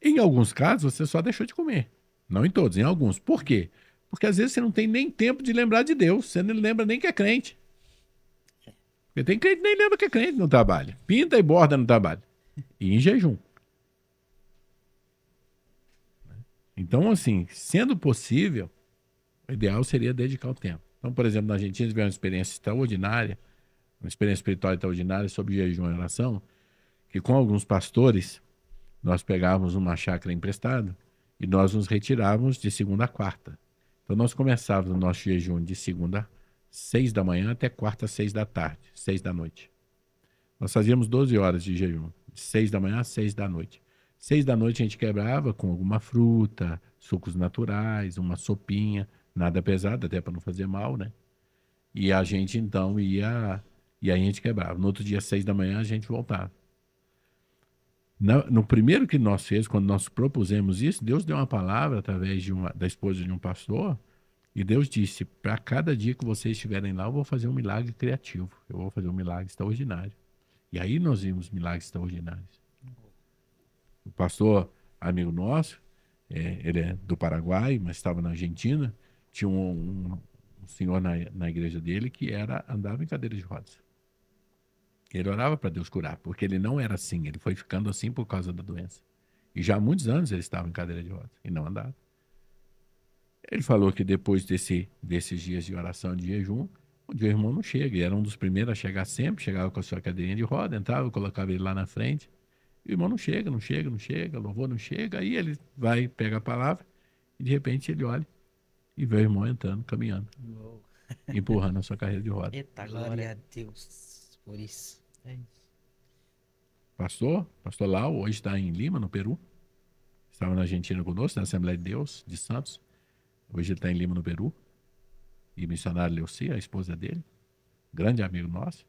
Em alguns casos, você só deixou de comer. Não em todos, em alguns. Por quê? Porque às vezes você não tem nem tempo de lembrar de Deus. Você não lembra nem que é crente. Porque tem crente que nem lembra que é crente no trabalho. Pinta e borda no trabalho. E em jejum. Então, assim, sendo possível, o ideal seria dedicar o tempo. Então, por exemplo, na Argentina tivemos uma experiência extraordinária, uma experiência espiritual extraordinária sobre jejum e oração, que com alguns pastores nós pegávamos uma chácara emprestada e nós nos retirávamos de segunda a quarta. Então nós começávamos o nosso jejum de segunda seis da manhã até quarta seis da tarde, seis da noite. Nós fazíamos 12 horas de jejum, de seis da manhã a seis da noite. Seis da noite a gente quebrava com alguma fruta, sucos naturais, uma sopinha, nada pesado, até para não fazer mal, né? E a gente então ia e aí a gente quebrava. No outro dia, seis da manhã, a gente voltava no, no primeiro que nós fez, quando nós propusemos isso, Deus deu uma palavra através de uma, da esposa de um pastor, e Deus disse: para cada dia que vocês estiverem lá, eu vou fazer um milagre criativo, eu vou fazer um milagre extraordinário. E aí nós vimos milagres extraordinários. O pastor, amigo nosso, é, ele é do Paraguai, mas estava na Argentina, tinha um, um, um senhor na, na igreja dele que era andava em cadeira de rodas. Ele orava para Deus curar, porque ele não era assim, ele foi ficando assim por causa da doença. E já há muitos anos ele estava em cadeira de rodas e não andava. Ele falou que depois desse, desses dias de oração de jejum, o meu irmão não chega. Ele era um dos primeiros a chegar sempre, chegava com a sua cadeirinha de roda, entrava, colocava ele lá na frente. E o irmão não chega, não chega, não chega, louvor não chega. Aí ele vai, pega a palavra e de repente ele olha e vê o irmão entrando, caminhando, Uou. empurrando a sua carreira de roda. Eita, glória a Deus por isso. É isso. Pastor, pastor Lau, hoje está em Lima, no Peru. Estava na Argentina conosco, na Assembleia de Deus de Santos. Hoje ele está em Lima, no Peru. E missionário Leucia, a esposa dele, grande amigo nosso.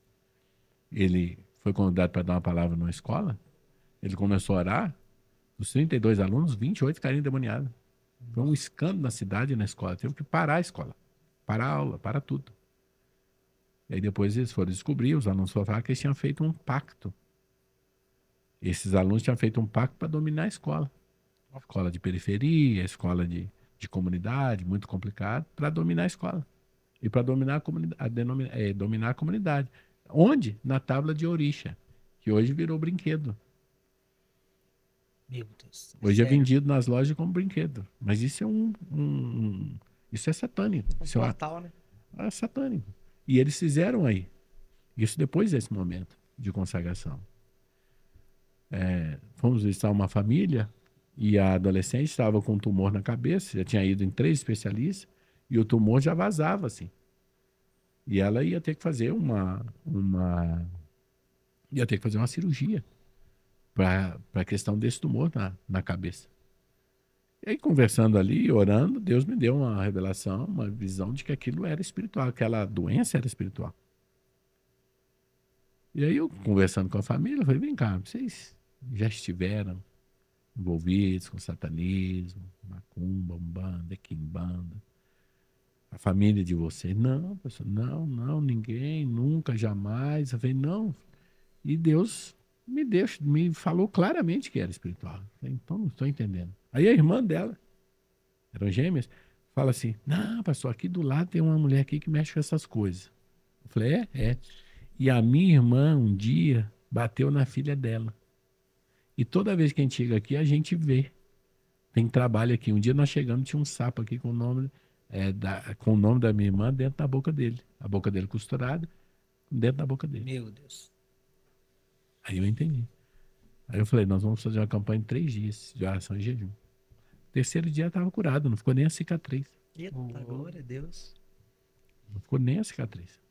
Ele foi convidado para dar uma palavra numa escola. Ele começou a orar. Dos 32 alunos, 28 ficaram endemoniados. Foi um escândalo na cidade e na escola. Teve que parar a escola, parar a aula, parar tudo. E aí depois eles foram descobrir, os alunos falaram que eles tinham feito um pacto. Esses alunos tinham feito um pacto para dominar a escola. Uma escola de periferia, escola de, de comunidade, muito complicado, para dominar a escola. E para dominar a comunidade, é, dominar a comunidade. Onde? Na tábua de orixa, que hoje virou brinquedo. Meu Deus. Hoje é, é vendido nas lojas como brinquedo. Mas isso é um. um, um isso é satânico. Um isso é portal, é, né? É satânico. E eles fizeram aí. Isso depois desse momento de consagração. É, fomos visitar uma família e a adolescente estava com um tumor na cabeça, já tinha ido em três especialistas e o tumor já vazava assim. E ela ia ter que fazer uma, uma ia ter que fazer uma cirurgia para a questão desse tumor na, na cabeça. E aí, conversando ali, orando, Deus me deu uma revelação, uma visão de que aquilo era espiritual, aquela doença era espiritual. E aí, eu conversando com a família, falei: vem cá, vocês já estiveram envolvidos com satanismo, macumba, umbanda, quimbanda? A família de vocês? Não, pessoal, não, não, ninguém, nunca, jamais. Eu falei: não. E Deus me, deixou, me falou claramente que era espiritual. Falei, então, não estou entendendo. Aí a irmã dela, eram gêmeas, fala assim: Não, pastor, aqui do lado tem uma mulher aqui que mexe com essas coisas. Eu falei: É, é. E a minha irmã, um dia, bateu na filha dela. E toda vez que a gente chega aqui, a gente vê. Tem trabalho aqui. Um dia nós chegamos, tinha um sapo aqui com o nome, é, da, com o nome da minha irmã dentro da boca dele. A boca dele costurada, dentro da boca dele. Meu Deus. Aí eu entendi. Aí eu falei, nós vamos fazer uma campanha em três dias de oração e jejum. Terceiro dia estava curado, não ficou nem a cicatriz. Eita, hum. glória a Deus. Não ficou nem a cicatriz.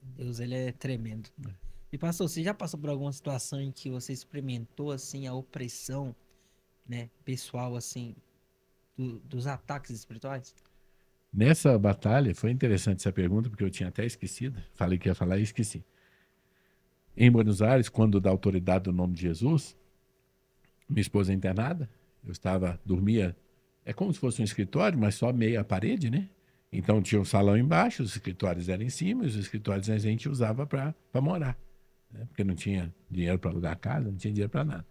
Deus, ele é tremendo. É. E pastor, você já passou por alguma situação em que você experimentou assim a opressão, né, pessoal assim, do, dos ataques espirituais? Nessa batalha foi interessante essa pergunta porque eu tinha até esquecido. Falei que ia falar e esqueci. Em Buenos Aires, quando da autoridade do nome de Jesus, minha esposa é internada, eu estava, dormia, é como se fosse um escritório, mas só meia parede, né? Então tinha um salão embaixo, os escritórios eram em cima, e os escritórios a gente usava para morar, né? porque não tinha dinheiro para alugar casa, não tinha dinheiro para nada.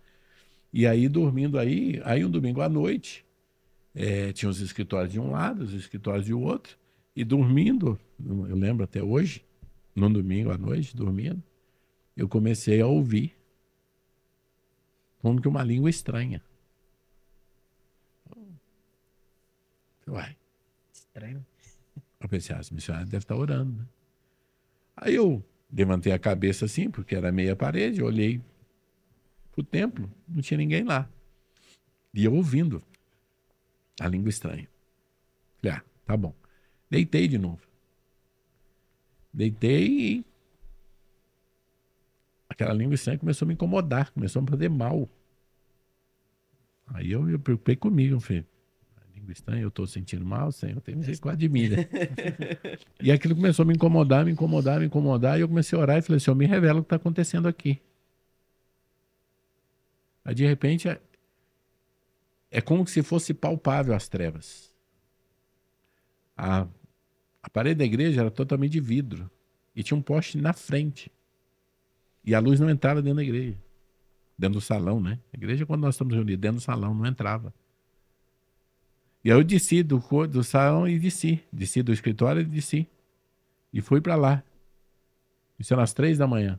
E aí dormindo aí, aí um domingo à noite, é, tinha os escritórios de um lado, os escritórios de outro, e dormindo, eu lembro até hoje, num domingo à noite, dormindo, eu comecei a ouvir como que uma língua estranha. Uai. Estranho. Eu pensei, ah, esse missionário deve estar tá orando, né? Aí eu levantei a cabeça assim, porque era meia parede, olhei pro templo, não tinha ninguém lá. E eu ouvindo a língua estranha. Falei, ah, tá bom. Deitei de novo. Deitei e aquela língua estranha começou a me incomodar, começou a me fazer mal. Aí eu me preocupei comigo, eu falei, cristã, eu estou sentindo mal, Senhor, tem misericórdia de mim, né? e aquilo começou a me incomodar, me incomodar, me incomodar, e eu comecei a orar e falei, Senhor, me revela o que está acontecendo aqui. Aí, de repente, é, é como se fosse palpável as trevas. A, a parede da igreja era totalmente de vidro, e tinha um poste na frente, e a luz não entrava dentro da igreja dentro do salão, né? A igreja, quando nós estamos reunidos dentro do salão, não entrava. E aí eu desci do, do salão e desci. Desci do escritório e desci. E fui para lá. Isso era é às três da manhã.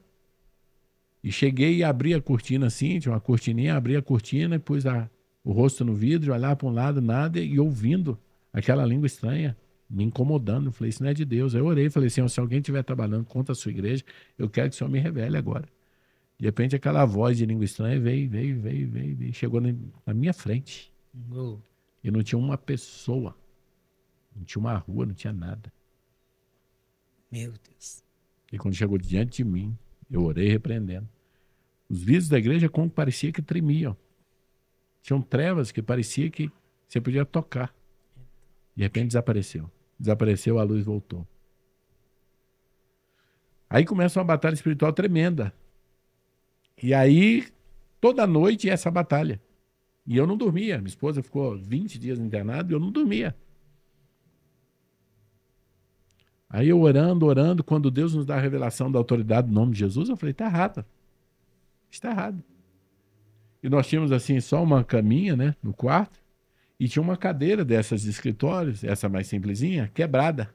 E cheguei e abri a cortina assim, tinha uma cortininha, abri a cortina e pus a, o rosto no vidro, olhar para um lado, nada, e ouvindo aquela língua estranha, me incomodando. Falei, isso não é de Deus. Aí eu orei, falei assim, se alguém estiver trabalhando contra a sua igreja, eu quero que o Senhor me revele agora. De repente, aquela voz de língua estranha veio, veio, veio, veio, veio chegou na minha frente. E não tinha uma pessoa. Não tinha uma rua, não tinha nada. Meu Deus. E quando chegou diante de mim, eu orei repreendendo. Os vidros da igreja, como parecia que tremiam. Tinham trevas que parecia que você podia tocar. De repente desapareceu. Desapareceu, a luz voltou. Aí começa uma batalha espiritual tremenda. E aí, toda noite, essa batalha. E eu não dormia. Minha esposa ficou 20 dias internada e eu não dormia. Aí eu orando, orando, quando Deus nos dá a revelação da autoridade do nome de Jesus, eu falei, está errado. Está errado. E nós tínhamos assim só uma caminha, né, no quarto, e tinha uma cadeira dessas de escritórios, essa mais simplesinha, quebrada.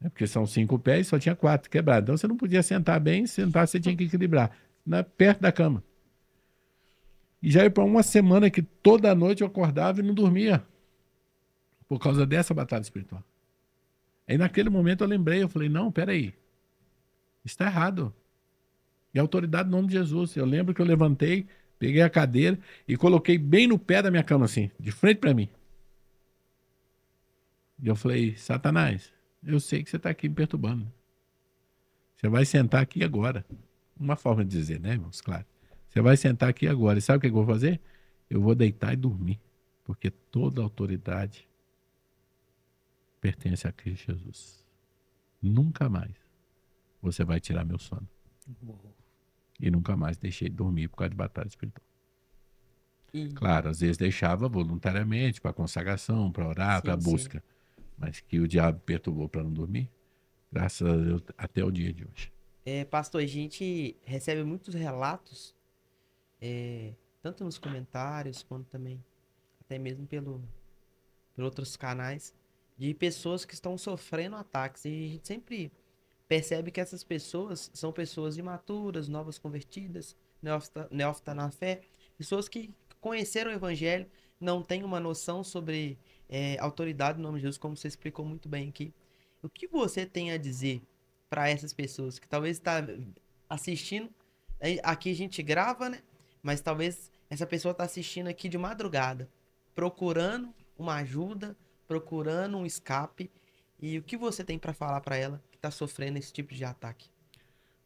Né, porque são cinco pés, só tinha quatro quebrados. Então você não podia sentar bem, sentar você tinha que equilibrar na né, perto da cama. E já ia para uma semana que toda noite eu acordava e não dormia. Por causa dessa batalha espiritual. Aí naquele momento eu lembrei, eu falei, não, peraí. Está errado. E é autoridade no nome de Jesus. Eu lembro que eu levantei, peguei a cadeira e coloquei bem no pé da minha cama, assim, de frente para mim. E eu falei, Satanás, eu sei que você está aqui me perturbando. Você vai sentar aqui agora. Uma forma de dizer, né, irmãos? Claro. Você vai sentar aqui agora. E sabe o que eu vou fazer? Eu vou deitar e dormir. Porque toda autoridade pertence a Cristo Jesus. Nunca mais você vai tirar meu sono. E nunca mais deixei de dormir por causa de batalha espiritual. Claro, às vezes deixava voluntariamente para consagração, para orar, para busca. Sim. Mas que o diabo perturbou para não dormir, graças a Deus, até o dia de hoje. É, pastor, a gente recebe muitos relatos é, tanto nos comentários quanto também até mesmo pelo, por outros canais de pessoas que estão sofrendo ataques e a gente sempre percebe que essas pessoas são pessoas imaturas, novas convertidas, neófita, neófita na fé, pessoas que conheceram o evangelho, não têm uma noção sobre é, autoridade no nome de Jesus, como você explicou muito bem aqui. O que você tem a dizer para essas pessoas que talvez está assistindo? É, aqui a gente grava, né? Mas talvez essa pessoa está assistindo aqui de madrugada, procurando uma ajuda, procurando um escape. E o que você tem para falar para ela que está sofrendo esse tipo de ataque?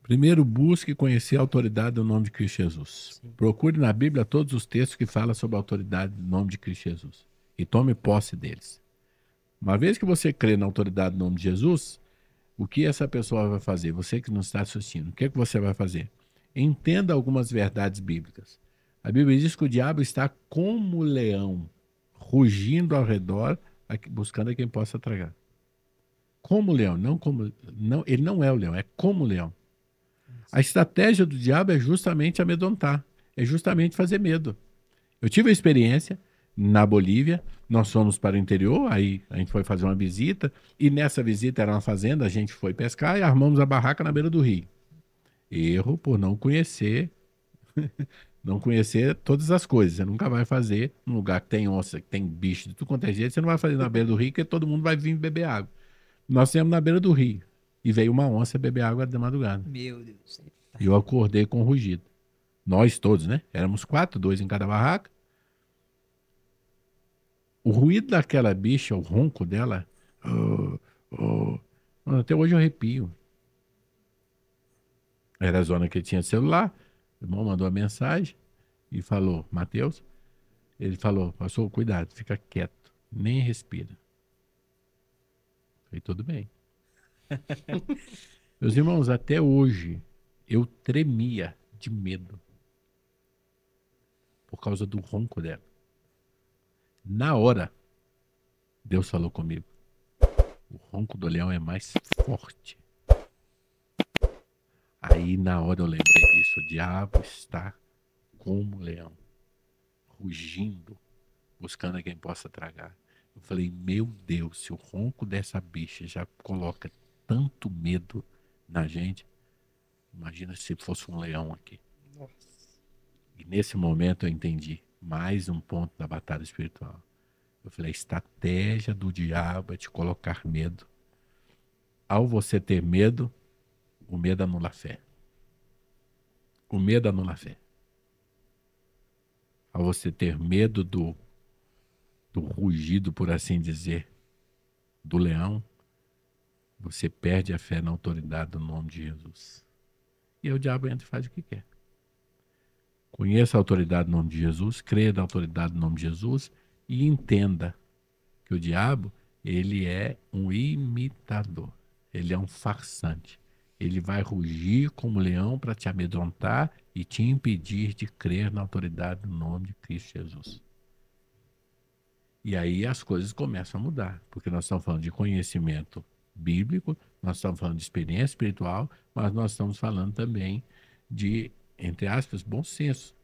Primeiro, busque conhecer a autoridade do nome de Cristo Jesus. Sim. Procure na Bíblia todos os textos que falam sobre a autoridade do nome de Cristo Jesus e tome posse deles. Uma vez que você crê na autoridade do nome de Jesus, o que essa pessoa vai fazer? Você que não está assistindo, o que, é que você vai fazer? entenda algumas verdades bíblicas. A Bíblia diz que o diabo está como leão, rugindo ao redor, buscando quem possa tragar. Como leão, não como não, ele não é o leão, é como leão. A estratégia do diabo é justamente amedrontar, é justamente fazer medo. Eu tive a experiência na Bolívia, nós fomos para o interior, aí a gente foi fazer uma visita, e nessa visita era uma fazenda, a gente foi pescar e armamos a barraca na beira do rio erro por não conhecer não conhecer todas as coisas. Você nunca vai fazer num lugar que tem onça, que tem bicho, de tudo quanto é jeito. Você não vai fazer na beira do rio, porque todo mundo vai vir beber água. Nós fizemos na beira do rio. E veio uma onça beber água da madrugada. Meu Deus. E eu acordei com o rugido. Nós todos, né? Éramos quatro, dois em cada barraca. O ruído daquela bicha, o ronco dela. Oh, oh, até hoje eu arrepio. Era a zona que ele tinha celular. O irmão mandou a mensagem e falou, Mateus, ele falou, passou cuidado, fica quieto, nem respira. Foi tudo bem. Meus irmãos, até hoje eu tremia de medo por causa do ronco dela. Na hora, Deus falou comigo: o ronco do leão é mais forte Aí na hora eu lembrei disso, o diabo está como um leão, rugindo, buscando quem possa tragar. Eu falei, meu Deus, se o ronco dessa bicha já coloca tanto medo na gente, imagina se fosse um leão aqui. Nossa. E nesse momento eu entendi mais um ponto da batalha espiritual. Eu falei, a estratégia do diabo é te colocar medo. Ao você ter medo, o medo anula a fé. O medo anula a fé. Ao você ter medo do, do rugido, por assim dizer, do leão, você perde a fé na autoridade do nome de Jesus. E aí o diabo entra e faz o que quer. Conheça a autoridade do nome de Jesus, creia na autoridade do nome de Jesus e entenda que o diabo, ele é um imitador, ele é um farsante. Ele vai rugir como leão para te amedrontar e te impedir de crer na autoridade do nome de Cristo Jesus. E aí as coisas começam a mudar, porque nós estamos falando de conhecimento bíblico, nós estamos falando de experiência espiritual, mas nós estamos falando também de, entre aspas, bom senso.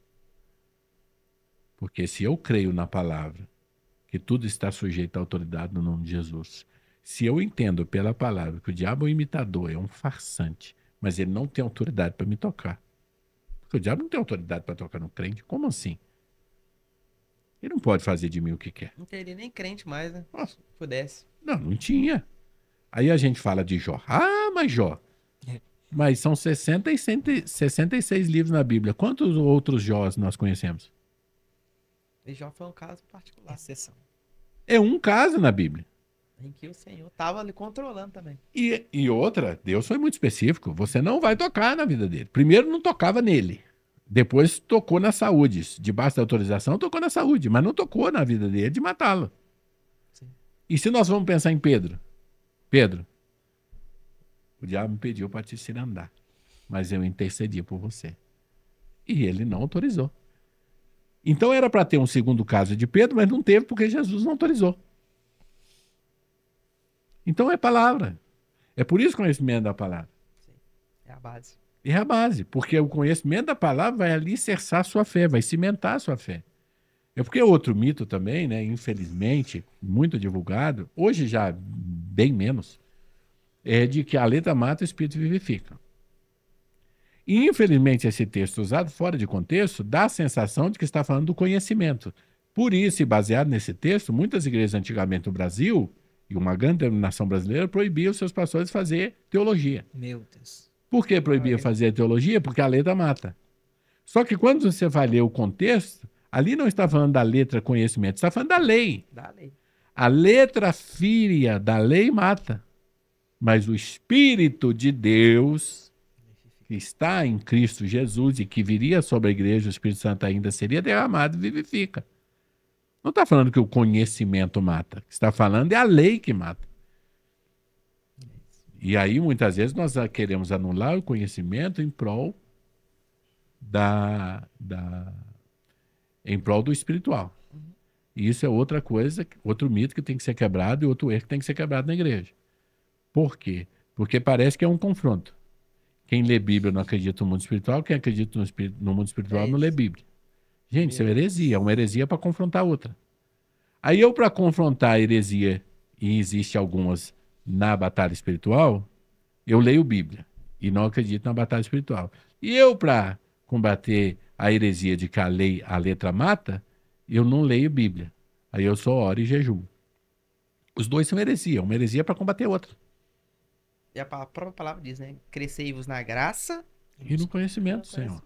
Porque se eu creio na palavra, que tudo está sujeito à autoridade no nome de Jesus, se eu entendo pela palavra que o diabo é um imitador, é um farsante, mas ele não tem autoridade para me tocar. Porque o diabo não tem autoridade para tocar no crente. Como assim? Ele não pode fazer de mim o que quer. Não teria nem crente mais, né? Nossa. Se pudesse. Não, não tinha. Aí a gente fala de Jó. Ah, mas Jó. Mas são 60 e 100, 66 livros na Bíblia. Quantos outros Jós nós conhecemos? E Jó foi um caso particular. Exceção. É um caso na Bíblia. Em que o Senhor estava ali controlando também. E, e outra, Deus foi muito específico. Você não vai tocar na vida dele. Primeiro, não tocava nele. Depois, tocou na saúde. Debaixo da autorização, tocou na saúde. Mas não tocou na vida dele de matá-lo. E se nós vamos pensar em Pedro? Pedro, o diabo me pediu para te ensinar andar. Mas eu intercedi por você. E ele não autorizou. Então era para ter um segundo caso de Pedro, mas não teve porque Jesus não autorizou. Então é palavra. É por isso o conhecimento da palavra. É a base. É a base, porque o conhecimento da palavra vai alicerçar sua fé, vai cimentar sua fé. É porque é outro mito também, né, infelizmente, muito divulgado, hoje já bem menos, é de que a letra mata, o espírito vivifica. E, infelizmente, esse texto usado fora de contexto dá a sensação de que está falando do conhecimento. Por isso, e baseado nesse texto, muitas igrejas antigamente no Brasil e uma grande denominação brasileira é proibia os seus pastores fazer teologia. Meu Deus. Por que proibia fazer teologia? Porque a lei da mata. Só que quando você vai ler o contexto, ali não está falando da letra conhecimento, está falando da lei. Da lei. A letra filha da lei mata, mas o Espírito de Deus que está em Cristo Jesus e que viria sobre a igreja, o Espírito Santo ainda seria derramado, vivifica. Não está falando que o conhecimento mata. Está falando é a lei que mata. E aí, muitas vezes, nós queremos anular o conhecimento em prol da, da em prol do espiritual. E isso é outra coisa, outro mito que tem que ser quebrado e outro erro que tem que ser quebrado na igreja. Por quê? Porque parece que é um confronto. Quem lê Bíblia não acredita no mundo espiritual, quem acredita no, espir... no mundo espiritual é não lê Bíblia. Gente, isso é uma heresia. É uma heresia para confrontar outra. Aí eu, para confrontar a heresia, e existe algumas na batalha espiritual, eu leio Bíblia e não acredito na batalha espiritual. E eu, para combater a heresia de que a lei, a letra mata, eu não leio Bíblia. Aí eu só oro e jejum. Os dois são heresia. Uma heresia é para combater a outra. E a própria palavra diz, né? Crescei-vos na graça e no conhecimento, no conhecimento. Senhor.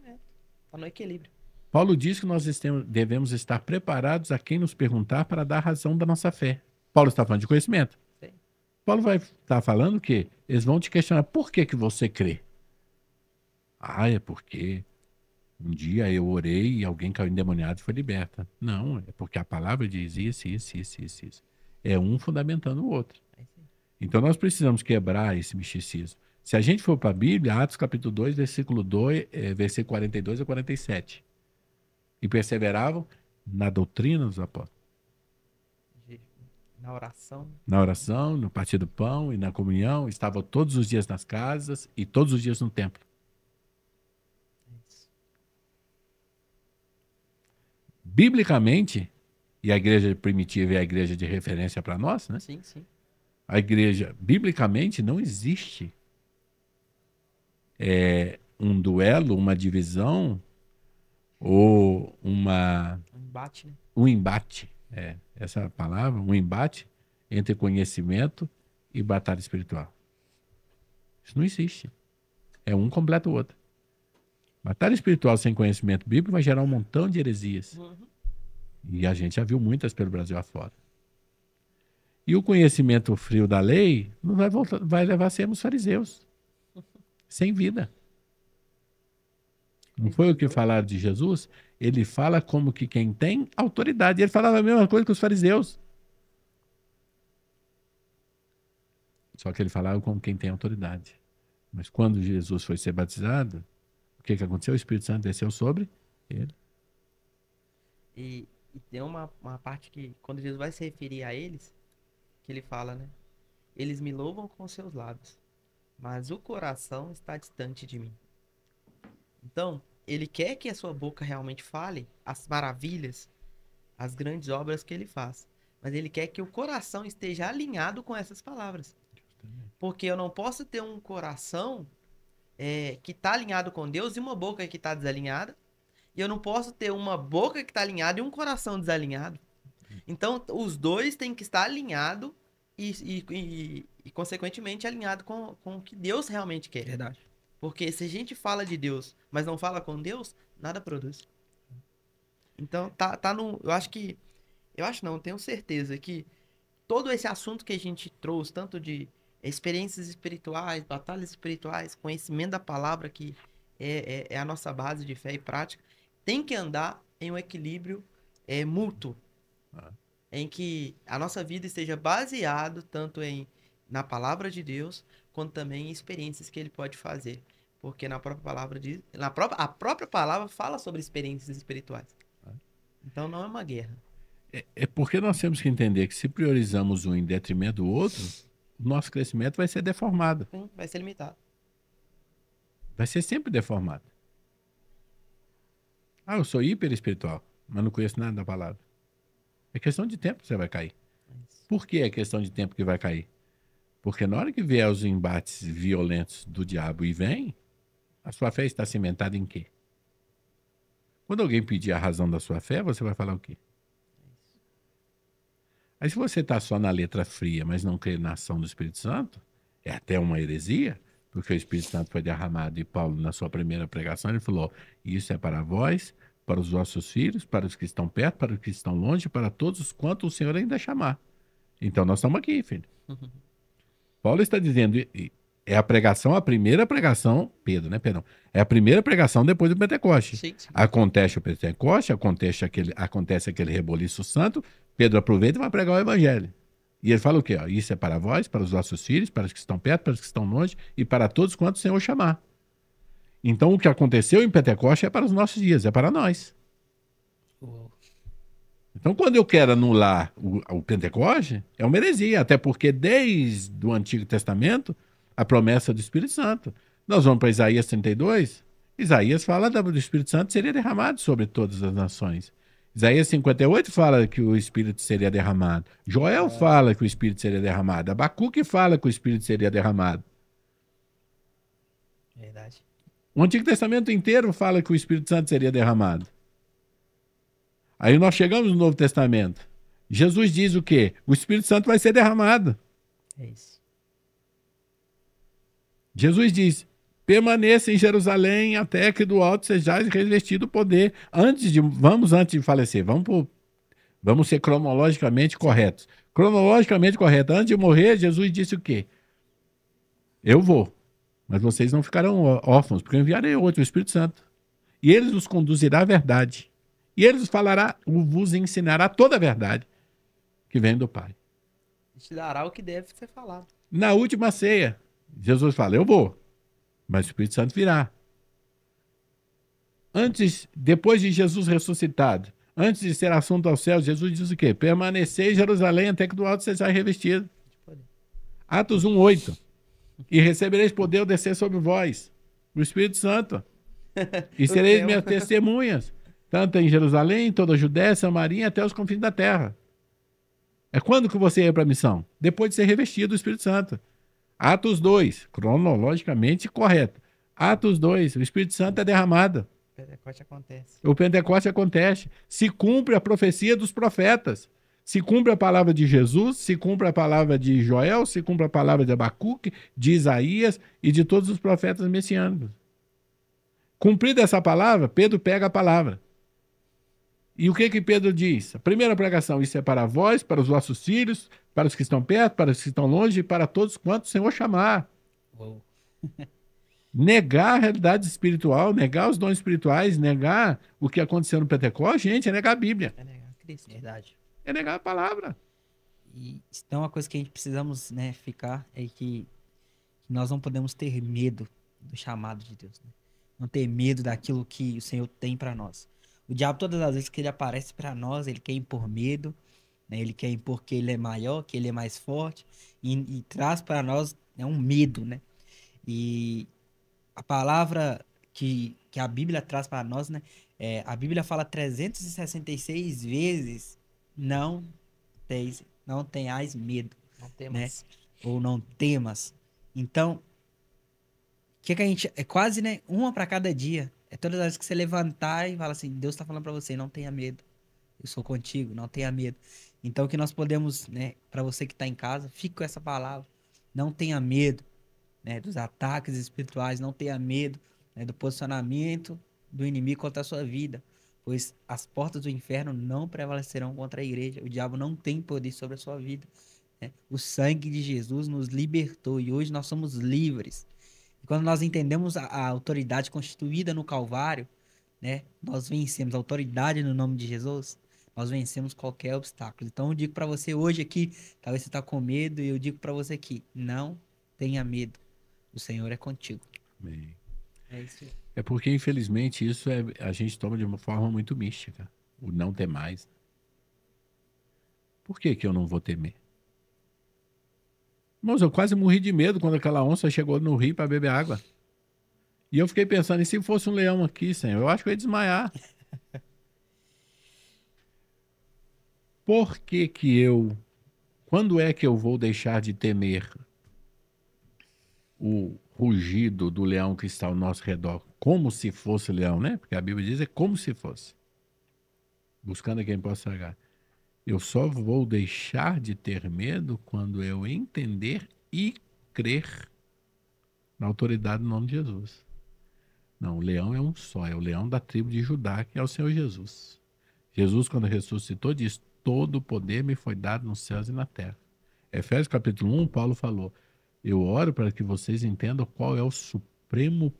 Está no equilíbrio. Paulo diz que nós devemos estar preparados a quem nos perguntar para dar razão da nossa fé. Paulo está falando de conhecimento. Sim. Paulo vai estar tá falando que eles vão te questionar por que, que você crê. Ah, é porque um dia eu orei e alguém caiu endemoniado e foi liberta. Não, é porque a palavra diz isso, isso, isso, isso, isso. É um fundamentando o outro. Então nós precisamos quebrar esse misticismo. Se a gente for para a Bíblia, Atos capítulo 2, versículo 2, é, eh, versículo 42 a 47 e perseveravam na doutrina dos apóstolos. Na oração. Na oração, no partir do pão e na comunhão. Estavam todos os dias nas casas e todos os dias no templo. Isso. Biblicamente, e a igreja primitiva é a igreja de referência para nós, né? Sim, sim. A igreja, biblicamente, não existe é, um duelo, uma divisão ou uma um embate, né? um embate, é, essa é palavra, um embate entre conhecimento e batalha espiritual. Isso não existe. É um completo o outro. Batalha espiritual sem conhecimento bíblico vai gerar um montão de heresias. Uhum. E a gente já viu muitas pelo Brasil afora. E o conhecimento frio da lei não vai, voltar, vai levar a sermos fariseus. Sem vida. Não foi o que falaram de Jesus? Ele fala como que quem tem autoridade. Ele falava a mesma coisa que os fariseus. Só que ele falava como quem tem autoridade. Mas quando Jesus foi ser batizado, o que, que aconteceu? O Espírito Santo desceu sobre ele. E, e tem uma, uma parte que, quando Jesus vai se referir a eles, que ele fala, né? Eles me louvam com seus lábios, mas o coração está distante de mim. Então, ele quer que a sua boca realmente fale as maravilhas, as grandes obras que ele faz. Mas ele quer que o coração esteja alinhado com essas palavras. Porque eu não posso ter um coração é, que está alinhado com Deus e uma boca que está desalinhada. E eu não posso ter uma boca que está alinhada e um coração desalinhado. Então, os dois têm que estar alinhado e, e, e, e consequentemente, alinhado com, com o que Deus realmente quer. Verdade. Porque se a gente fala de Deus, mas não fala com Deus, nada produz. Então, tá, tá no. Eu acho que. Eu acho não, tenho certeza que todo esse assunto que a gente trouxe, tanto de experiências espirituais, batalhas espirituais, conhecimento da palavra, que é, é, é a nossa base de fé e prática, tem que andar em um equilíbrio é, mútuo. Ah. Em que a nossa vida esteja baseada tanto em na palavra de Deus, quanto também experiências que ele pode fazer. Porque na própria palavra diz, na própria, a própria palavra fala sobre experiências espirituais. É. Então não é uma guerra. É, é porque nós temos que entender que se priorizamos um em detrimento do outro, nosso crescimento vai ser deformado. Sim, vai ser limitado. Vai ser sempre deformado. Ah, eu sou hiper espiritual, mas não conheço nada da palavra. É questão de tempo que você vai cair. É Por que é questão de tempo que vai cair? Porque na hora que vier os embates violentos do diabo e vem, a sua fé está cimentada em quê? Quando alguém pedir a razão da sua fé, você vai falar o quê? Aí se você está só na letra fria, mas não crê na ação do Espírito Santo, é até uma heresia, porque o Espírito Santo foi derramado e Paulo, na sua primeira pregação, ele falou, isso é para vós, para os vossos filhos, para os que estão perto, para os que estão longe, para todos quantos o Senhor ainda chamar. Então nós estamos aqui, filho. Uhum. Paulo está dizendo, é a pregação, a primeira pregação, Pedro, né, perdão, é a primeira pregação depois do Pentecoste. Sim, sim. Acontece o Pentecoste, acontece aquele, acontece aquele reboliço santo, Pedro aproveita e vai pregar o Evangelho. E ele fala o quê? Isso é para vós, para os vossos filhos, para os que estão perto, para os que estão longe e para todos quantos o Senhor chamar. Então, o que aconteceu em Pentecoste é para os nossos dias, é para nós. Uou. Então, quando eu quero anular o, o Pentecoste, é uma heresia, até porque desde o Antigo Testamento, a promessa do Espírito Santo. Nós vamos para Isaías 32. Isaías fala que o Espírito Santo seria derramado sobre todas as nações. Isaías 58 fala que o Espírito seria derramado. Joel é. fala que o Espírito seria derramado. Abacuque fala que o Espírito seria derramado. Verdade. O Antigo Testamento inteiro fala que o Espírito Santo seria derramado. Aí nós chegamos no Novo Testamento. Jesus diz o quê? O Espírito Santo vai ser derramado. É isso. Jesus diz: permaneça em Jerusalém até que do alto sejais revestido o poder. Antes de, vamos antes de falecer, vamos, vamos ser cronologicamente corretos. Cronologicamente correto. Antes de morrer, Jesus disse o quê? Eu vou, mas vocês não ficarão órfãos, porque eu enviarei outro, o Espírito Santo. E ele os conduzirá à verdade. E ele vos falará, vos ensinará toda a verdade que vem do Pai. Te dará o que deve ser falado. Na última ceia, Jesus fala: Eu vou, mas o Espírito Santo virá. Antes, depois de Jesus ressuscitado, antes de ser assunto ao céu, Jesus diz o quê? Permanecei em Jerusalém até que do alto seja revestido. Atos 1, 8. E recebereis poder descer sobre vós, o Espírito Santo. E sereis minhas testemunhas tanto em Jerusalém, toda a Judéia, Samaria, até os confins da terra. É quando que você ia para a missão? Depois de ser revestido do Espírito Santo. Atos 2, cronologicamente correto. Atos 2, o Espírito Santo é derramado. O Pentecoste acontece. O Pentecoste acontece. Se cumpre a profecia dos profetas. Se cumpre a palavra de Jesus, se cumpre a palavra de Joel, se cumpre a palavra de Abacuque, de Isaías e de todos os profetas messiânicos. Cumprida essa palavra, Pedro pega a palavra. E o que que Pedro diz? A primeira pregação, isso é para vós, para os vossos filhos, para os que estão perto, para os que estão longe e para todos quantos o Senhor chamar. negar a realidade espiritual, negar os dons espirituais, negar o que aconteceu no Pentecostes, gente, é negar a Bíblia. É negar Cristo. Verdade. É negar a palavra. E então uma coisa que a gente precisamos né, ficar é que nós não podemos ter medo do chamado de Deus. Né? Não ter medo daquilo que o Senhor tem para nós. O diabo, todas as vezes que ele aparece para nós, ele quer impor medo, né? ele quer impor que ele é maior, que ele é mais forte, e, e traz para nós né, um medo, né? E a palavra que, que a Bíblia traz para nós, né? É, a Bíblia fala 366 vezes, não, teis, não tenhas medo. Não né? temas. Né? Ou não temas. Então, o que, que a gente... É quase né, uma para cada dia é todas as vezes que você levantar e falar assim: Deus está falando para você, não tenha medo. Eu sou contigo, não tenha medo. Então, o que nós podemos, né, para você que está em casa, fique com essa palavra. Não tenha medo né, dos ataques espirituais, não tenha medo né, do posicionamento do inimigo contra a sua vida, pois as portas do inferno não prevalecerão contra a igreja. O diabo não tem poder sobre a sua vida. Né? O sangue de Jesus nos libertou e hoje nós somos livres. E quando nós entendemos a, a autoridade constituída no Calvário, né, nós vencemos a autoridade no nome de Jesus, nós vencemos qualquer obstáculo. Então eu digo para você hoje aqui, talvez você está com medo, e eu digo para você aqui, não tenha medo. O Senhor é contigo. Amém. É isso. É porque infelizmente isso é a gente toma de uma forma muito mística, o não ter mais. Por que que eu não vou temer? Mas eu quase morri de medo quando aquela onça chegou no rio para beber água. E eu fiquei pensando, e se fosse um leão aqui, senhor? Eu acho que eu ia desmaiar. Por que que eu... Quando é que eu vou deixar de temer o rugido do leão que está ao nosso redor? Como se fosse leão, né? Porque a Bíblia diz é como se fosse. Buscando quem possa agarrar. Eu só vou deixar de ter medo quando eu entender e crer na autoridade do nome de Jesus. Não, o leão é um só, é o leão da tribo de Judá, que é o Senhor Jesus. Jesus, quando ressuscitou, disse: Todo o poder me foi dado nos céus e na terra. Efésios capítulo 1, Paulo falou: Eu oro para que vocês entendam qual é o supremo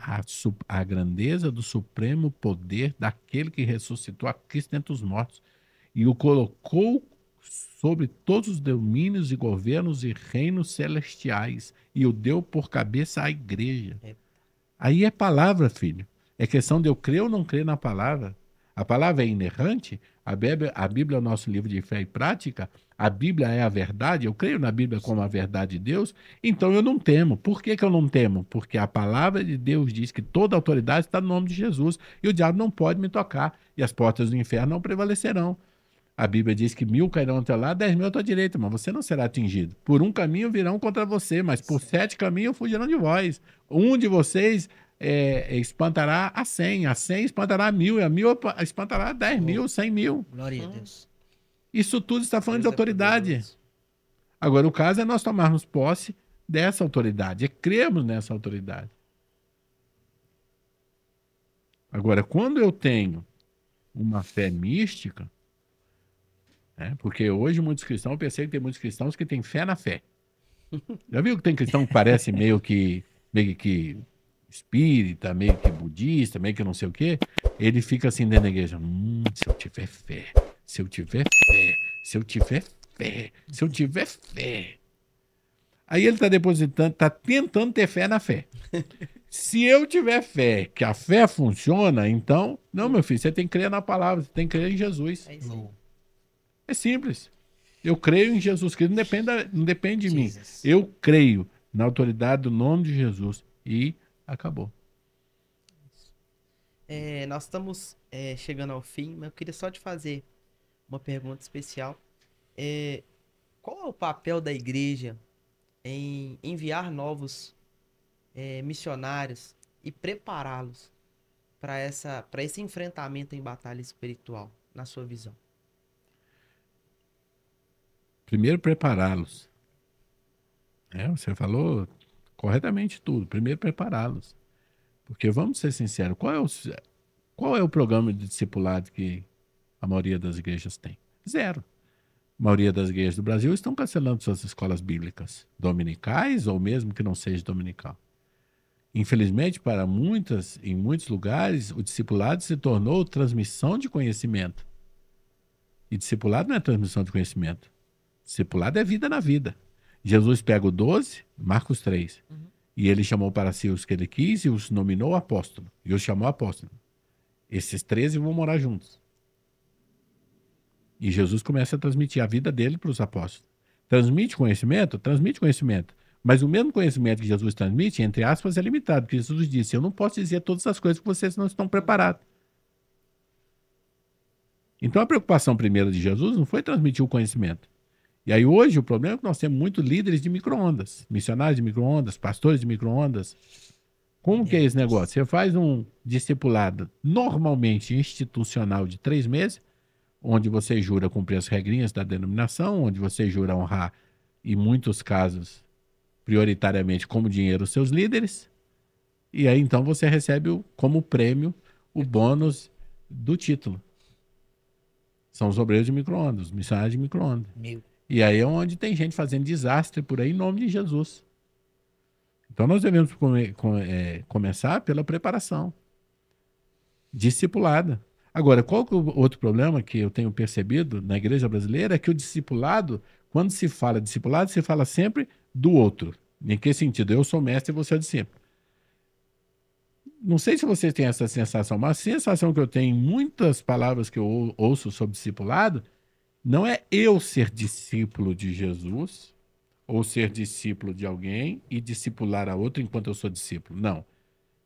a, a, grandeza do supremo poder daquele que ressuscitou a Cristo dentre os mortos e o colocou sobre todos os domínios e governos e reinos celestiais e o deu por cabeça à igreja. É. Aí é palavra, filho. É questão de eu crer ou não crer na palavra. A palavra é inerrante, a Bíblia, a Bíblia é o nosso livro de fé e prática, a Bíblia é a verdade, eu creio na Bíblia como a verdade de Deus, então eu não temo. Por que, que eu não temo? Porque a palavra de Deus diz que toda autoridade está no nome de Jesus e o diabo não pode me tocar e as portas do inferno não prevalecerão. A Bíblia diz que mil cairão até lá, dez mil à tua direita, mas você não será atingido. Por um caminho virão contra você, mas por sete caminhos fugirão de vós. Um de vocês é, é, espantará a cem, a cem espantará a mil, e a mil espantará a dez oh. mil, cem mil. Glória a Deus. Isso tudo está falando Deus de autoridade. É Agora, o caso é nós tomarmos posse dessa autoridade, é crermos nessa autoridade. Agora, quando eu tenho uma fé mística, né? Porque hoje muitos cristãos, eu percebo que tem muitos cristãos que têm fé na fé. Já viu que tem cristão que parece meio que, meio que espírita, meio que budista, meio que não sei o quê? Ele fica assim dentro da igreja, hum, se eu tiver fé, se eu tiver fé, se eu tiver fé, se eu tiver fé. Aí ele está depositando, está tentando ter fé na fé. Se eu tiver fé, que a fé funciona, então, não, meu filho, você tem que crer na palavra, você tem que crer em Jesus. É é simples. Eu creio em Jesus Cristo, não depende, não depende de Jesus. mim. Eu creio na autoridade do nome de Jesus e acabou. É, nós estamos é, chegando ao fim, mas eu queria só te fazer uma pergunta especial. É, qual é o papel da igreja em enviar novos é, missionários e prepará-los para esse enfrentamento em batalha espiritual, na sua visão? Primeiro prepará-los. É, você falou corretamente tudo. Primeiro prepará-los. Porque vamos ser sinceros, qual é o, qual é o programa de discipulado que a maioria das igrejas tem? Zero. A maioria das igrejas do Brasil estão cancelando suas escolas bíblicas, dominicais ou mesmo que não seja dominical. Infelizmente, para muitas, em muitos lugares, o discipulado se tornou transmissão de conhecimento. E discipulado não é transmissão de conhecimento. Discipulado é vida na vida. Jesus pega o 12, Marcos 3. Uhum. E ele chamou para si os que ele quis e os nominou apóstolo. E os chamou apóstolo. Esses 13 vão morar juntos. E Jesus começa a transmitir a vida dele para os apóstolos. Transmite conhecimento? Transmite conhecimento. Mas o mesmo conhecimento que Jesus transmite, entre aspas, é limitado. Porque Jesus disse: Eu não posso dizer todas as coisas que vocês não estão preparados. Então a preocupação primeira de Jesus não foi transmitir o conhecimento. E aí hoje o problema é que nós temos muitos líderes de microondas, missionários de microondas, pastores de microondas. Como que é esse negócio? Você faz um discipulado normalmente institucional de três meses, onde você jura cumprir as regrinhas da denominação, onde você jura honrar, em muitos casos, prioritariamente como dinheiro os seus líderes, e aí então você recebe como prêmio o bônus do título. São os obreiros de microondas, missionários de microondas. Meu e aí é onde tem gente fazendo desastre por aí em nome de Jesus. Então nós devemos come, é, começar pela preparação discipulada. Agora, qual que é o outro problema que eu tenho percebido na igreja brasileira é que o discipulado, quando se fala discipulado, se fala sempre do outro. Em que sentido? Eu sou mestre e você é o discípulo. Não sei se vocês têm essa sensação, mas a sensação que eu tenho em muitas palavras que eu ouço sobre discipulado não é eu ser discípulo de Jesus ou ser discípulo de alguém e discipular a outro enquanto eu sou discípulo. Não.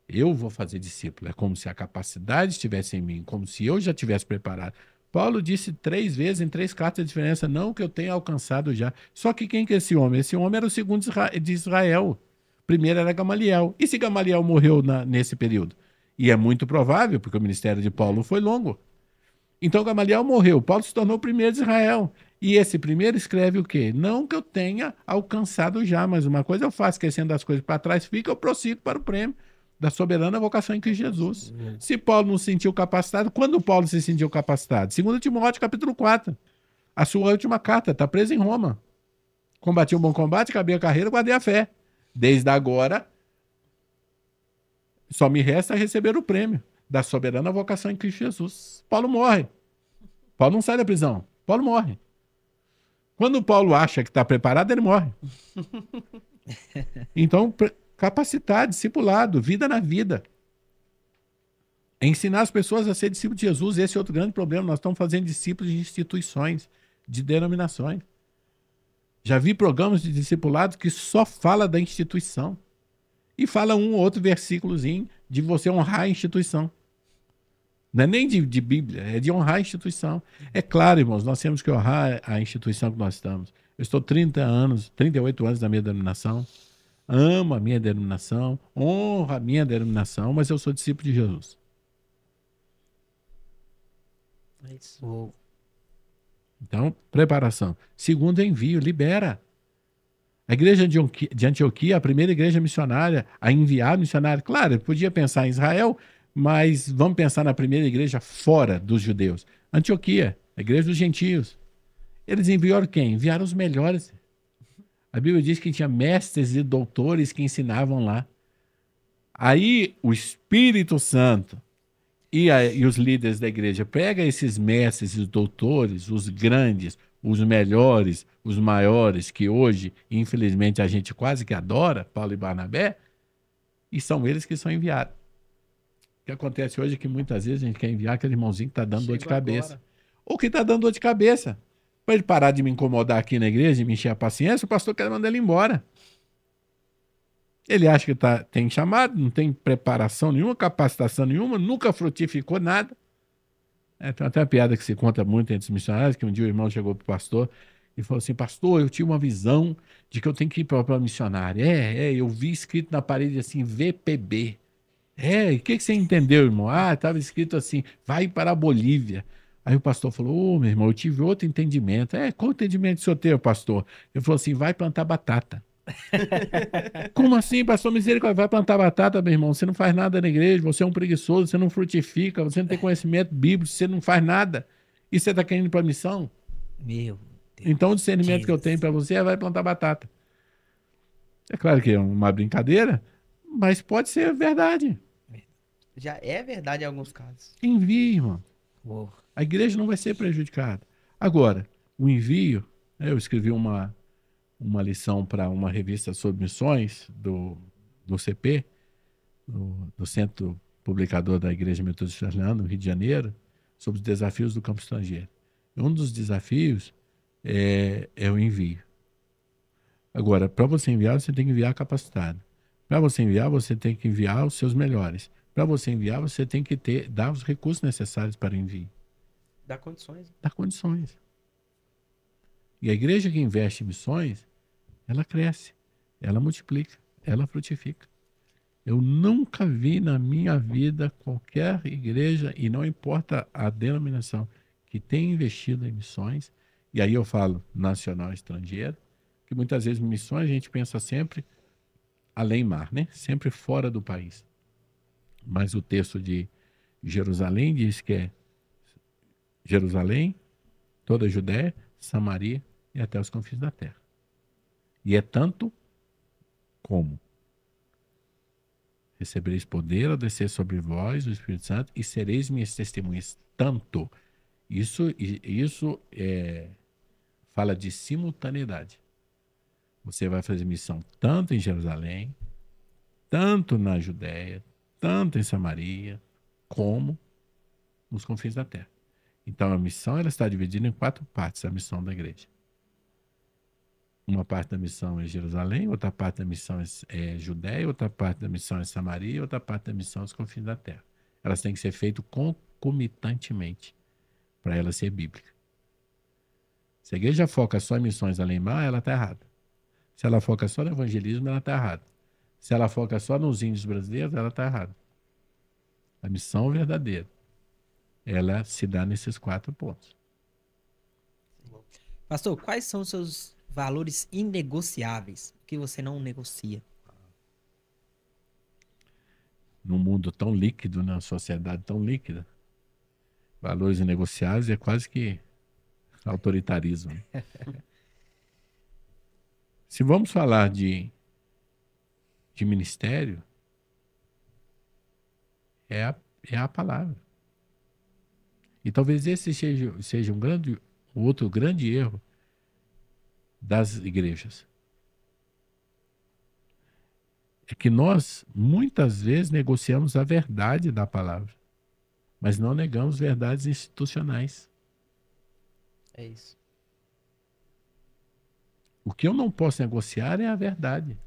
Eu vou fazer discípulo. É como se a capacidade estivesse em mim, como se eu já tivesse preparado. Paulo disse três vezes em três cartas de diferença, não que eu tenha alcançado já. Só que quem que é esse homem? Esse homem era o segundo de Israel. Primeiro era Gamaliel. E se Gamaliel morreu na, nesse período? E é muito provável, porque o ministério de Paulo foi longo. Então Gamaliel morreu, Paulo se tornou o primeiro de Israel. E esse primeiro escreve o quê? Não que eu tenha alcançado já, mas uma coisa eu faço, esquecendo as coisas para trás, fica, eu prossigo para o prêmio da soberana vocação em Cristo Jesus. Se Paulo não se sentiu capacitado, quando Paulo se sentiu capacitado? 2 Timóteo, capítulo 4. A sua última carta, está preso em Roma. Combati um bom combate, acabei a carreira, guardei a fé. Desde agora, só me resta receber o prêmio da soberana vocação em Cristo Jesus. Paulo morre. Paulo não sai da prisão. Paulo morre. Quando Paulo acha que está preparado, ele morre. Então, capacitar, discipulado, vida na vida. É ensinar as pessoas a ser discípulo de Jesus. Esse é outro grande problema. Nós estamos fazendo discípulos de instituições, de denominações. Já vi programas de discipulado que só fala da instituição. E fala um ou outro versículozinho de você honrar a instituição. Não é nem de, de Bíblia, é de honrar a instituição. É claro, irmãos, nós temos que honrar a instituição que nós estamos. Eu estou 30 anos, 38 anos na minha denominação, amo a minha denominação, honro a minha denominação, mas eu sou discípulo de Jesus. É isso. Então, preparação. Segundo envio, libera. A igreja de Antioquia, a primeira igreja missionária a enviar missionário. Claro, podia pensar em Israel, mas vamos pensar na primeira igreja fora dos judeus. Antioquia, a igreja dos gentios. Eles enviaram quem? Enviaram os melhores. A Bíblia diz que tinha mestres e doutores que ensinavam lá. Aí o Espírito Santo e, a, e os líderes da igreja pegam esses mestres e doutores, os grandes, os melhores, os maiores, que hoje, infelizmente, a gente quase que adora, Paulo e Barnabé, e são eles que são enviados. O que acontece hoje é que muitas vezes a gente quer enviar aquele irmãozinho que está dando Chego dor de cabeça. Agora. Ou que está dando dor de cabeça. Para ele parar de me incomodar aqui na igreja e me encher a paciência, o pastor quer mandar ele embora. Ele acha que tá, tem chamado, não tem preparação nenhuma, capacitação nenhuma, nunca frutificou nada. É, tem até uma piada que se conta muito entre os missionários, que um dia o irmão chegou para o pastor e falou assim, pastor, eu tinha uma visão de que eu tenho que ir para o missionário. É, é, eu vi escrito na parede assim, VPB. É, o que, que você entendeu, irmão? Ah, estava escrito assim, vai para a Bolívia. Aí o pastor falou, ô oh, meu irmão, eu tive outro entendimento. É, qual entendimento o senhor teve, pastor? Ele falou assim, vai plantar batata. Como assim, pastor misericórdia? Vai plantar batata, meu irmão. Você não faz nada na igreja, você é um preguiçoso, você não frutifica, você não tem é. conhecimento bíblico, você não faz nada. E você está querendo ir para missão? Meu Deus. Então o discernimento que eu tenho para você é vai plantar batata. É claro que é uma brincadeira, mas pode ser verdade. Já é verdade em alguns casos. Envie, irmão. A igreja não vai ser prejudicada. Agora, o envio, né, eu escrevi uma, uma lição para uma revista sobre missões do, do CP, do, do Centro Publicador da Igreja Metodista Fernando, no Rio de Janeiro, sobre os desafios do campo estrangeiro. Um dos desafios é, é o envio. Agora, para você enviar, você tem que enviar capacitado. Para você enviar, você tem que enviar os seus melhores. Para você enviar, você tem que ter, dar os recursos necessários para enviar. Dar condições. Dar condições. E a igreja que investe em missões, ela cresce, ela multiplica, ela frutifica. Eu nunca vi na minha vida qualquer igreja, e não importa a denominação, que tenha investido em missões, e aí eu falo nacional e estrangeiro, que muitas vezes missões a gente pensa sempre além mar, né? Sempre fora do país. Mas o texto de Jerusalém diz que é Jerusalém, toda a Judéia, Samaria e até os confins da terra. E é tanto como recebereis poder ao descer sobre vós o Espírito Santo e sereis minhas testemunhas tanto. Isso, isso é, fala de simultaneidade. Você vai fazer missão tanto em Jerusalém, tanto na Judéia, tanto em Samaria, como nos confins da terra. Então a missão ela está dividida em quatro partes, a missão da igreja. Uma parte da missão é Jerusalém, outra parte da missão é, é Judéia, outra parte da missão é Samaria, outra parte da missão é os confins da terra. Elas têm que ser feitas concomitantemente para ela ser bíblica. Se a igreja foca só em missões além mar, ela está errada. Se ela foca só no evangelismo, ela está errada. Se ela foca só nos índios brasileiros, ela está errada. A missão verdadeira, ela se dá nesses quatro pontos. Pastor, quais são os seus valores inegociáveis que você não negocia? Num mundo tão líquido, na sociedade tão líquida, valores inegociáveis é quase que autoritarismo. Se vamos falar de, de ministério, é a, é a palavra. E talvez esse seja, seja um grande, outro grande erro das igrejas. É que nós, muitas vezes, negociamos a verdade da palavra, mas não negamos verdades institucionais. É isso. O que eu não posso negociar é a verdade.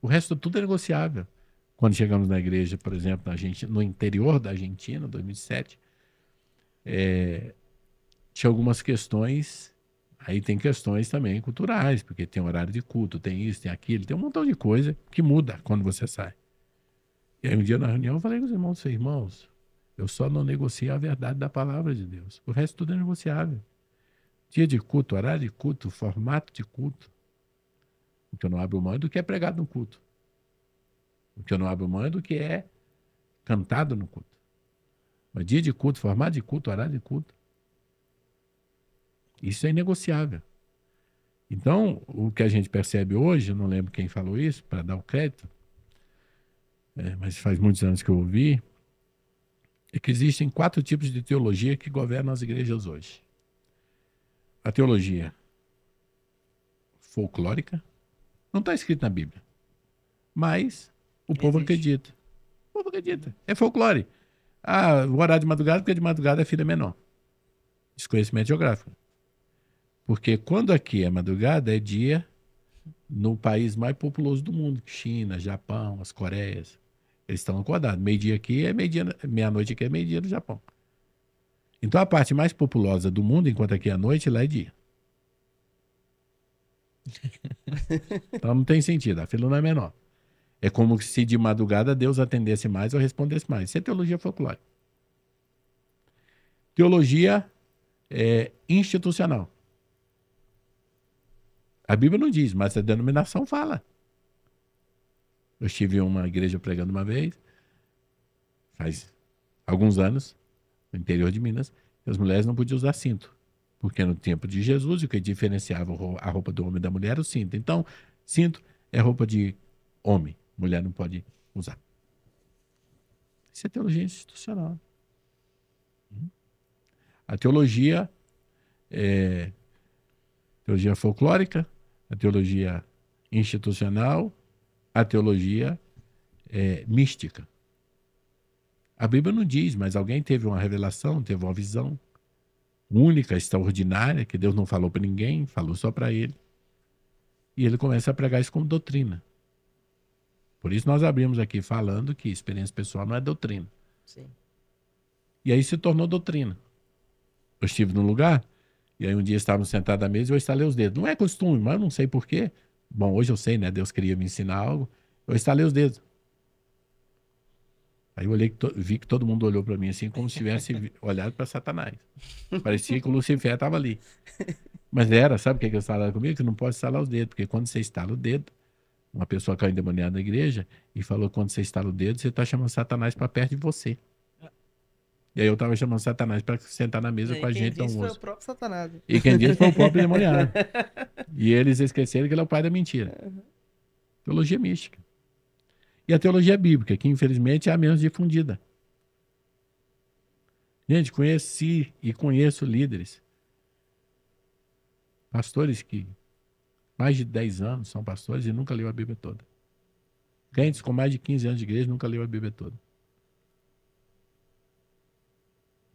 O resto tudo é negociável. Quando chegamos na igreja, por exemplo, na Argentina, no interior da Argentina, 2007, é, tinha algumas questões. Aí tem questões também culturais, porque tem horário de culto, tem isso, tem aquilo, tem um montão de coisa que muda quando você sai. E aí um dia na reunião eu falei com os irmãos, irmãos, eu só não negociei a verdade da palavra de Deus. O resto tudo é negociável dia de culto, horário de culto, formato de culto. O que eu não abro mão é do que é pregado no culto. O que eu não abro mão é do que é cantado no culto. Mas dia de culto, formato de culto, horário de culto. Isso é inegociável. Então, o que a gente percebe hoje, não lembro quem falou isso, para dar o crédito, é, mas faz muitos anos que eu ouvi, é que existem quatro tipos de teologia que governam as igrejas hoje a teologia folclórica não está escrito na Bíblia. Mas o povo Existe. acredita. O povo acredita. É folclore. Ah, vou orar de madrugada porque de madrugada é filha menor. Desconhecimento é geográfico. Porque quando aqui é madrugada, é dia no país mais populoso do mundo. China, Japão, as Coreias. Eles estão acordados. Meio-dia aqui é meio-dia. Meia-noite aqui é meio-dia no Japão. Então a parte mais populosa do mundo, enquanto aqui é noite, lá é dia. então não tem sentido, a fila não é menor. É como se de madrugada Deus atendesse mais ou respondesse mais. Isso é teologia folclórica. Teologia é, institucional. A Bíblia não diz, mas a denominação fala. Eu estive em uma igreja pregando uma vez, faz alguns anos, no interior de Minas, as mulheres não podiam usar cinto. Porque no tempo de Jesus, o que diferenciava a roupa do homem da mulher era o cinto. Então, cinto é roupa de homem, mulher não pode usar. Isso é teologia institucional. Uhum. A teologia é teologia folclórica, a teologia institucional, a teologia é, mística. A Bíblia não diz, mas alguém teve uma revelação, teve uma visão única, extraordinária, que Deus não falou para ninguém, falou só para ele. E ele começa a pregar isso como doutrina. Por isso nós abrimos aqui falando que experiência pessoal não é doutrina. Sim. E aí se tornou doutrina. Eu estive num lugar, e aí um dia estávamos sentados à mesa e eu estalei os dedos. Não é costume, mas eu não sei porquê. Bom, hoje eu sei, né? Deus queria me ensinar algo. Eu estalei os dedos. Aí eu olhei, vi que todo mundo olhou para mim assim, como se tivesse olhado para Satanás. Parecia que o Lucifer estava ali. Mas era, sabe o que, é que eu estava comigo? Que não pode estalar os dedos, porque quando você estala o dedo, uma pessoa caiu endemoniada na igreja e falou: quando você estala o dedo, você está chamando Satanás para perto de você. E aí eu estava chamando Satanás para sentar na mesa e é, com a gente. Quem disse então, foi o próprio Satanás. E quem disse foi o próprio demoniado. e eles esqueceram que ele é o pai da mentira. Teologia mística e a teologia bíblica, que infelizmente é a menos difundida. Gente, conheci e conheço líderes, pastores que mais de 10 anos são pastores e nunca leu a Bíblia toda. Crentes com mais de 15 anos de igreja nunca leu a Bíblia toda.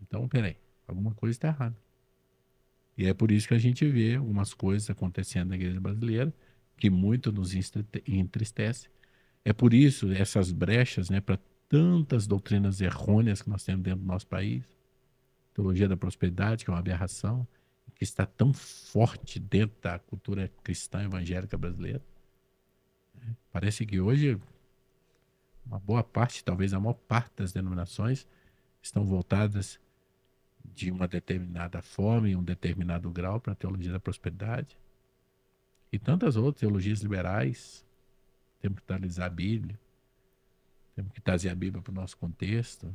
Então, peraí, alguma coisa está errada. E é por isso que a gente vê algumas coisas acontecendo na igreja brasileira que muito nos entristece, é por isso essas brechas né, para tantas doutrinas errôneas que nós temos dentro do nosso país. Teologia da prosperidade, que é uma aberração, que está tão forte dentro da cultura cristã evangélica brasileira. Né. Parece que hoje uma boa parte, talvez a maior parte das denominações estão voltadas de uma determinada forma e um determinado grau para a teologia da prosperidade. E tantas outras teologias liberais, temos que atualizar a Bíblia. Temos que trazer a Bíblia para o nosso contexto.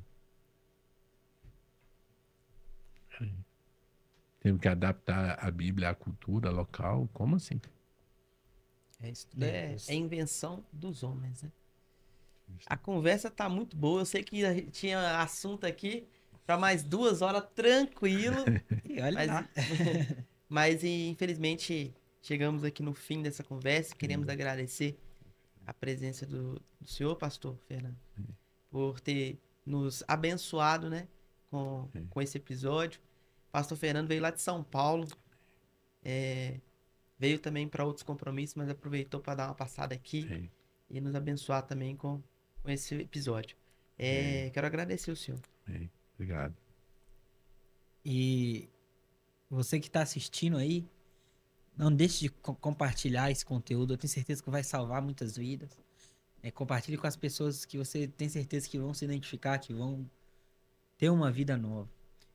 Temos que adaptar a Bíblia à cultura local. Como assim? É, isso é, é invenção dos homens, né? A conversa tá muito boa. Eu sei que tinha assunto aqui para mais duas horas tranquilo. e olha mas, lá. mas infelizmente chegamos aqui no fim dessa conversa. Queremos Sim. Uhum. agradecer a presença do, do senhor, pastor Fernando, por ter nos abençoado, né? Com, com esse episódio. Pastor Fernando veio lá de São Paulo. É, veio também para outros compromissos, mas aproveitou para dar uma passada aqui Sim. e nos abençoar também com, com esse episódio. É, quero agradecer o senhor. Sim. Obrigado. E você que está assistindo aí, não deixe de co compartilhar esse conteúdo. Eu tenho certeza que vai salvar muitas vidas. É, compartilhe com as pessoas que você tem certeza que vão se identificar, que vão ter uma vida nova.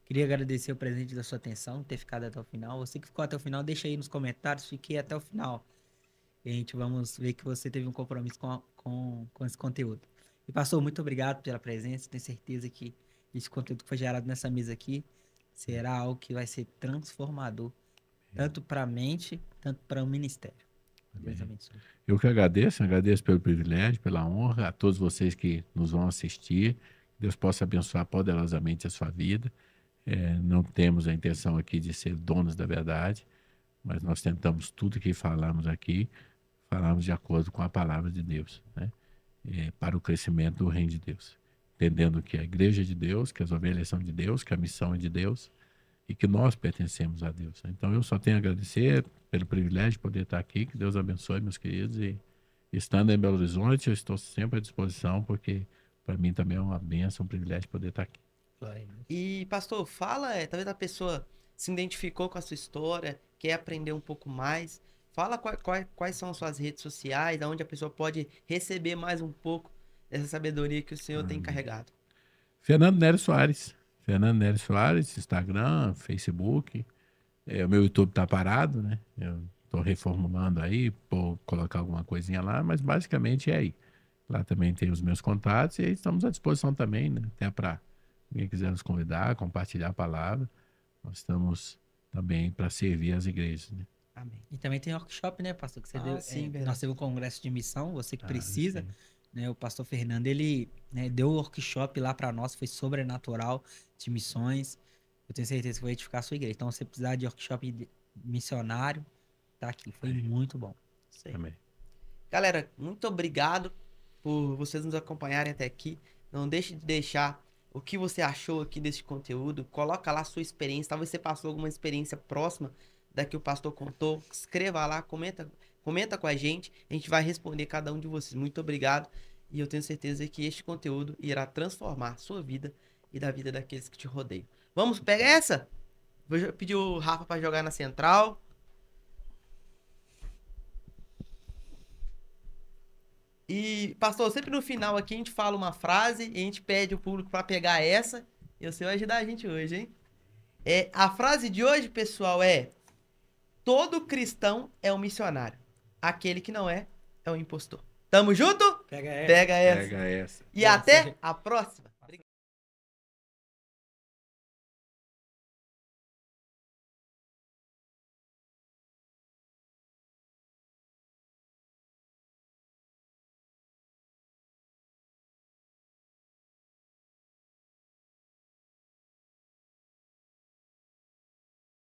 Queria agradecer o presente da sua atenção, ter ficado até o final. Você que ficou até o final, deixa aí nos comentários, fiquei até o final. E a gente vamos ver que você teve um compromisso com, a, com, com esse conteúdo. E pastor, muito obrigado pela presença. Tenho certeza que esse conteúdo que foi gerado nessa mesa aqui será algo que vai ser transformador é. tanto para a mente, tanto para o ministério. Eu que agradeço, agradeço pelo privilégio, pela honra, a todos vocês que nos vão assistir. Deus possa abençoar poderosamente a sua vida. É, não temos a intenção aqui de ser donos da verdade, mas nós tentamos tudo que falamos aqui, falamos de acordo com a palavra de Deus, né? É, para o crescimento do reino de Deus. Entendendo que a igreja é de Deus, que as ovelhas são de Deus, que a missão é de Deus e que nós pertencemos a Deus. Né? Então eu só tenho a agradecer pelo privilégio de poder estar aqui, que Deus abençoe meus queridos e estando em Belo Horizonte eu estou sempre à disposição porque para mim também é uma benção, um privilégio poder estar aqui. E pastor, fala, eh, talvez a pessoa se identificou com a sua história, quer aprender um pouco mais, fala qual, qual, quais são as suas redes sociais, aonde a pessoa pode receber mais um pouco dessa sabedoria que o senhor tem hum. carregado. Fernando Nery Soares, Fernando Neres Soares, Instagram, Facebook. É, o meu YouTube tá parado, né? Eu tô reformulando aí, vou colocar alguma coisinha lá, mas basicamente é aí. Lá também tem os meus contatos e estamos à disposição também, né? Até para quem quiser nos convidar, compartilhar a palavra. Nós estamos também para servir as igrejas, né? Amém. E também tem workshop, né, pastor? Que você ah, deu, sim, é, nós temos um congresso de missão, você que ah, precisa. Sim né? O pastor Fernando, ele né, deu um workshop lá para nós, foi sobrenatural de missões. Eu tenho certeza que vai edificar a sua igreja. Então, se você precisar de workshop missionário, tá aqui. Foi Amém. muito bom. Sei. Amém. Galera, muito obrigado por vocês nos acompanharem até aqui. Não deixe de deixar o que você achou aqui desse conteúdo. Coloca lá a sua experiência. Talvez você passou alguma experiência próxima da que o pastor contou. Escreva lá, comenta Comenta com a gente, a gente vai responder cada um de vocês. Muito obrigado e eu tenho certeza que este conteúdo irá transformar sua vida e da vida daqueles que te rodeiam. Vamos pegar essa? Vou pedir o Rafa para jogar na central. E, pastor, sempre no final aqui a gente fala uma frase e a gente pede o público para pegar essa. E você vai ajudar a gente hoje, hein? É, a frase de hoje, pessoal, é: Todo cristão é um missionário. Aquele que não é, é o impostor. Tamo junto? Pega essa. Pega essa. Pega essa. E Pega até essa. a próxima.